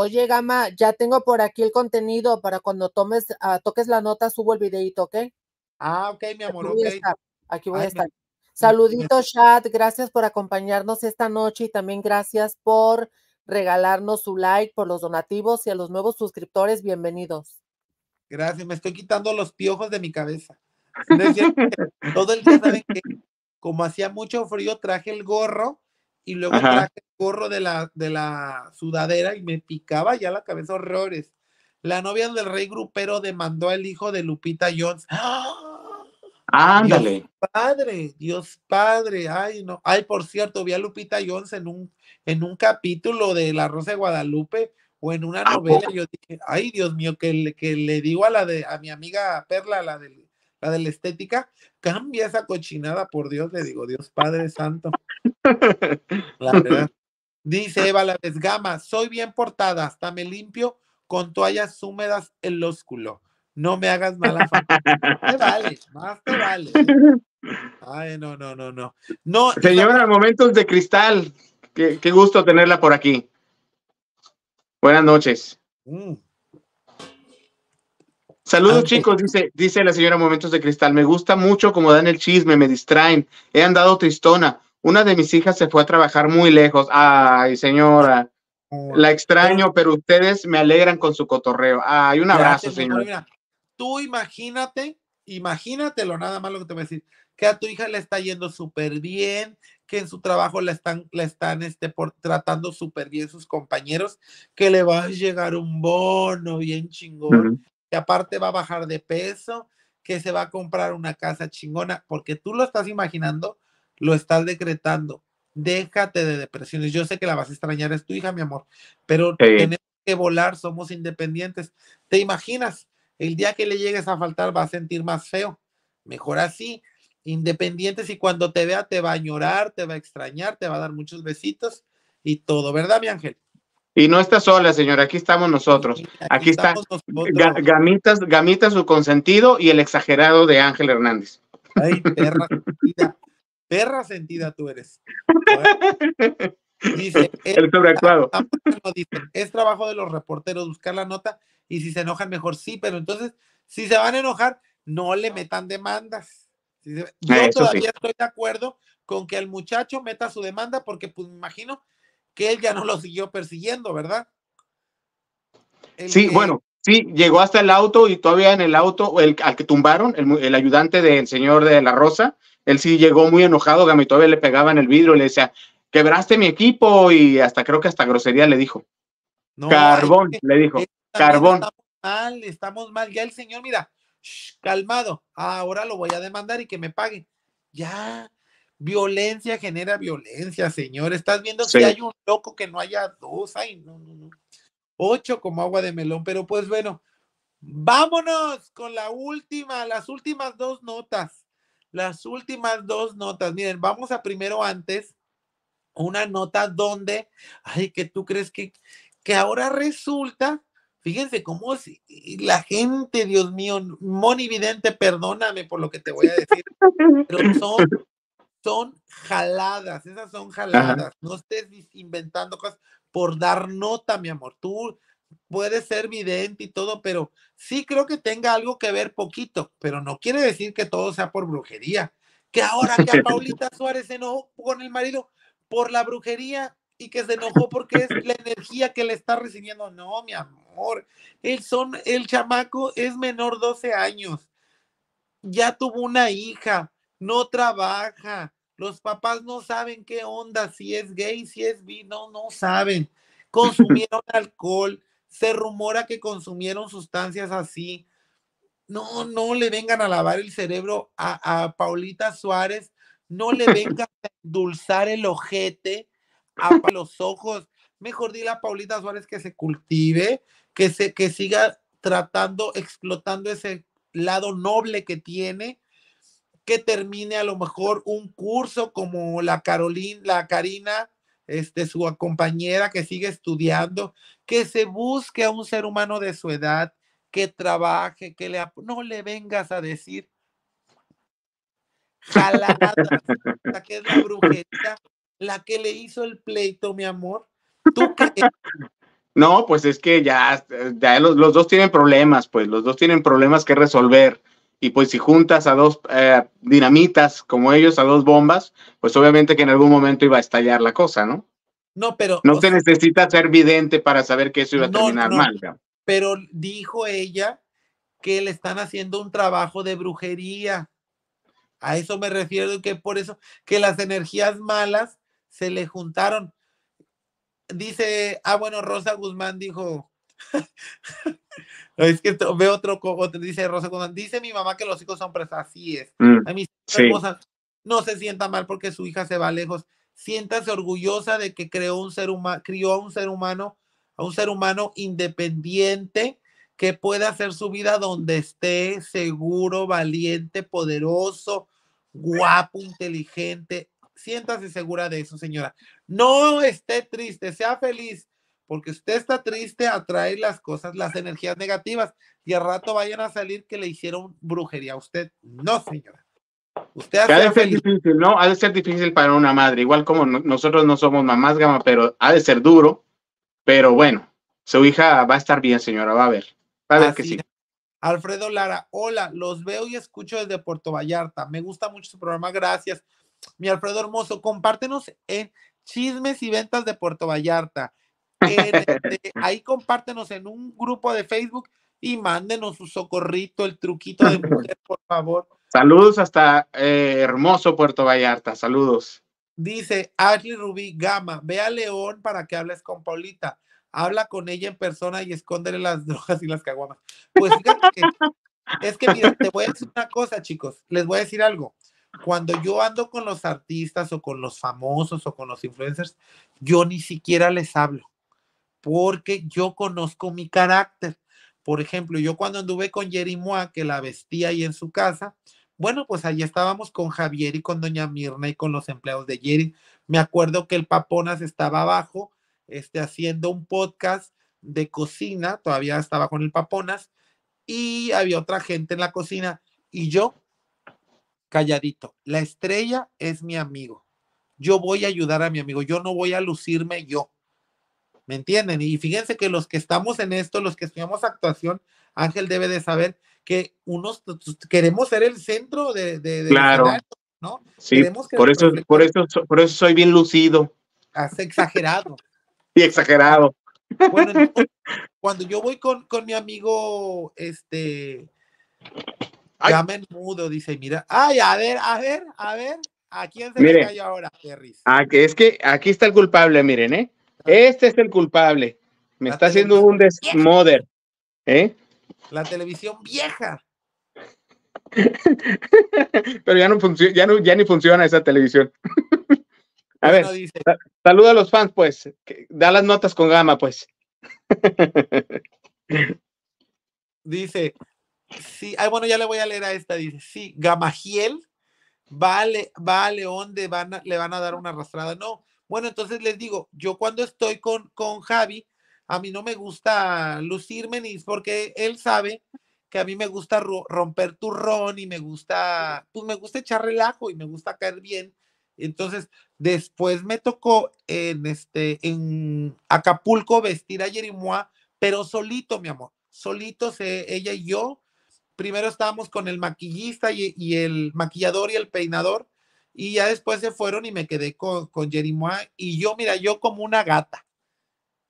Oye, Gama, ya tengo por aquí el contenido para cuando tomes, ah, toques la nota, subo el videito, ¿ok? Ah, ok, mi amor, aquí ok. Aquí voy a estar. Saluditos, chat. Gracias por acompañarnos esta noche y también gracias por regalarnos su like, por los donativos y a los nuevos suscriptores, bienvenidos. Gracias, me estoy quitando los piojos de mi cabeza. todo el día saben que como hacía mucho frío, traje el gorro y luego traje el gorro de la, de la sudadera y me picaba ya la cabeza horrores. La novia del rey grupero demandó al hijo de Lupita Jones. ¡Ah! Ándale. padre, Dios padre. Ay, no. Ay, por cierto, vi a Lupita Jones en un, en un capítulo de La Rosa de Guadalupe o en una novela. Yo dije, ay, Dios mío, que le, que le digo a la de a mi amiga Perla, la del la de la estética, cambia esa cochinada, por Dios, le digo, Dios Padre Santo. La verdad. Dice Eva la desgama soy bien portada, hasta me limpio con toallas húmedas el ósculo. No me hagas mala fama. te vale, más te vale. Ay, no, no, no, no. no Señora, momentos de cristal. Qué, gusto tenerla por aquí. Buenas noches. Mm. Saludos ah, chicos, dice, dice la señora Momentos de Cristal, me gusta mucho cómo dan el chisme, me distraen, he andado tristona, una de mis hijas se fue a trabajar muy lejos, ay señora, la extraño, pero ustedes me alegran con su cotorreo, ay un abrazo señora Tú imagínate, imagínatelo nada más lo que te voy a decir, que a tu hija le está yendo súper bien, que en su trabajo la están, la están este, tratando súper bien sus compañeros, que le va a llegar un bono bien chingón que aparte va a bajar de peso, que se va a comprar una casa chingona, porque tú lo estás imaginando, lo estás decretando. Déjate de depresiones. Yo sé que la vas a extrañar, es tu hija, mi amor, pero tenemos que volar, somos independientes. ¿Te imaginas? El día que le llegues a faltar va a sentir más feo. Mejor así, independientes y cuando te vea te va a llorar, te va a extrañar, te va a dar muchos besitos y todo, ¿verdad, mi ángel? Y no está sola, señora, aquí estamos nosotros. Aquí, está Gamitas, Gamitas, su consentido y el exagerado de Ángel Hernández. Ay, perra sentida. Perra sentida tú eres. Dice, el sobreactuado. es trabajo de los reporteros buscar la nota y si se enojan mejor, sí, pero entonces, si se van a enojar, no le metan demandas. Yo todavía estoy de acuerdo con que el muchacho meta su demanda porque pues me imagino que él ya no lo siguió persiguiendo, ¿verdad? sí, bueno, sí, llegó hasta el auto y todavía en el auto, el, al que tumbaron, el, ayudante del señor de la Rosa, él sí llegó muy enojado, y todavía le pegaba en el vidrio y le decía, quebraste mi equipo y hasta creo que hasta grosería le dijo. carbón, le dijo, carbón. Estamos mal, estamos mal, ya el señor, mira, calmado, ahora lo voy a demandar y que me pague, Ya, Violencia genera violencia, señor. Estás viendo que hay un loco que no haya dos. Ay, no, no, no. Ocho como agua de melón, pero pues bueno, vámonos con la última, las últimas dos notas. Las últimas dos notas. Miren, vamos a primero antes una nota donde, ay, que tú crees que, que ahora resulta, fíjense cómo si, la gente, Dios mío, monividente perdóname por lo que te voy a decir, pero son son jaladas, esas son jaladas. No estés inventando cosas por dar nota, mi amor. Tú puedes ser vidente y todo, pero sí creo que tenga algo que ver poquito, pero no quiere decir que todo sea por brujería. Que ahora que a Paulita Suárez se enojó con el marido por la brujería y que se enojó porque es la energía que le está recibiendo. No, mi amor, el, son, el chamaco es menor 12 años, ya tuvo una hija, no trabaja, los papás no saben qué onda, si es gay, si es bi, no, no saben. Consumieron alcohol, se rumora que consumieron sustancias así. No, no le vengan a lavar el cerebro a, Paulita Suárez, no le vengan a endulzar el ojete a los ojos. Mejor dile a Paulita Suárez que se cultive, que, se, que siga tratando, explotando ese lado noble que tiene, que termine a lo mejor un curso como la Carolina, la Karina, este, su compañera que sigue estudiando, que se busque a un ser humano de su edad, que trabaje, que le, no le vengas a decir jalada, que es la la que le hizo el pleito, mi amor. No, pues es que ya, ya los, dos tienen problemas, pues los dos tienen problemas que resolver. Y pues si juntas a dos eh, dinamitas como ellos, a dos bombas, pues obviamente que en algún momento iba a estallar la cosa, ¿no? No, pero... No se necesita ser vidente para saber que eso iba a terminar mal. Pero dijo ella que le están haciendo un trabajo de brujería. A eso me refiero que por eso que las energías malas se le juntaron. Dice, ah, bueno, Rosa Guzmán dijo, es que veo otro, dice Rosa dice mi mamá que los hijos son presas, así es. Mm, no se sienta mal porque su hija se va lejos. Siéntase orgullosa de que creó un ser humano, crió a un ser humano, a un ser humano independiente que pueda hacer su vida donde esté, seguro, valiente, poderoso, guapo, inteligente. Siéntase segura de eso, señora. No esté triste, sea feliz porque usted está triste, atrae las cosas, las energías negativas, y al rato vayan a salir que le hicieron brujería usted. No, señora. Usted ha de ser difícil, ¿no? Ha de ser difícil para una madre, igual como nosotros no somos mamás gama, pero ha de ser duro, pero bueno, su hija va a estar bien, señora, va a ver, va a ver que sí. Alfredo Lara, hola, los veo y escucho desde Puerto Vallarta. Me gusta mucho su programa, gracias. Mi Alfredo Hermoso, compártenos en eh, chismes y ventas de Puerto Vallarta. Este, ahí compártenos en un grupo de Facebook y mándenos su socorrito, el truquito de mujer, por favor. Saludos hasta eh, hermoso Puerto Vallarta, saludos. Dice Ashley Rubí Gama, ve a León para que hables con Paulita. Habla con ella en persona y escóndele las drogas y las caguamas. Pues fíjate que es que mira, te voy a decir una cosa, chicos, les voy a decir algo. Cuando yo ando con los artistas o con los famosos o con los influencers, yo ni siquiera les hablo porque yo conozco mi carácter. Por ejemplo, yo cuando anduve con Jerimoa, que la vestía ahí en su casa, bueno, pues allí estábamos con Javier y con doña Mirna y con los empleados de Jerry. Me acuerdo que el Paponas estaba abajo, este, haciendo un podcast de cocina, todavía estaba con el Paponas, y había otra gente en la cocina, y yo, calladito, la estrella es mi amigo. Yo voy a ayudar a mi amigo, yo no voy a lucirme yo ¿Me entienden? Y fíjense que los que estamos en esto, los que estudiamos actuación, Ángel debe de saber que unos pues, queremos ser el centro de... claro. ¿no? Sí, por, eso, por, eso, por eso soy bien lucido. Has exagerado. y exagerado. Bueno, cuando yo voy con, mi amigo, este, Ay. mudo, dice, mira, ay, a ver, a ver, a ver, ¿a quién se le cayó ahora, Terry? Ah, es que aquí está el culpable, miren, ¿eh? Este es el culpable. Me está haciendo un desmoder. ¿eh? La televisión vieja. Pero ya no funciona, ya, no, ni funciona esa televisión. a ver, saluda a los fans, pues. Da las notas con gama, pues. dice, sí, ay, ah, bueno, ya le voy a leer a esta, dice, sí, Gama Hiel, vale, vale. va León, van le van a dar una arrastrada. No, bueno, entonces les digo, yo cuando estoy con, con Javi, a mí no me gusta lucirme ni es porque él sabe que a mí me gusta romper turrón y me gusta, pues me gusta echar relajo y me gusta caer bien. Entonces, después me tocó en este en Acapulco vestir a Jerimoa, pero solito, mi amor, solitos eh, ella y yo. Primero estábamos con el maquillista y, y el maquillador y el peinador y ya después se fueron y me quedé con, con Y yo, mira, yo como una gata,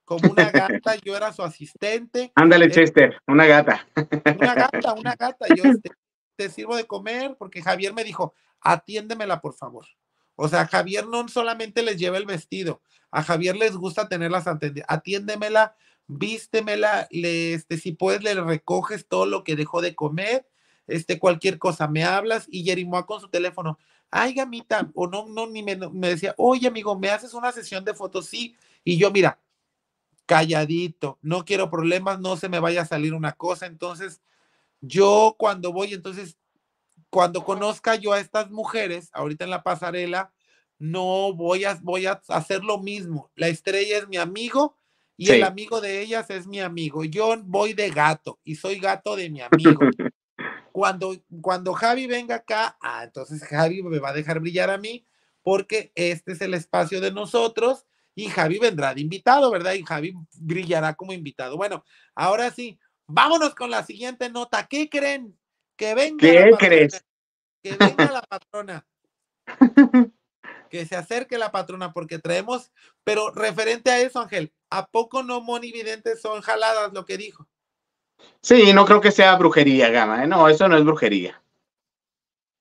como una gata, yo era su asistente. Ándale, este, Chester, una gata. Una gata, una gata. Yo este, te, sirvo de comer porque Javier me dijo, atiéndemela, por favor. O sea, Javier no solamente les lleva el vestido, a Javier les gusta tenerlas Atiéndemela, vístemela, este, si puedes, le recoges todo lo que dejó de comer, este, cualquier cosa, me hablas. Y Jerimoa con su teléfono, ay, gamita, o no, no, ni me, decía, oye, amigo, ¿me haces una sesión de fotos? Sí. Y yo, mira, calladito, no quiero problemas, no se me vaya a salir una cosa. Entonces, yo cuando voy, entonces, cuando conozca yo a estas mujeres, ahorita en la pasarela, no voy a, voy a hacer lo mismo. La estrella es mi amigo y el amigo de ellas es mi amigo. Yo voy de gato y soy gato de mi amigo. Cuando, cuando Javi venga acá, ah, entonces Javi me va a dejar brillar a mí porque este es el espacio de nosotros y Javi vendrá de invitado, ¿verdad? Y Javi brillará como invitado. Bueno, ahora sí, vámonos con la siguiente nota. ¿Qué creen? Que venga. ¿Qué la patrona, Que venga la patrona. que se acerque la patrona porque traemos, pero referente a eso, Ángel, ¿a poco no Moni son jaladas lo que dijo? Sí, no creo que sea brujería, Gama. ¿eh? No, eso no es brujería.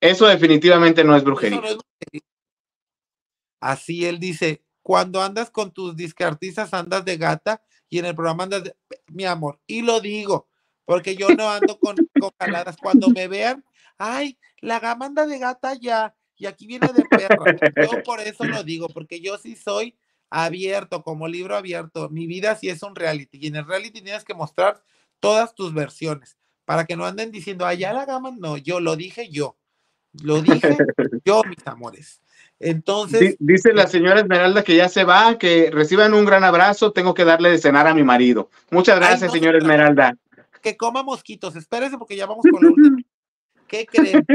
Eso definitivamente no es brujería. Así él dice, cuando andas con tus discartizas andas de gata y en el programa andas de... Mi amor, y lo digo, porque yo no ando con, con Cuando me vean, ay, la gama anda de gata ya, y aquí viene de perro. Yo por eso lo digo, porque yo sí soy abierto, como libro abierto. Mi vida sí es un reality, y en el reality tienes que mostrar todas tus versiones, para que no anden diciendo, allá la gama, no, yo lo dije yo, lo dije yo, mis amores. Entonces. Dice la eh señora Esmeralda que ya se va, que reciban un gran abrazo, tengo que darle de cenar a mi marido. Muchas gracias, señora Esmeralda. Que coma mosquitos, espérese porque ya vamos con lo ¿Qué creen?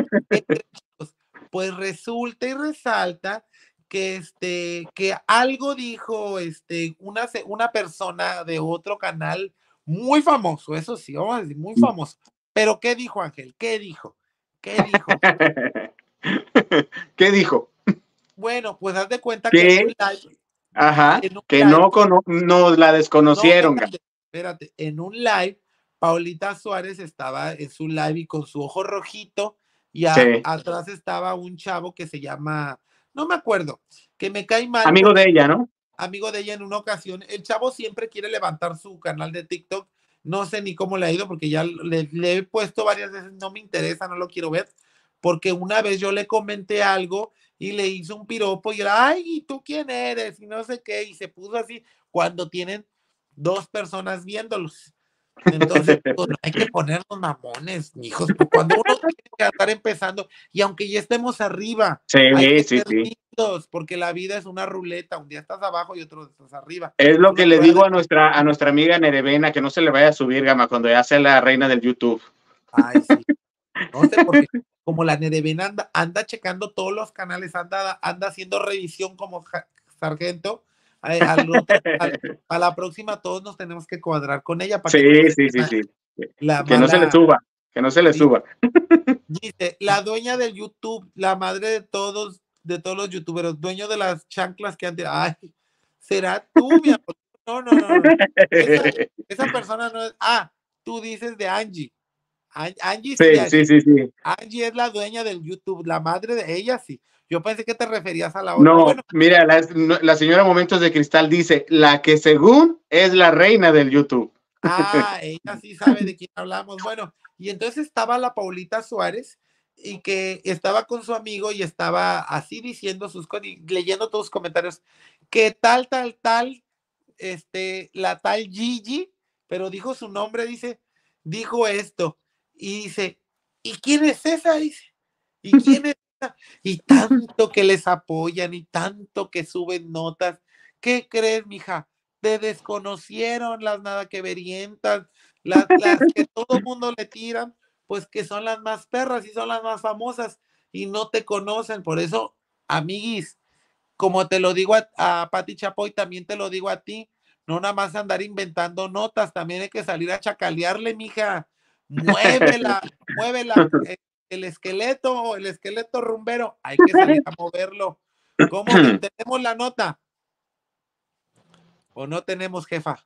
Pues resulta y resalta que este que algo dijo este una, una persona de otro canal muy famoso, eso sí, muy mm. famoso. Pero ¿qué dijo Ángel? ¿Qué dijo? ¿Qué dijo? ¿Qué dijo? Bueno, pues haz de cuenta que en un live, Ajá, que no, no la desconocieron. espérate, en un live, Paulita Suárez estaba en su live y con su ojo rojito y atrás estaba un chavo que se llama, no me acuerdo, que me cae mal. Amigo de ella, ¿no? amigo de ella en una ocasión. El chavo siempre quiere levantar su canal de TikTok. No sé ni cómo le ha ido porque ya le, he puesto varias veces, no me interesa, no lo quiero ver, porque una vez yo le comenté algo y le hizo un piropo y era, ay, ¿y tú quién eres? Y no sé qué, y se puso así cuando tienen dos personas viéndolos. Entonces, pues, hay que los mamones, hijos. Pues, cuando uno tiene que estar empezando, y aunque ya estemos arriba, sí, sí, sí porque la vida es una ruleta, un día estás abajo y otro estás arriba. Es lo que le digo a nuestra, a nuestra amiga Nerevena, que no se le vaya a subir, Gama, cuando ya sea la reina del YouTube. No sé, como la Nerevena anda, checando todos los canales, anda, anda haciendo revisión como sargento. Eh, a, la próxima todos nos tenemos que cuadrar con ella. Para que sí, sí, sí. que no se le suba, que no se le suba. Dice, la dueña del YouTube, la madre de todos, de todos los youtubers, dueño de las chanclas que han de, Ay, será tú, mi amor. No, no, no. Esa, persona no es. Ah, tú dices de Angie. Angie, sí, sí, sí, Angie es la dueña del YouTube, la madre de ella, sí. Yo pensé que te referías a la otra. No, mira, la, la, señora Momentos de Cristal dice, la que según es la reina del YouTube. Ah, ella sí sabe de quién hablamos. Bueno, y entonces estaba la Paulita Suárez, y que estaba con su amigo y estaba así diciendo sus leyendo todos los comentarios que tal tal tal este la tal Gigi, pero dijo su nombre, dice, dijo esto y dice, ¿y quién es esa? Dice, ¿y quién es Y tanto que les apoyan y tanto que suben notas. ¿Qué crees, mija? Te desconocieron las nada que verientas, las, las que todo el mundo le tiran pues que son las más perras y son las más famosas y no te conocen. Por eso, amiguis, como te lo digo a, Pati Chapoy, también te lo digo a ti, no nada más andar inventando notas, también hay que salir a chacalearle, mija. Muévela, muévela. El, eh, el esqueleto, el esqueleto rumbero, hay que salir a moverlo. ¿Cómo tenemos la nota? ¿O no tenemos, jefa?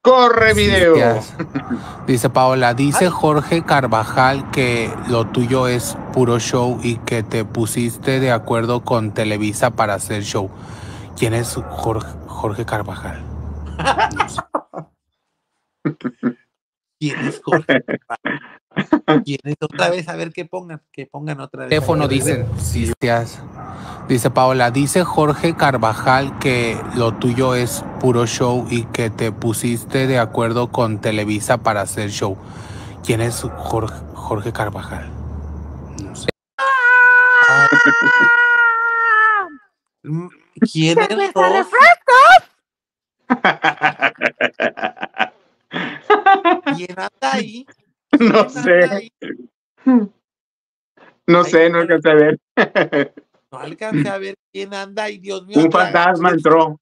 Corre video. dice Paola, dice Jorge Carvajal que lo tuyo es puro show y que te pusiste de acuerdo con Televisa para hacer show. ¿Quién es Jorge Carvajal? ¿Quién es Jorge Carvajal? ¿Quién es? otra vez a ver qué pongan, que pongan otra vez. Teléfono dice, sí, dice Paola, dice Jorge Carvajal que lo tuyo es puro show y que te pusiste de acuerdo con Televisa para hacer show. ¿Quién es Jorge, Carvajal? No sé. Ah. ¿Quién es? ¿Quién anda ahí? No sé. No sé, no alcance a ver. No alcance a ver quién anda y Dios mío. Un fantasma entró.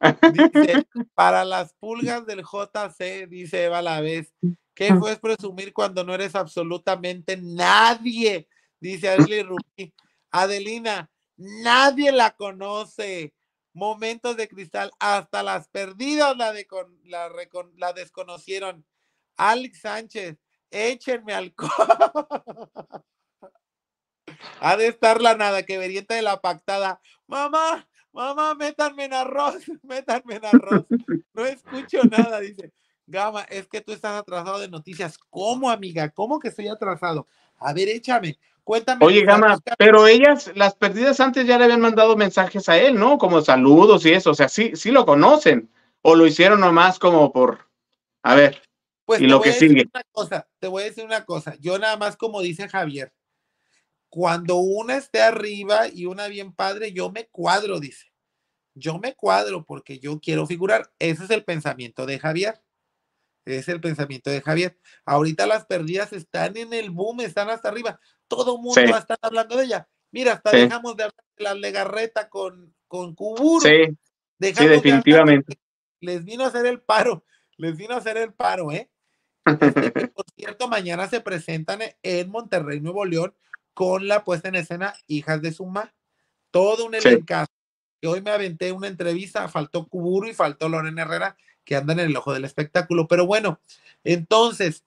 Dice, para las pulgas del JC, dice Eva la vez, ¿qué puedes presumir cuando no eres absolutamente nadie? Dice Ashley Rubí. Adelina, nadie la conoce. Momentos de cristal, hasta las perdidas la, de, la, la desconocieron. Alex Sánchez, échenme alcohol. ha de estar la nada que verienta de la pactada. Mamá, mamá, métanme en arroz, métanme en arroz. No escucho nada, dice. Gama, es que tú estás atrasado de noticias. ¿Cómo, amiga? ¿Cómo que estoy atrasado? A ver, échame. Cuéntame. Oye, Gama, pero ellas, las perdidas antes ya le habían mandado mensajes a él, ¿no? Como saludos y eso. O sea, sí, sí lo conocen. O lo hicieron nomás como por. A ver. Pues y te lo voy que a decir sigue. Una cosa, te voy a decir una cosa. Yo nada más, como dice Javier, cuando una esté arriba y una bien padre, yo me cuadro, dice. Yo me cuadro porque yo quiero figurar. Ese es el pensamiento de Javier. es el pensamiento de Javier. Ahorita las perdidas están en el boom, están hasta arriba. Todo el mundo está hablando de ella. Mira, hasta dejamos de hablar de la legarreta con, con Cuburo Sí, definitivamente. les vino a hacer el paro, les vino a hacer el paro, ¿eh? por cierto, mañana se presentan en Monterrey, Nuevo León, con la puesta en escena Hijas de Suma. Todo un elencazo. Hoy me aventé una entrevista, faltó Cuburo y faltó Lorena Herrera, que andan en el ojo del espectáculo. Pero bueno, entonces,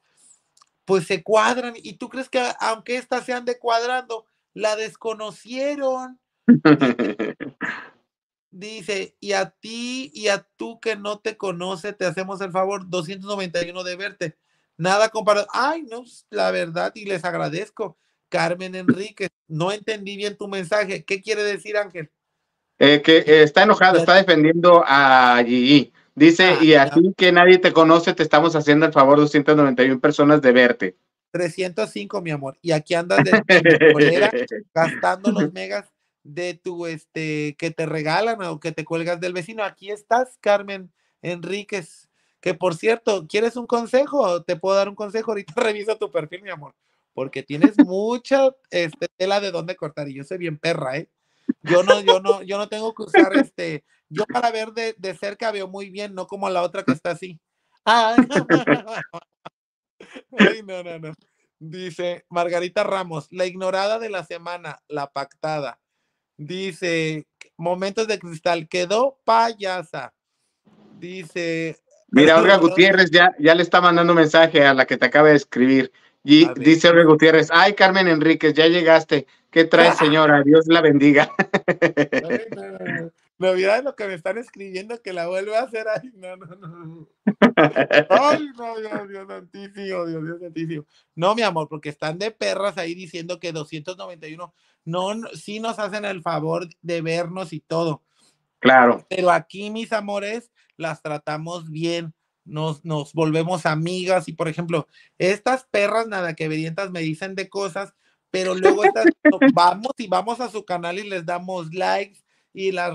pues se cuadran. ¿Y tú crees que aunque estas se ande cuadrando, la desconocieron? Dice, y a ti y a tú que no te conoce, te hacemos el favor 291 de verte nada comparado. Ay, no, la verdad, y les agradezco. Carmen Enríquez, no entendí bien tu mensaje. ¿Qué quiere decir, Ángel? Eh, que eh, está enojado, está defendiendo a Gigi. Dice, ah, y así que nadie te conoce, te estamos haciendo el favor 291 personas de verte. 305, mi amor. Y aquí andas gastando los megas de tu, este, que te regalan o que te cuelgas del vecino. Aquí estás, Carmen Enríquez. Que por cierto, ¿quieres un consejo? Te puedo dar un consejo. Ahorita reviso tu perfil, mi amor, porque tienes mucha este, tela de dónde cortar. Y yo soy bien perra, ¿eh? Yo no, yo no, yo no tengo que usar este. Yo para ver de, de cerca veo muy bien, no como la otra que está así. Ah. Ay, no, no, no. Dice Margarita Ramos, la ignorada de la semana, la pactada. Dice, momentos de cristal, quedó payasa. Dice Mira, Olga Gutiérrez ya, ya le está mandando mensaje a la que te acaba de escribir. Y dice Olga Gutiérrez, ay Carmen Enríquez, ya llegaste. ¿Qué traes, señora? Dios la bendiga. No, me lo que me están escribiendo, que la vuelve a hacer. Ay, no, no, no. Ay, no, Dios, Dios santísimo, Dios, Dios santísimo. No, mi amor, porque están de perras ahí diciendo que 291, no, si nos hacen el favor de vernos y todo. Claro. Pero aquí, mis amores, las tratamos bien, nos, nos volvemos amigas y por ejemplo, estas perras nada que verientas me dicen de cosas, pero luego vamos y vamos a su canal y les damos likes y, las,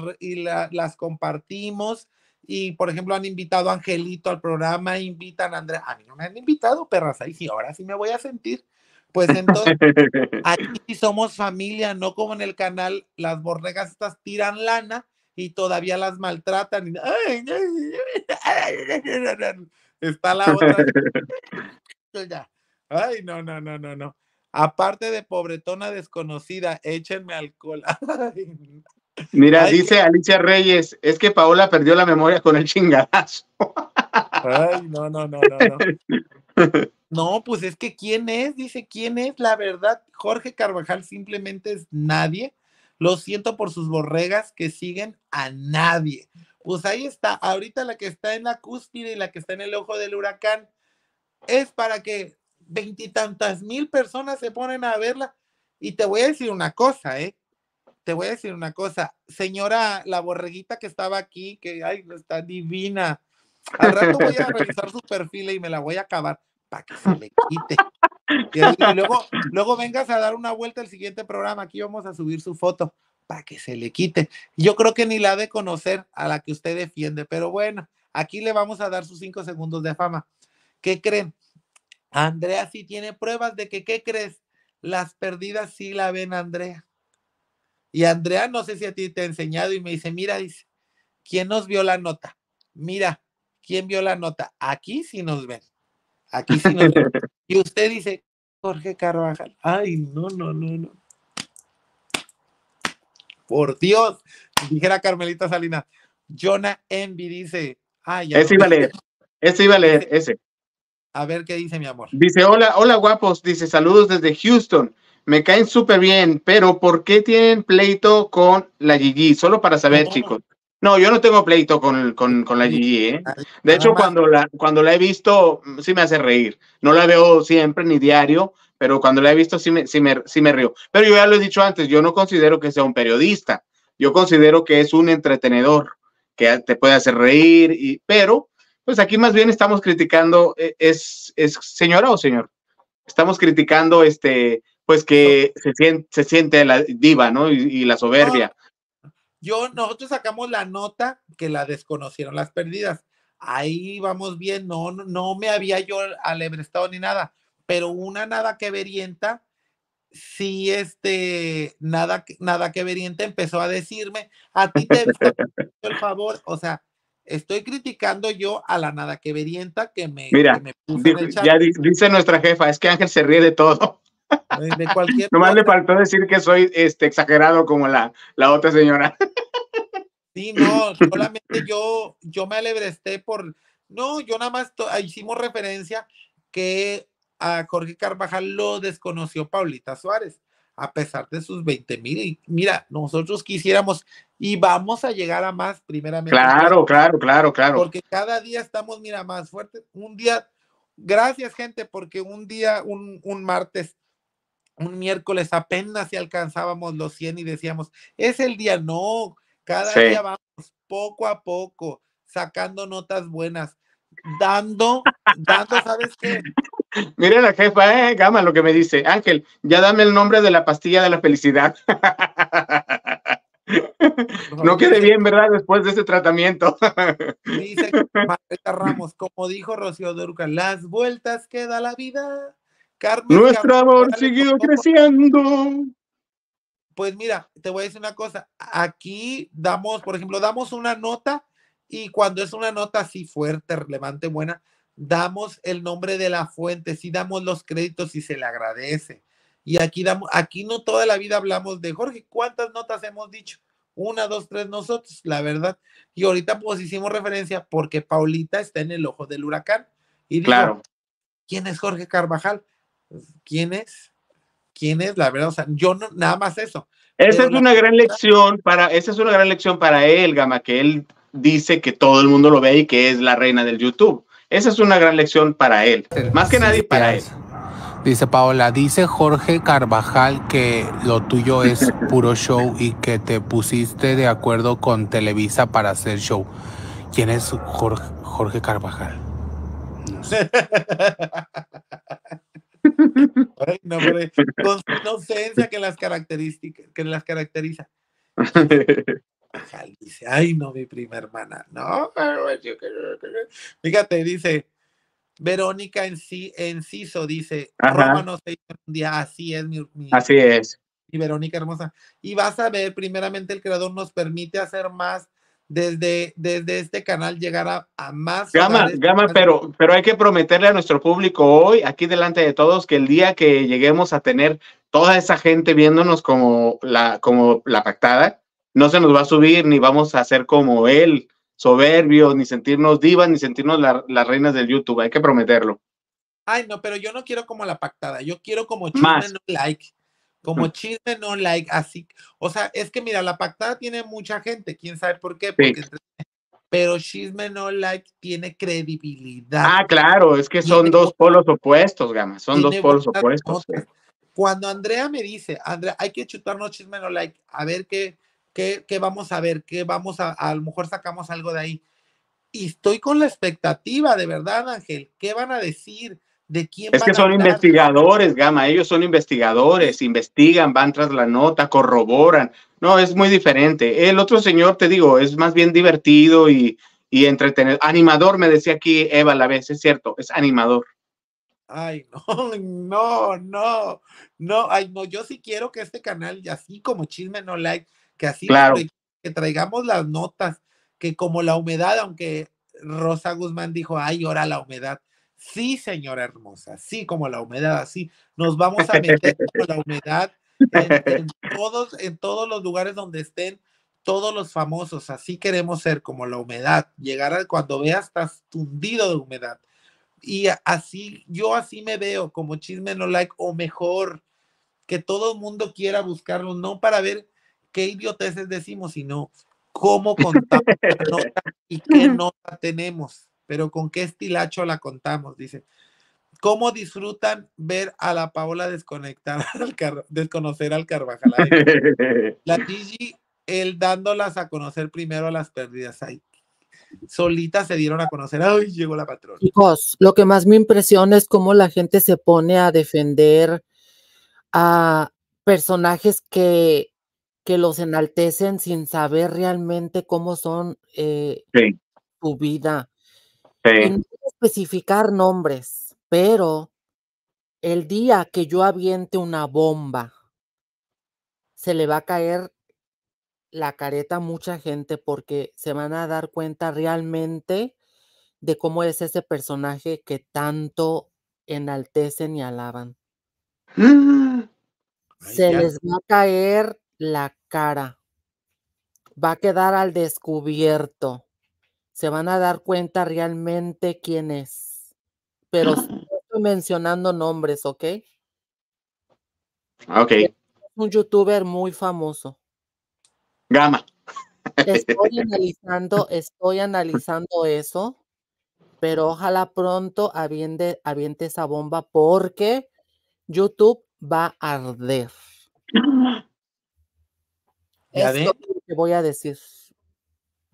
las compartimos. Y por ejemplo, han invitado a Angelito al programa, invitan a Andrea. A mí no me han invitado, perras. Ahí sí, ahora sí me voy a sentir. Pues entonces, aquí somos familia, no como en el canal, las borregas estas tiran lana y todavía las maltratan. Está la otra. Ay, no, no, no, no, no. Aparte de pobretona desconocida, échenme alcohol. Mira, dice Alicia Reyes, es que Paola perdió la memoria con el chingadazo. Ay, no, no, no, no, no. No, pues es que quién es, dice quién es, la verdad, Jorge Carvajal simplemente es nadie lo siento por sus borregas que siguen a nadie. Pues ahí está, ahorita la que está en la cúspide y la que está en el ojo del huracán es para que veintitantas mil personas se ponen a verla. Y te voy a decir una cosa, ¿eh? Te voy a decir una cosa. Señora, la borreguita que estaba aquí, que, ay, está divina. Al rato voy a revisar su perfil y me la voy a acabar para que se le quite. Y, luego, luego vengas a dar una vuelta al siguiente programa. Aquí vamos a subir su foto para que se le quite. Yo creo que ni la de conocer a la que usted defiende, pero bueno, aquí le vamos a dar sus cinco segundos de fama. ¿Qué creen? Andrea sí tiene pruebas de que, ¿qué crees? Las perdidas sí la ven Andrea. Y Andrea, no sé si a ti te he enseñado y me dice, mira, dice, ¿quién nos vio la nota? Mira, ¿quién vio la nota? Aquí sí nos ven. Aquí sí nos ven. Y usted dice, Jorge Carvajal. Ay, no, no, no, no. Por Dios, dijera Carmelita Salinas. Jonah Envy dice. Ay, ese iba a leer, ese iba a leer, ese. A ver qué dice mi amor. Dice, hola, hola guapos, dice, saludos desde Houston. Me caen súper bien, pero ¿por qué tienen pleito con la Gigi? Solo para saber, oh. chicos. No, yo no tengo pleito con, con, con la Gigi. ¿eh? Ah, De hecho, cuando la, cuando la he visto, sí me hace reír. No la veo siempre ni diario, pero cuando la he visto sí me, sí me, sí me río. Pero yo ya lo he dicho antes, yo no considero que sea un periodista. Yo considero que es un entretenedor que te puede hacer reír, y, pero pues aquí más bien estamos criticando, eh, es, es señora o señor, estamos criticando este, pues que se siente, se siente la diva, ¿no? Y, la soberbia. Yo, nosotros sacamos la nota que la desconocieron las perdidas. Ahí vamos bien, no, no, me había yo alebrestado ni nada, pero una nada que verienta, sí, este, nada, nada que verienta empezó a decirme, a ti te el favor, o sea, estoy criticando yo a la nada que verienta que me, Mira, puso Ya dice nuestra jefa, es que Ángel se ríe de todo. De cualquier Nomás le faltó decir que soy este, exagerado como la, la otra señora. Sí, no, solamente yo, yo me alebresté por. No, yo nada más ah, hicimos referencia que a Jorge Carvajal lo desconoció Paulita Suárez, a pesar de sus 20 mil. Y mira, nosotros quisiéramos y vamos a llegar a más, primeramente. Claro, claro, claro, claro. Porque cada día estamos, mira, más fuertes. Un día, gracias, gente, porque un día, un, un martes un miércoles apenas si alcanzábamos los 100 y decíamos, es el día, no, cada día vamos poco a poco, sacando notas buenas, dando, dando, ¿sabes qué? Mire la jefa, eh, Gama, lo que me dice, Ángel, ya dame el nombre de la pastilla de la felicidad. no quede bien, ¿verdad? Después de ese tratamiento. Dice Ramos, como dijo Rocío Durca, las vueltas que da la vida. Nuestro amor seguido creciendo. Pues mira, te voy a decir una cosa. Aquí damos, por ejemplo, damos una nota y cuando es una nota así fuerte, relevante, buena, damos el nombre de la fuente, sí damos los créditos y se le agradece. Y aquí damos, aquí no toda la vida hablamos de Jorge. ¿Cuántas notas hemos dicho? Una, dos, tres nosotros, la verdad. Y ahorita pues hicimos referencia porque Paulita está en el ojo del huracán. Y digo, claro. ¿quién es Jorge Carvajal? ¿Quién es? ¿Quién es? La verdad, o sea, yo no, nada más eso. Esa es una gran lección para, esa es una gran lección para él, Gama, que él dice que todo el mundo lo ve y que es la reina del YouTube. Esa es una gran lección para él, más que nadie para él. Dice Paola, dice Jorge Carvajal que lo tuyo es puro show y que te pusiste de acuerdo con Televisa para hacer show. ¿Quién es Jorge, Jorge Carvajal? Ay, no, pero con su inocencia que las características, que las caracteriza. dice, ay, no, mi prima hermana. No, fíjate, dice, Verónica en sí, Enciso dice, Roma no se hizo un día, así es mi, así es. Y Verónica hermosa. Y vas a ver, primeramente el creador nos permite hacer más desde, este canal llegar a, más. Gama, Gama, pero, pero hay que prometerle a nuestro público hoy, aquí delante de todos, que el día que lleguemos a tener toda esa gente viéndonos como la, como la pactada, no se nos va a subir ni vamos a ser como él, soberbio ni sentirnos divas, ni sentirnos las reinas del YouTube. Hay que prometerlo. Ay, no, pero yo no quiero como la pactada, yo quiero como Chumel like. Como chisme no like, así. O sea, es que mira, la pactada tiene mucha gente, quién sabe por qué, pero chisme no like tiene credibilidad. Ah, claro, es que son dos polos opuestos, Gama, son dos polos opuestos. Cuando Andrea me dice, Andrea, hay que chutarnos chisme no like, a ver qué, qué, qué vamos a ver, qué vamos a, a lo mejor sacamos algo de ahí. Y estoy con la expectativa, de verdad, Ángel, ¿qué van a decir? es que son investigadores, Gama, ellos son investigadores, investigan, van tras la nota, corroboran. No, es muy diferente. El otro señor, te digo, es más bien divertido y, y entretenido. Animador, me decía aquí Eva la vez, es cierto, es animador. Ay, no, no, no, no, ay, no, yo sí quiero que este canal, así como Chisme No Like, que así que traigamos las notas, que como la humedad, aunque Rosa Guzmán dijo, ay, ahora la humedad Sí, señora hermosa, sí, como la humedad, así. Nos vamos a meter con la humedad en, todos, en todos los lugares donde estén todos los famosos. Así queremos ser, como la humedad. Llegar a cuando veas, estás hundido de humedad. Y así, yo así me veo, como chisme no like, o mejor, que todo el mundo quiera buscarlo, no para ver qué idioteces decimos, sino cómo contamos la nota y qué nota tenemos pero con qué estilacho la contamos, dice. ¿Cómo disfrutan ver a la Paola desconectar al desconocer al Carvajal? la Gigi, él dándolas a conocer primero a las pérdidas. ahí solitas se dieron a conocer. ¡Ay, llegó la patrona! Chicos, lo que más me impresiona es cómo la gente se pone a defender a personajes que, que los enaltecen sin saber realmente cómo son tu eh, su vida especificar nombres, pero el día que yo aviente una bomba, se le va a caer la careta a mucha gente porque se van a dar cuenta realmente de cómo es ese personaje que tanto enaltecen y alaban. ¡Ah! se les va a caer la cara. Va a quedar al descubierto se van a dar cuenta realmente quién es. Pero estoy mencionando nombres, ¿ok? Ok. un youtuber muy famoso. Gama. Estoy analizando, estoy analizando eso, pero ojalá pronto aviente, aviente esa bomba porque YouTube va a arder. voy a decir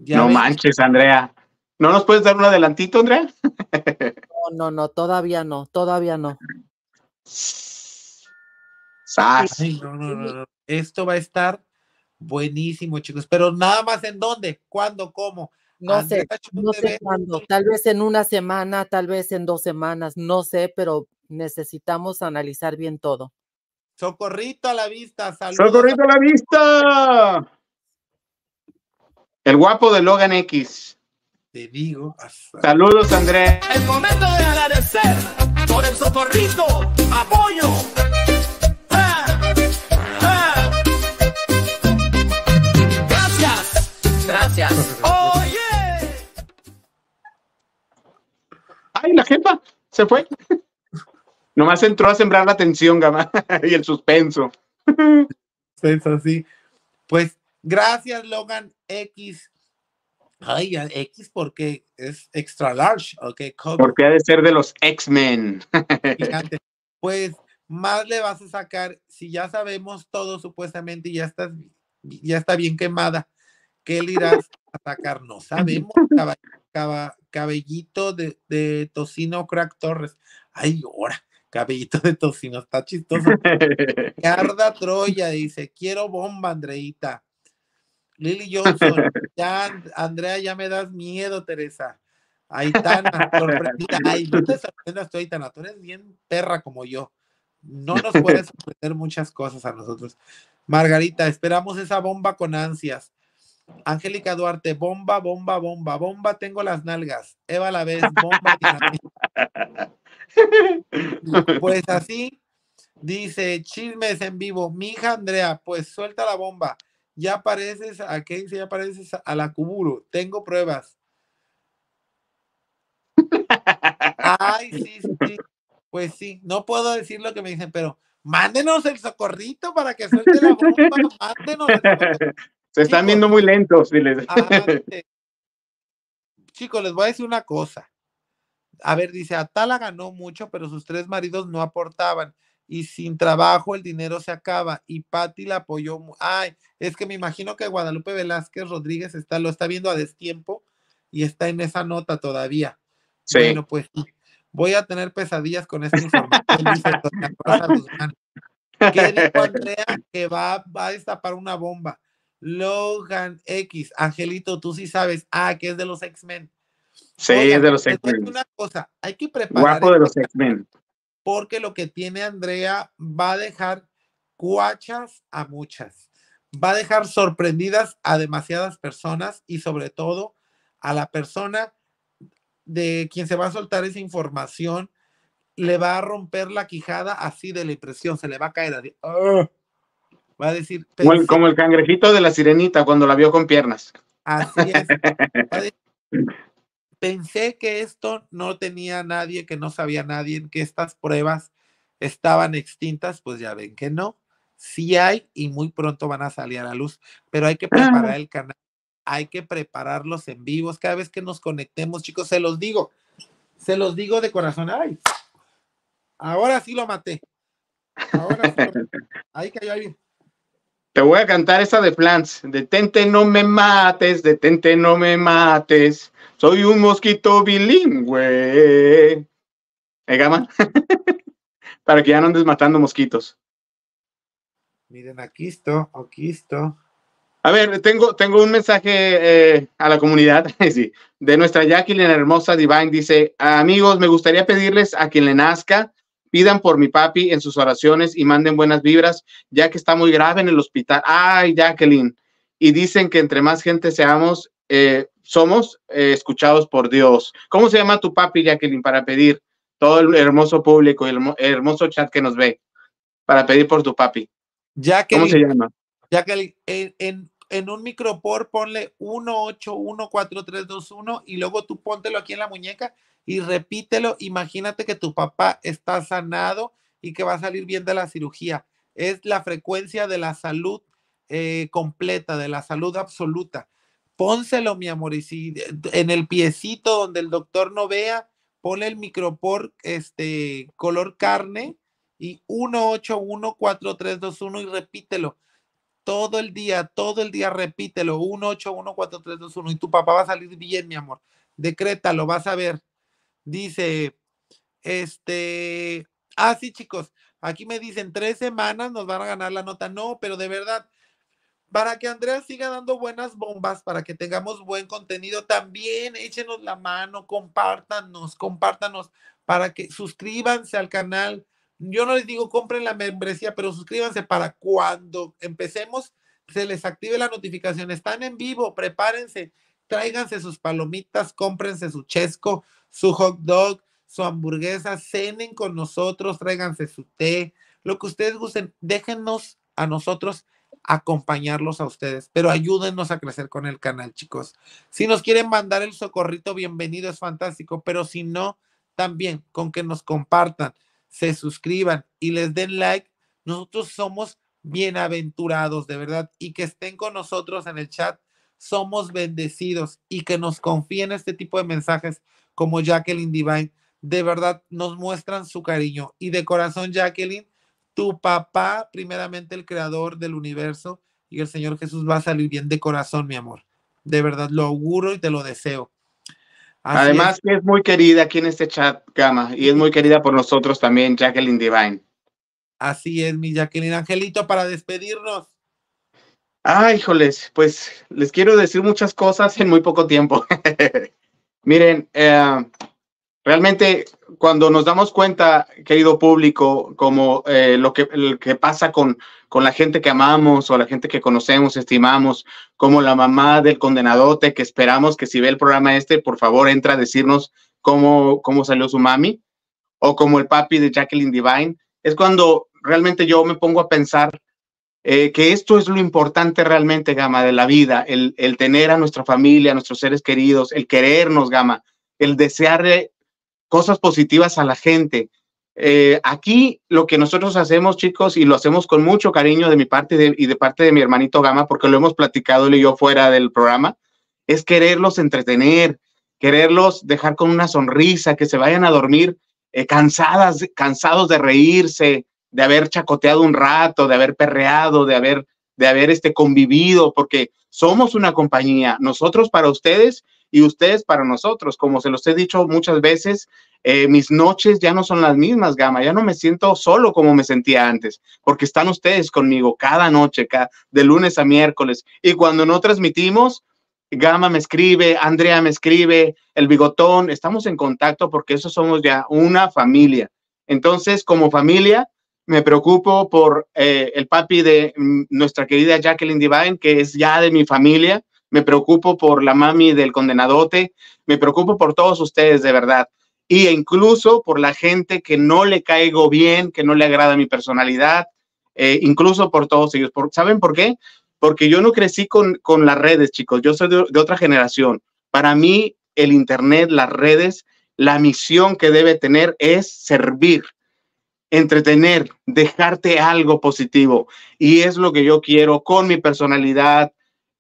no manches, Andrea. ¿No nos puedes dar un adelantito, Andrea? no, no, no, todavía no, todavía no. Esto va a estar buenísimo, chicos, pero nada más en dónde, cuándo, cómo. No sé, no sé cuándo, tal vez en una semana, tal vez en dos semanas, no sé, pero necesitamos analizar bien todo. Socorrito a la vista, saludos. Socorrito a la vista. El guapo de Logan X. Te digo. Saludos, Andrés. El momento de agradecer por el socorrito, apoyo. Gracias. Gracias. Oye. Ay, la jefa se fue. Nomás entró a sembrar la tensión, Gama, y el suspenso. Es así. Pues Gracias, Logan X. Ay, X porque es extra large, Porque ha de ser de los X-Men. pues más le vas a sacar si ya sabemos todo supuestamente y ya estás, ya está bien quemada. ¿Qué le irás a sacar? No sabemos, cabellito de, de, tocino crack Torres. Ay, ahora, cabellito de tocino, está chistoso. Arda Troya dice, quiero bomba, Andreita. Lily Johnson, ya, Andrea, ya me das miedo, Teresa. Aitana, sorprendida. Ay, no te sorprendas tú, Aitana, tú eres bien perra como yo. No nos puedes sorprender muchas cosas a nosotros. Margarita, esperamos esa bomba con ansias. Angélica Duarte, bomba, bomba, bomba, bomba, tengo las nalgas. Eva la vez, bomba. pues así dice, chismes en vivo. Mi hija Andrea, pues suelta la bomba ya pareces a qué dice, ya pareces a la cuburo tengo pruebas. Ay, sí, sí, pues sí, no puedo decir lo que me dicen, pero mándenos el socorrito para que suelte la bomba, mándenos. Se están viendo muy lentos, Chicos, les voy a decir una cosa. A ver, dice, Atala ganó mucho, pero sus tres maridos no aportaban y sin trabajo el dinero se acaba. Y Patti la apoyó. Ay, es que me imagino que Guadalupe Velázquez Rodríguez está, lo está viendo a destiempo y está en esa nota todavía. Bueno, pues voy a tener pesadillas con esta información. dijo Andrea que va, va, a destapar una bomba? Logan X, Angelito, tú sí sabes. Ah, que es de los X-Men. Sí, es de los X-Men. Una cosa, hay que preparar. Guapo de los X-Men porque lo que tiene Andrea va a dejar cuachas a muchas, va a dejar sorprendidas a demasiadas personas y sobre todo a la persona de quien se va a soltar esa información, le va a romper la quijada así de la impresión, se le va a caer a ¡ah! Va a decir... Como el, cangrejito de la sirenita cuando la vio con piernas. Así es. va a Pensé que esto no tenía nadie, que no sabía nadie, que estas pruebas estaban extintas, pues ya ven que no. Sí hay y muy pronto van a salir a la luz, pero hay que preparar el canal, hay que prepararlos en vivos. Cada vez que nos conectemos, chicos, se los digo, se los digo de corazón. Ay, ahora sí lo maté. Ahora sí lo maté. Ahí cayó alguien Te voy a cantar esa de plants. Detente, no me mates, detente, no me mates. Soy un mosquito bilingüe. ¿Eh, Gama? Para que ya no andes matando mosquitos. Miren, aquí esto, aquí esto. A ver, tengo, tengo un mensaje eh, a la comunidad de nuestra Jacqueline Hermosa Divine. Dice, amigos, me gustaría pedirles a quien le nazca, pidan por mi papi en sus oraciones y manden buenas vibras, ya que está muy grave en el hospital. Ay, Jacqueline. Y dicen que entre más gente seamos, eh, somos eh, escuchados por Dios. ¿Cómo se llama tu papi, Jacqueline, para pedir todo el hermoso público y el hermoso chat que nos ve, para pedir por tu papi? Jacqueline, ¿Cómo se llama? Jacqueline, en, un micropor ponle 1814321 y luego tú póntelo aquí en la muñeca y repítelo. Imagínate que tu papá está sanado y que va a salir bien de la cirugía. Es la frecuencia de la salud eh, completa, de la salud absoluta pónselo, mi amor, y si en el piecito donde el doctor no vea, ponle el micropor este, color carne y 1814321 y repítelo. Todo el día, todo el día repítelo, 1814321 y tu papá va a salir bien, mi amor. Decrétalo, vas a ver. Dice, este, ah, sí, chicos, aquí me dicen, tres semanas nos van a ganar la nota. No, pero de verdad, para que Andrea siga dando buenas bombas, para que tengamos buen contenido, también échenos la mano, compártanos, compártanos, para que suscríbanse al canal. Yo no les digo compren la membresía, pero suscríbanse para cuando empecemos se les active la notificación. Están en vivo, prepárense, tráiganse sus palomitas, cómprense su chesco, su hot dog, su hamburguesa, cenen con nosotros, tráiganse su té, lo que ustedes gusten, déjenos a nosotros acompañarlos a ustedes. Pero ayúdenos a crecer con el canal, chicos. Si nos quieren mandar el socorrito, bienvenido, es fantástico. Pero si no, también con que nos compartan, se suscriban y les den like. Nosotros somos bienaventurados, de verdad. Y que estén con nosotros en el chat. Somos bendecidos y que nos confíen este tipo de mensajes como Jacqueline Divine. De verdad, nos muestran su cariño. Y de corazón, Jacqueline, tu papá, primeramente el creador del universo, y el Señor Jesús va a salir bien de corazón, mi amor. De verdad, lo auguro y te lo deseo. Además, es. muy querida aquí en este chat, Gama, y es muy querida por nosotros también, Jacqueline Divine. Así es, mi Jacqueline Angelito, para despedirnos. Ay, ah, híjoles, pues les quiero decir muchas cosas en muy poco tiempo. Miren, eh, Realmente, cuando nos damos cuenta, querido público, como eh, lo, que, que, pasa con, con la gente que amamos o la gente que conocemos, estimamos, como la mamá del condenadote, que esperamos que si ve el programa este, por favor, entra a decirnos cómo, cómo salió su mami, o como el papi de Jacqueline Divine, es cuando realmente yo me pongo a pensar eh, que esto es lo importante realmente, Gama, de la vida, el, el tener a nuestra familia, a nuestros seres queridos, el querernos, Gama, el desearle cosas positivas a la gente. Eh, aquí lo que nosotros hacemos, chicos, y lo hacemos con mucho cariño de mi parte y de parte de mi hermanito Gama, porque lo hemos platicado él y yo fuera del programa, es quererlos entretener, quererlos dejar con una sonrisa, que se vayan a dormir eh, cansadas, cansados de reírse, de haber chacoteado un rato, de haber perreado, de haber, de haber este, convivido, porque somos una compañía, nosotros para ustedes y ustedes para nosotros. Como se los he dicho muchas veces, eh, mis noches ya no son las mismas, Gama, ya no me siento solo como me sentía antes, porque están ustedes conmigo cada noche, de lunes a miércoles. Y cuando no transmitimos, Gama me escribe, Andrea me escribe, el bigotón, estamos en contacto porque eso somos ya una familia. Entonces, como familia, me preocupo por eh, el papi de mm, nuestra querida Jacqueline Divine, que es ya de mi familia, me preocupo por la mami del condenadote, me preocupo por todos ustedes, de verdad. Y incluso por la gente que no le caigo bien, que no le agrada mi personalidad, eh, incluso por todos ellos. ¿Saben por qué? Porque yo no crecí con, las redes, chicos. Yo soy de otra generación. Para mí, el Internet, las redes, la misión que debe tener es servir, entretener, dejarte algo positivo. Y es lo que yo quiero con mi personalidad,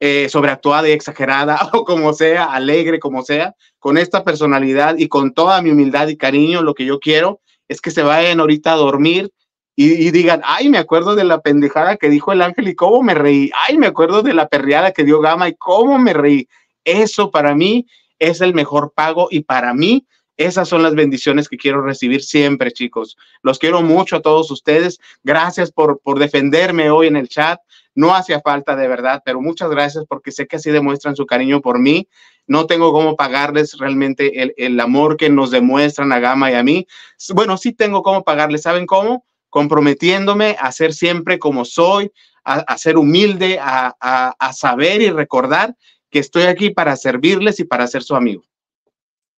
eh, sobreactuada y exagerada o como sea, alegre como sea, con esta personalidad y con toda mi humildad y cariño, lo que yo quiero es que se vayan ahorita a dormir y, digan, ay, me acuerdo de la pendejada que dijo el ángel y cómo me reí, ay, me acuerdo de la perreada que dio Gama y cómo me reí. Eso para mí es el mejor pago y para mí esas son las bendiciones que quiero recibir siempre, chicos. Los quiero mucho a todos ustedes. Gracias por, por defenderme hoy en el chat. No hacía falta de verdad, pero muchas gracias porque sé que así demuestran su cariño por mí. No tengo cómo pagarles realmente el, amor que nos demuestran a Gama y a mí. Bueno, sí tengo cómo pagarles. ¿Saben cómo? Comprometiéndome a ser siempre como soy, a, ser humilde, a, saber y recordar que estoy aquí para servirles y para ser su amigo.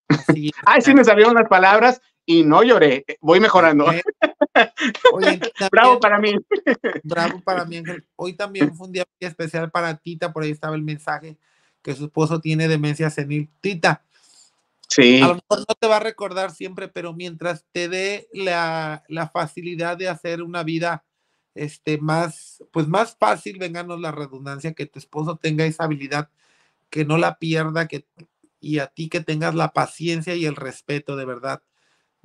Ay, sí me salieron las palabras y no lloré. Voy mejorando. bravo para mí. Bravo para mí, Hoy también fue un día especial para Tita, por ahí estaba el mensaje que su esposo tiene demencia senil. Tita, sí. a lo mejor no te va a recordar siempre, pero mientras te dé la, la facilidad de hacer una vida este, más, pues más fácil, venganos la redundancia, que tu esposo tenga esa habilidad, que no la pierda, que, y a ti que tengas la paciencia y el respeto, de verdad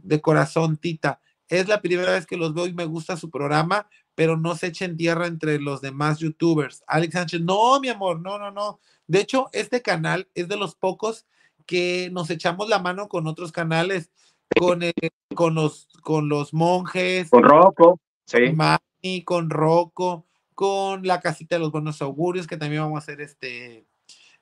de corazón, Tita. Es la primera vez que los veo y me gusta su programa, pero no se echen tierra entre los demás youtubers. Alex Sánchez, no, mi amor, no, no, no. De hecho, este canal es de los pocos que nos echamos la mano con otros canales, con, eh, con, los, con los monjes. Con Rocco, con Rocco, con la casita de los buenos augurios, que también vamos a hacer este,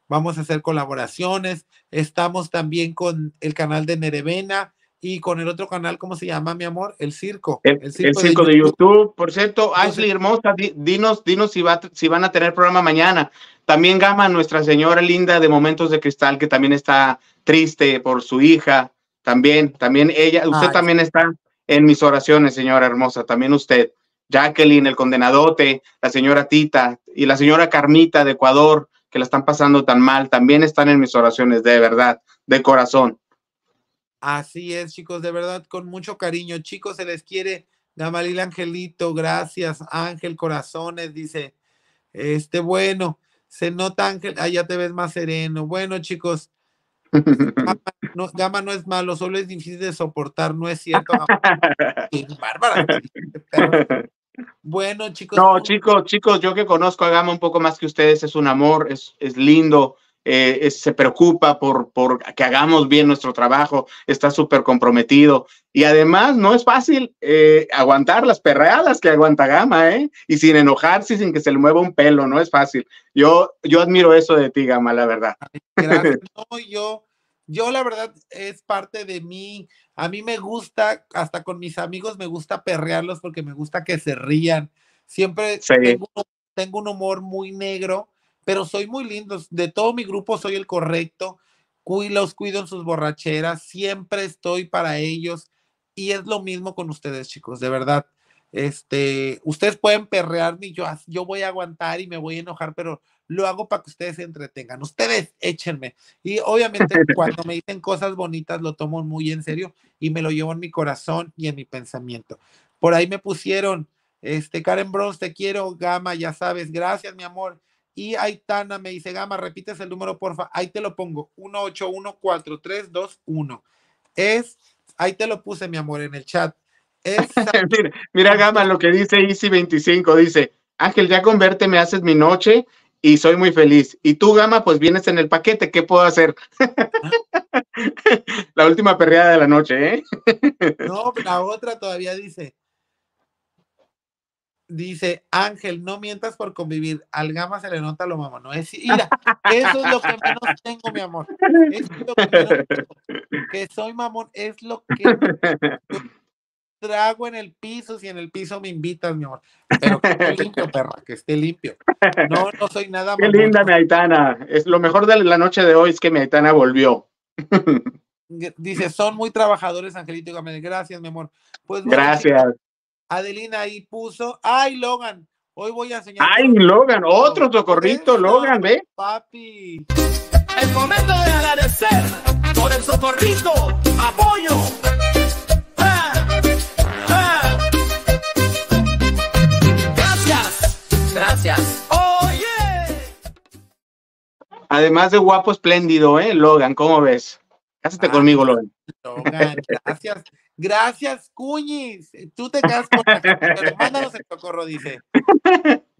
vamos a hacer colaboraciones. Estamos también con el canal de Nerevena, y con el otro canal, ¿cómo se llama, mi amor? El Circo. El, circo, de, YouTube. Por cierto, Ashley Hermosa, dinos, dinos si, va, si van a tener programa mañana. También Gama, nuestra señora linda de Momentos de Cristal, que también está triste por su hija. También, también ella, usted también está en mis oraciones, señora hermosa, también usted. Jacqueline, el condenadote, la señora Tita y la señora Carmita de Ecuador, que la están pasando tan mal, también están en mis oraciones, de verdad, de corazón. Así es, chicos, de verdad, con mucho cariño. Chicos, se les quiere. Gamalil Angelito, gracias. Ángel Corazones dice, este bueno, se nota Ángel, ah, ya te ves más sereno. Bueno, chicos, Gama no, Gama no, es malo, solo es difícil de soportar, no es cierto. Bárbara. Bueno, chicos. No, chicos, chicos, yo que conozco a Gama un poco más que ustedes, es un amor, es, es lindo, eh, se preocupa por, por que hagamos bien nuestro trabajo, está súper comprometido. Y además no es fácil eh, aguantar las perreadas que aguanta Gama, ¿eh? Y sin enojarse, sin que se le mueva un pelo, no es fácil. Yo, yo admiro eso de ti, Gama, la verdad. yo, yo la verdad es parte de mí. A mí me gusta, hasta con mis amigos me gusta perrearlos porque me gusta que se rían. Siempre tengo un humor muy negro pero soy muy lindo. De todo mi grupo soy el correcto. Los cuido en sus borracheras, siempre estoy para ellos. Y es lo mismo con ustedes, chicos, de verdad. Este, ustedes pueden perrearme yo, yo voy a aguantar y me voy a enojar, pero lo hago para que ustedes se entretengan. Ustedes échenme. Y obviamente cuando me dicen cosas bonitas lo tomo muy en serio y me lo llevo en mi corazón y en mi pensamiento. Por ahí me pusieron, este, Karen Bronze, te quiero, Gama, ya sabes, gracias, mi amor. Y Aitana me dice, Gama, repites el número, porfa. Ahí te lo pongo, 1814321. Es, ahí te lo puse, mi amor, en el chat. Es... mira, Gama, lo que dice Easy25, dice, Ángel, ya con verte me haces mi noche y soy muy feliz. Y tú, Gama, pues vienes en el paquete, ¿qué puedo hacer? Ah. la última perreada de la noche, ¿eh? no, la otra todavía dice, Dice Ángel, no mientas por convivir. Al gama se le nota lo mamón. No es mira, eso es lo que menos tengo, mi amor. es lo que menos soy mamón, es lo que trago en el piso. Si en el piso me invitas, mi amor. Pero que esté limpio, perra, que esté limpio. No, no soy nada más. Qué linda mi Aitana. Es lo mejor de la noche de hoy es que mi Aitana volvió. Dice, son muy trabajadores, Angelito Gámez. Gracias, mi amor. Pues, gracias. Adelina ahí puso, ay Logan, hoy voy a enseñar. Ay Logan, otro socorrito, Logan, ve. Papi. el momento de agradecer por el socorrito, apoyo. Ah, ah. Gracias, gracias. Oye. Además de guapo espléndido, ¿eh? Logan, ¿cómo ves? Cásate ah, conmigo, Logan, gracias. Gracias, Cuñis. Tú te quedas con la pero mándanos el socorro, dice.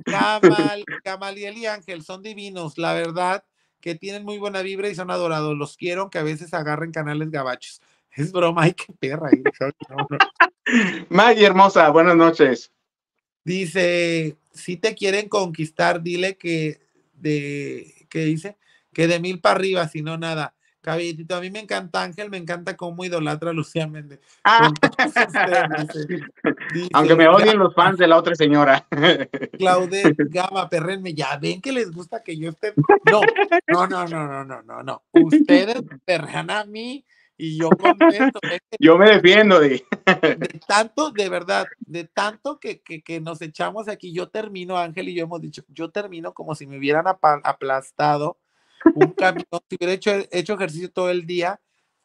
Kamal, y Ángel son divinos, la verdad, que tienen muy buena vibra y son adorados. Los quiero que a veces agarren canales gabachos. Es broma, ay, qué perra. ¿eh? Maggie hermosa, buenas noches. Dice, si te quieren conquistar, dile que de, ¿qué dice? Que de mil para arriba, si no nada a mí me encanta Ángel, me encanta cómo idolatra a Lucía Méndez. Ah. Eh. Aunque me odien los fans de la otra señora. Claudette, Gama, perrenme, ya ven que les gusta que yo esté. No, no, no, no, no, no, Ustedes perran a mí y yo contesto. yo me defiendo, de, tanto, de verdad, de tanto que, que, nos echamos aquí, yo termino, Ángel y yo hemos dicho, yo termino como si me hubieran aplastado un camión, si hubiera hecho, ejercicio todo el día.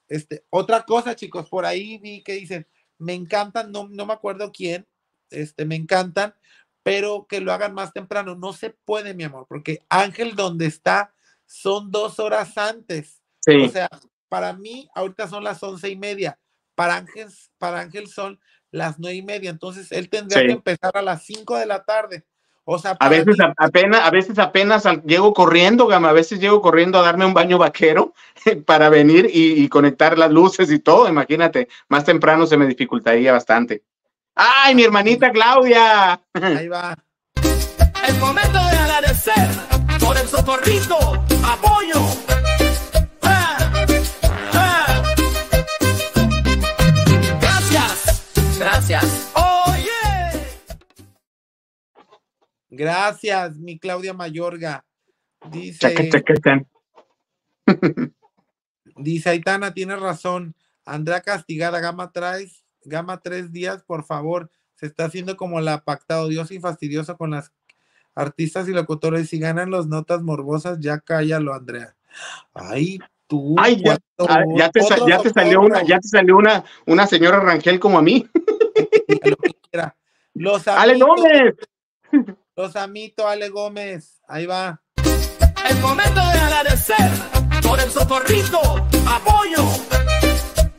Este, otra cosa, chicos, por ahí vi que dicen, me encantan, no, no me acuerdo quién, este, me encantan, pero que lo hagan más temprano. No se puede, mi amor, porque Ángel donde está son dos horas antes. O sea, para mí ahorita son las once y media, para Ángel, para Ángel son las nueve y media, entonces él tendría que empezar a las cinco de la tarde a veces apenas, a veces apenas llego corriendo, Gama, a veces llego corriendo a darme un baño vaquero para venir y, conectar las luces y todo, imagínate, más temprano se me dificultaría bastante. ¡Ay, mi hermanita Claudia! Ahí va. El momento de agradecer por el socorrito, apoyo. Ah, ah. Gracias, gracias. Gracias, mi Claudia Mayorga. Dice. Cheque, cheque, cheque. dice Aitana, tienes razón. Andrea castigada, Gama tres Gama tres días, por favor. Se está haciendo como la pactado Dios y fastidioso con las artistas y locutores. Si ganan las notas morbosas, ya cállalo, Andrea. Ay, tú. Ay, ya, ah, te, salió una, ya te salió una, señora Rangel como a mí. Lo que Los amito, Ale Gómez, ahí va. El momento de agradecer por el socorrito, apoyo.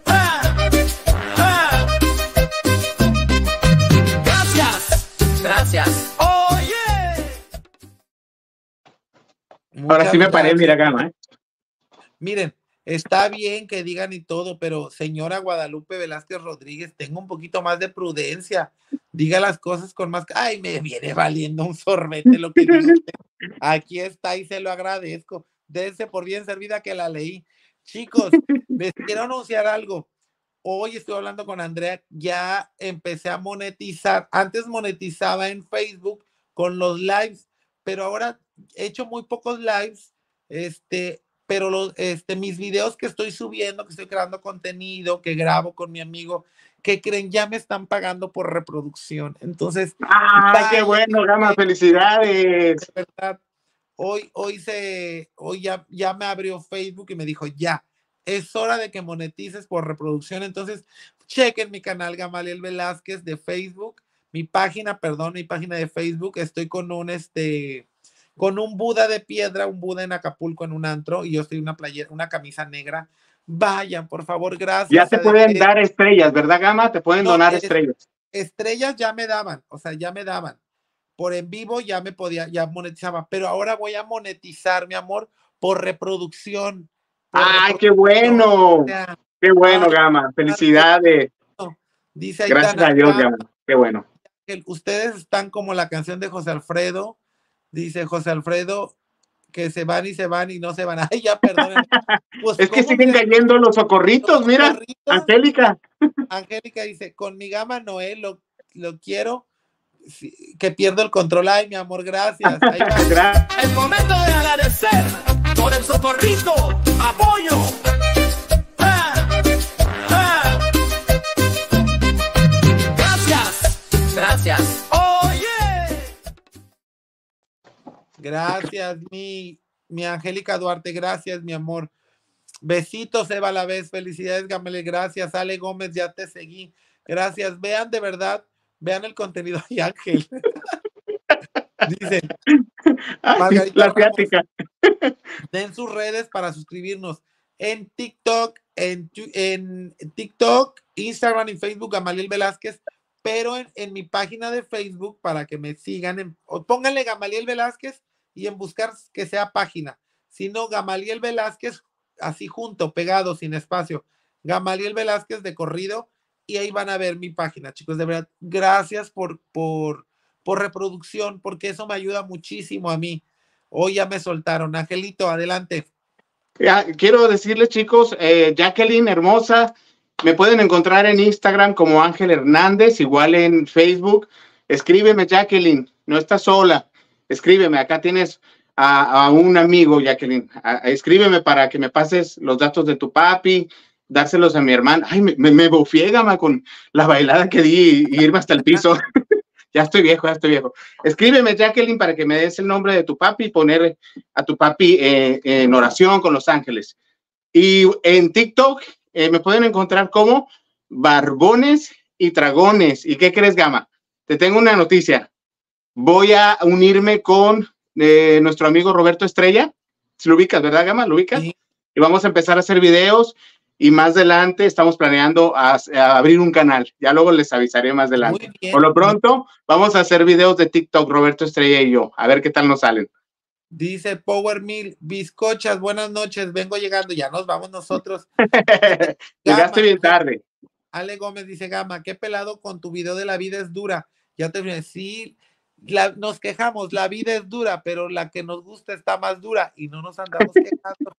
Ah, ah. Gracias, gracias. ¡Oye! Ahora sí me paré, mira acá, ¿eh? Miren, está bien que digan y todo, pero señora Guadalupe Velázquez Rodríguez, tengo un poquito más de prudencia diga las cosas con más. Ay, me viene valiendo un sorbete lo que dice. Aquí está y se lo agradezco. Dense por bien servida que la leí. Chicos, les quiero anunciar algo. Hoy estoy hablando con Andrea. Ya empecé a monetizar. Antes monetizaba en Facebook con los lives, pero ahora he hecho muy pocos lives. Este, pero los, este, mis videos que estoy subiendo, que estoy creando contenido, que grabo con mi amigo que creen ya me están pagando por reproducción. Entonces, ah, qué bueno, Gama, felicidades. hoy, hoy se, hoy ya, ya me abrió Facebook y me dijo, ya, es hora de que monetices por reproducción. Entonces, chequen mi canal Gamaliel Velázquez de Facebook, mi página, perdón, mi página de Facebook. Estoy con un este, con un Buda de piedra, un Buda en Acapulco en un antro y yo estoy una playera, una camisa negra Vayan, por favor, gracias. Ya te pueden eh. dar estrellas, ¿verdad, Gama? Te pueden donar estrellas. Estrellas ya me daban, o sea, ya me daban. Por en vivo ya me podía, ya monetizaba, pero ahora voy a monetizar, mi amor, por reproducción. ¡Ay, qué bueno! ¡Qué bueno, Gama! ¡Felicidades! Dice Gracias a Dios, Gama. ¡Qué bueno! Ustedes están como la canción de José Alfredo. Dice José Alfredo, que se van y se van y no se van. Ay, ya, perdón pues, es que siguen cayendo los socorritos, mira. Angélica. Angélica dice, con mi gama Noel, lo, lo quiero, que pierdo el control. Ay, mi amor, gracias. el momento de agradecer por el socorrito, apoyo, Gracias, mi, mi Angélica Duarte, gracias, mi amor. Besitos, Eva la vez. Felicidades, Gamele. Gracias, Ale Gómez. Ya te seguí. Gracias. Vean de verdad, vean el contenido de Ángel. Dice Margarita la den sus redes para suscribirnos en TikTok, en, en TikTok, Instagram y Facebook, Gamaliel Velázquez, pero en, en mi página de Facebook para que me sigan. En, pónganle Gamaliel Velázquez y en buscar que sea página, sino Gamaliel Velázquez, así junto, pegado, sin espacio. Gamaliel Velázquez de corrido y ahí van a ver mi página, chicos. De verdad, gracias por, por, por reproducción, porque eso me ayuda muchísimo a mí. Hoy ya me soltaron. Angelito, adelante. quiero decirles, chicos, eh, Jacqueline, hermosa, me pueden encontrar en Instagram como Ángel Hernández, igual en Facebook. Escríbeme, Jacqueline, no estás sola escríbeme, acá tienes a, un amigo, Jacqueline, escríbeme para que me pases los datos de tu papi, dárselos a mi hermana. Ay, me, me, gama, con la bailada que di y, irme hasta el piso. ya estoy viejo, ya estoy viejo. Escríbeme, Jacqueline, para que me des el nombre de tu papi y poner eh, a tu papi eh, en oración con los ángeles. Y en TikTok eh, me pueden encontrar como Barbones y Dragones. ¿Y qué crees, Gama? Te tengo una noticia voy a unirme con eh, nuestro amigo Roberto Estrella. Si lo ubicas, ¿verdad, Gama? ¿Lo ubicas? Y vamos a empezar a hacer videos y más adelante estamos planeando a, abrir un canal. Ya luego les avisaré más adelante. Por lo pronto, vamos a hacer videos de TikTok, Roberto Estrella y yo, a ver qué tal nos salen. Dice Power Mill, bizcochas, buenas noches, vengo llegando, ya nos vamos nosotros. Llegaste bien tarde. Ale Gómez dice, Gama, qué pelado con tu video de la vida es dura. Ya te decir nos quejamos, la vida es dura, pero la que nos gusta está más dura y no nos andamos quejando.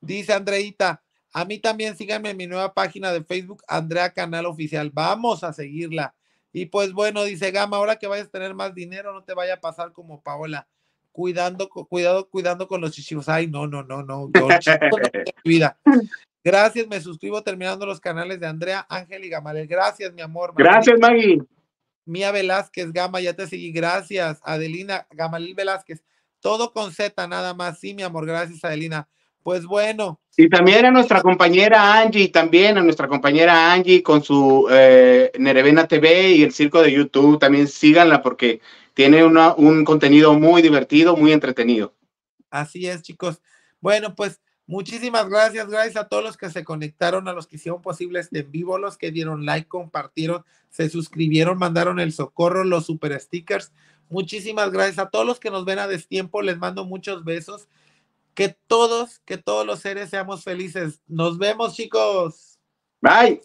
Dice Andreita, a mí también síganme en mi nueva página de Facebook, Andrea Canal Oficial. Vamos a seguirla. Y pues bueno, dice Gama, ahora que vayas a tener más dinero, no te vaya a pasar como Paola. Cuidando, cuidado, cuidando con los chichivos. Ay, no, no, no, no. Yo, no vida. Gracias, me suscribo terminando los canales de Andrea, Ángel y Gamal, Gracias, mi amor. Gracias, Maggie. Mía Velázquez, Gama, ya te seguí. Gracias, Adelina, Gamalil Velázquez. Todo con Z, nada más. Sí, mi amor, gracias, Adelina. Pues bueno. Y también a nuestra compañera Angie, también a nuestra compañera Angie con su eh, Nerevena TV y el circo de YouTube. También síganla porque tiene un contenido muy divertido, muy entretenido. Así es, chicos. Bueno, pues Muchísimas gracias, gracias a todos los que se conectaron, a los que hicieron posible este en vivo, los que dieron like, compartieron, se suscribieron, mandaron el socorro, los super stickers. Muchísimas gracias a todos los que nos ven a destiempo, les mando muchos besos. Que todos, que todos los seres seamos felices. Nos vemos, chicos. Bye.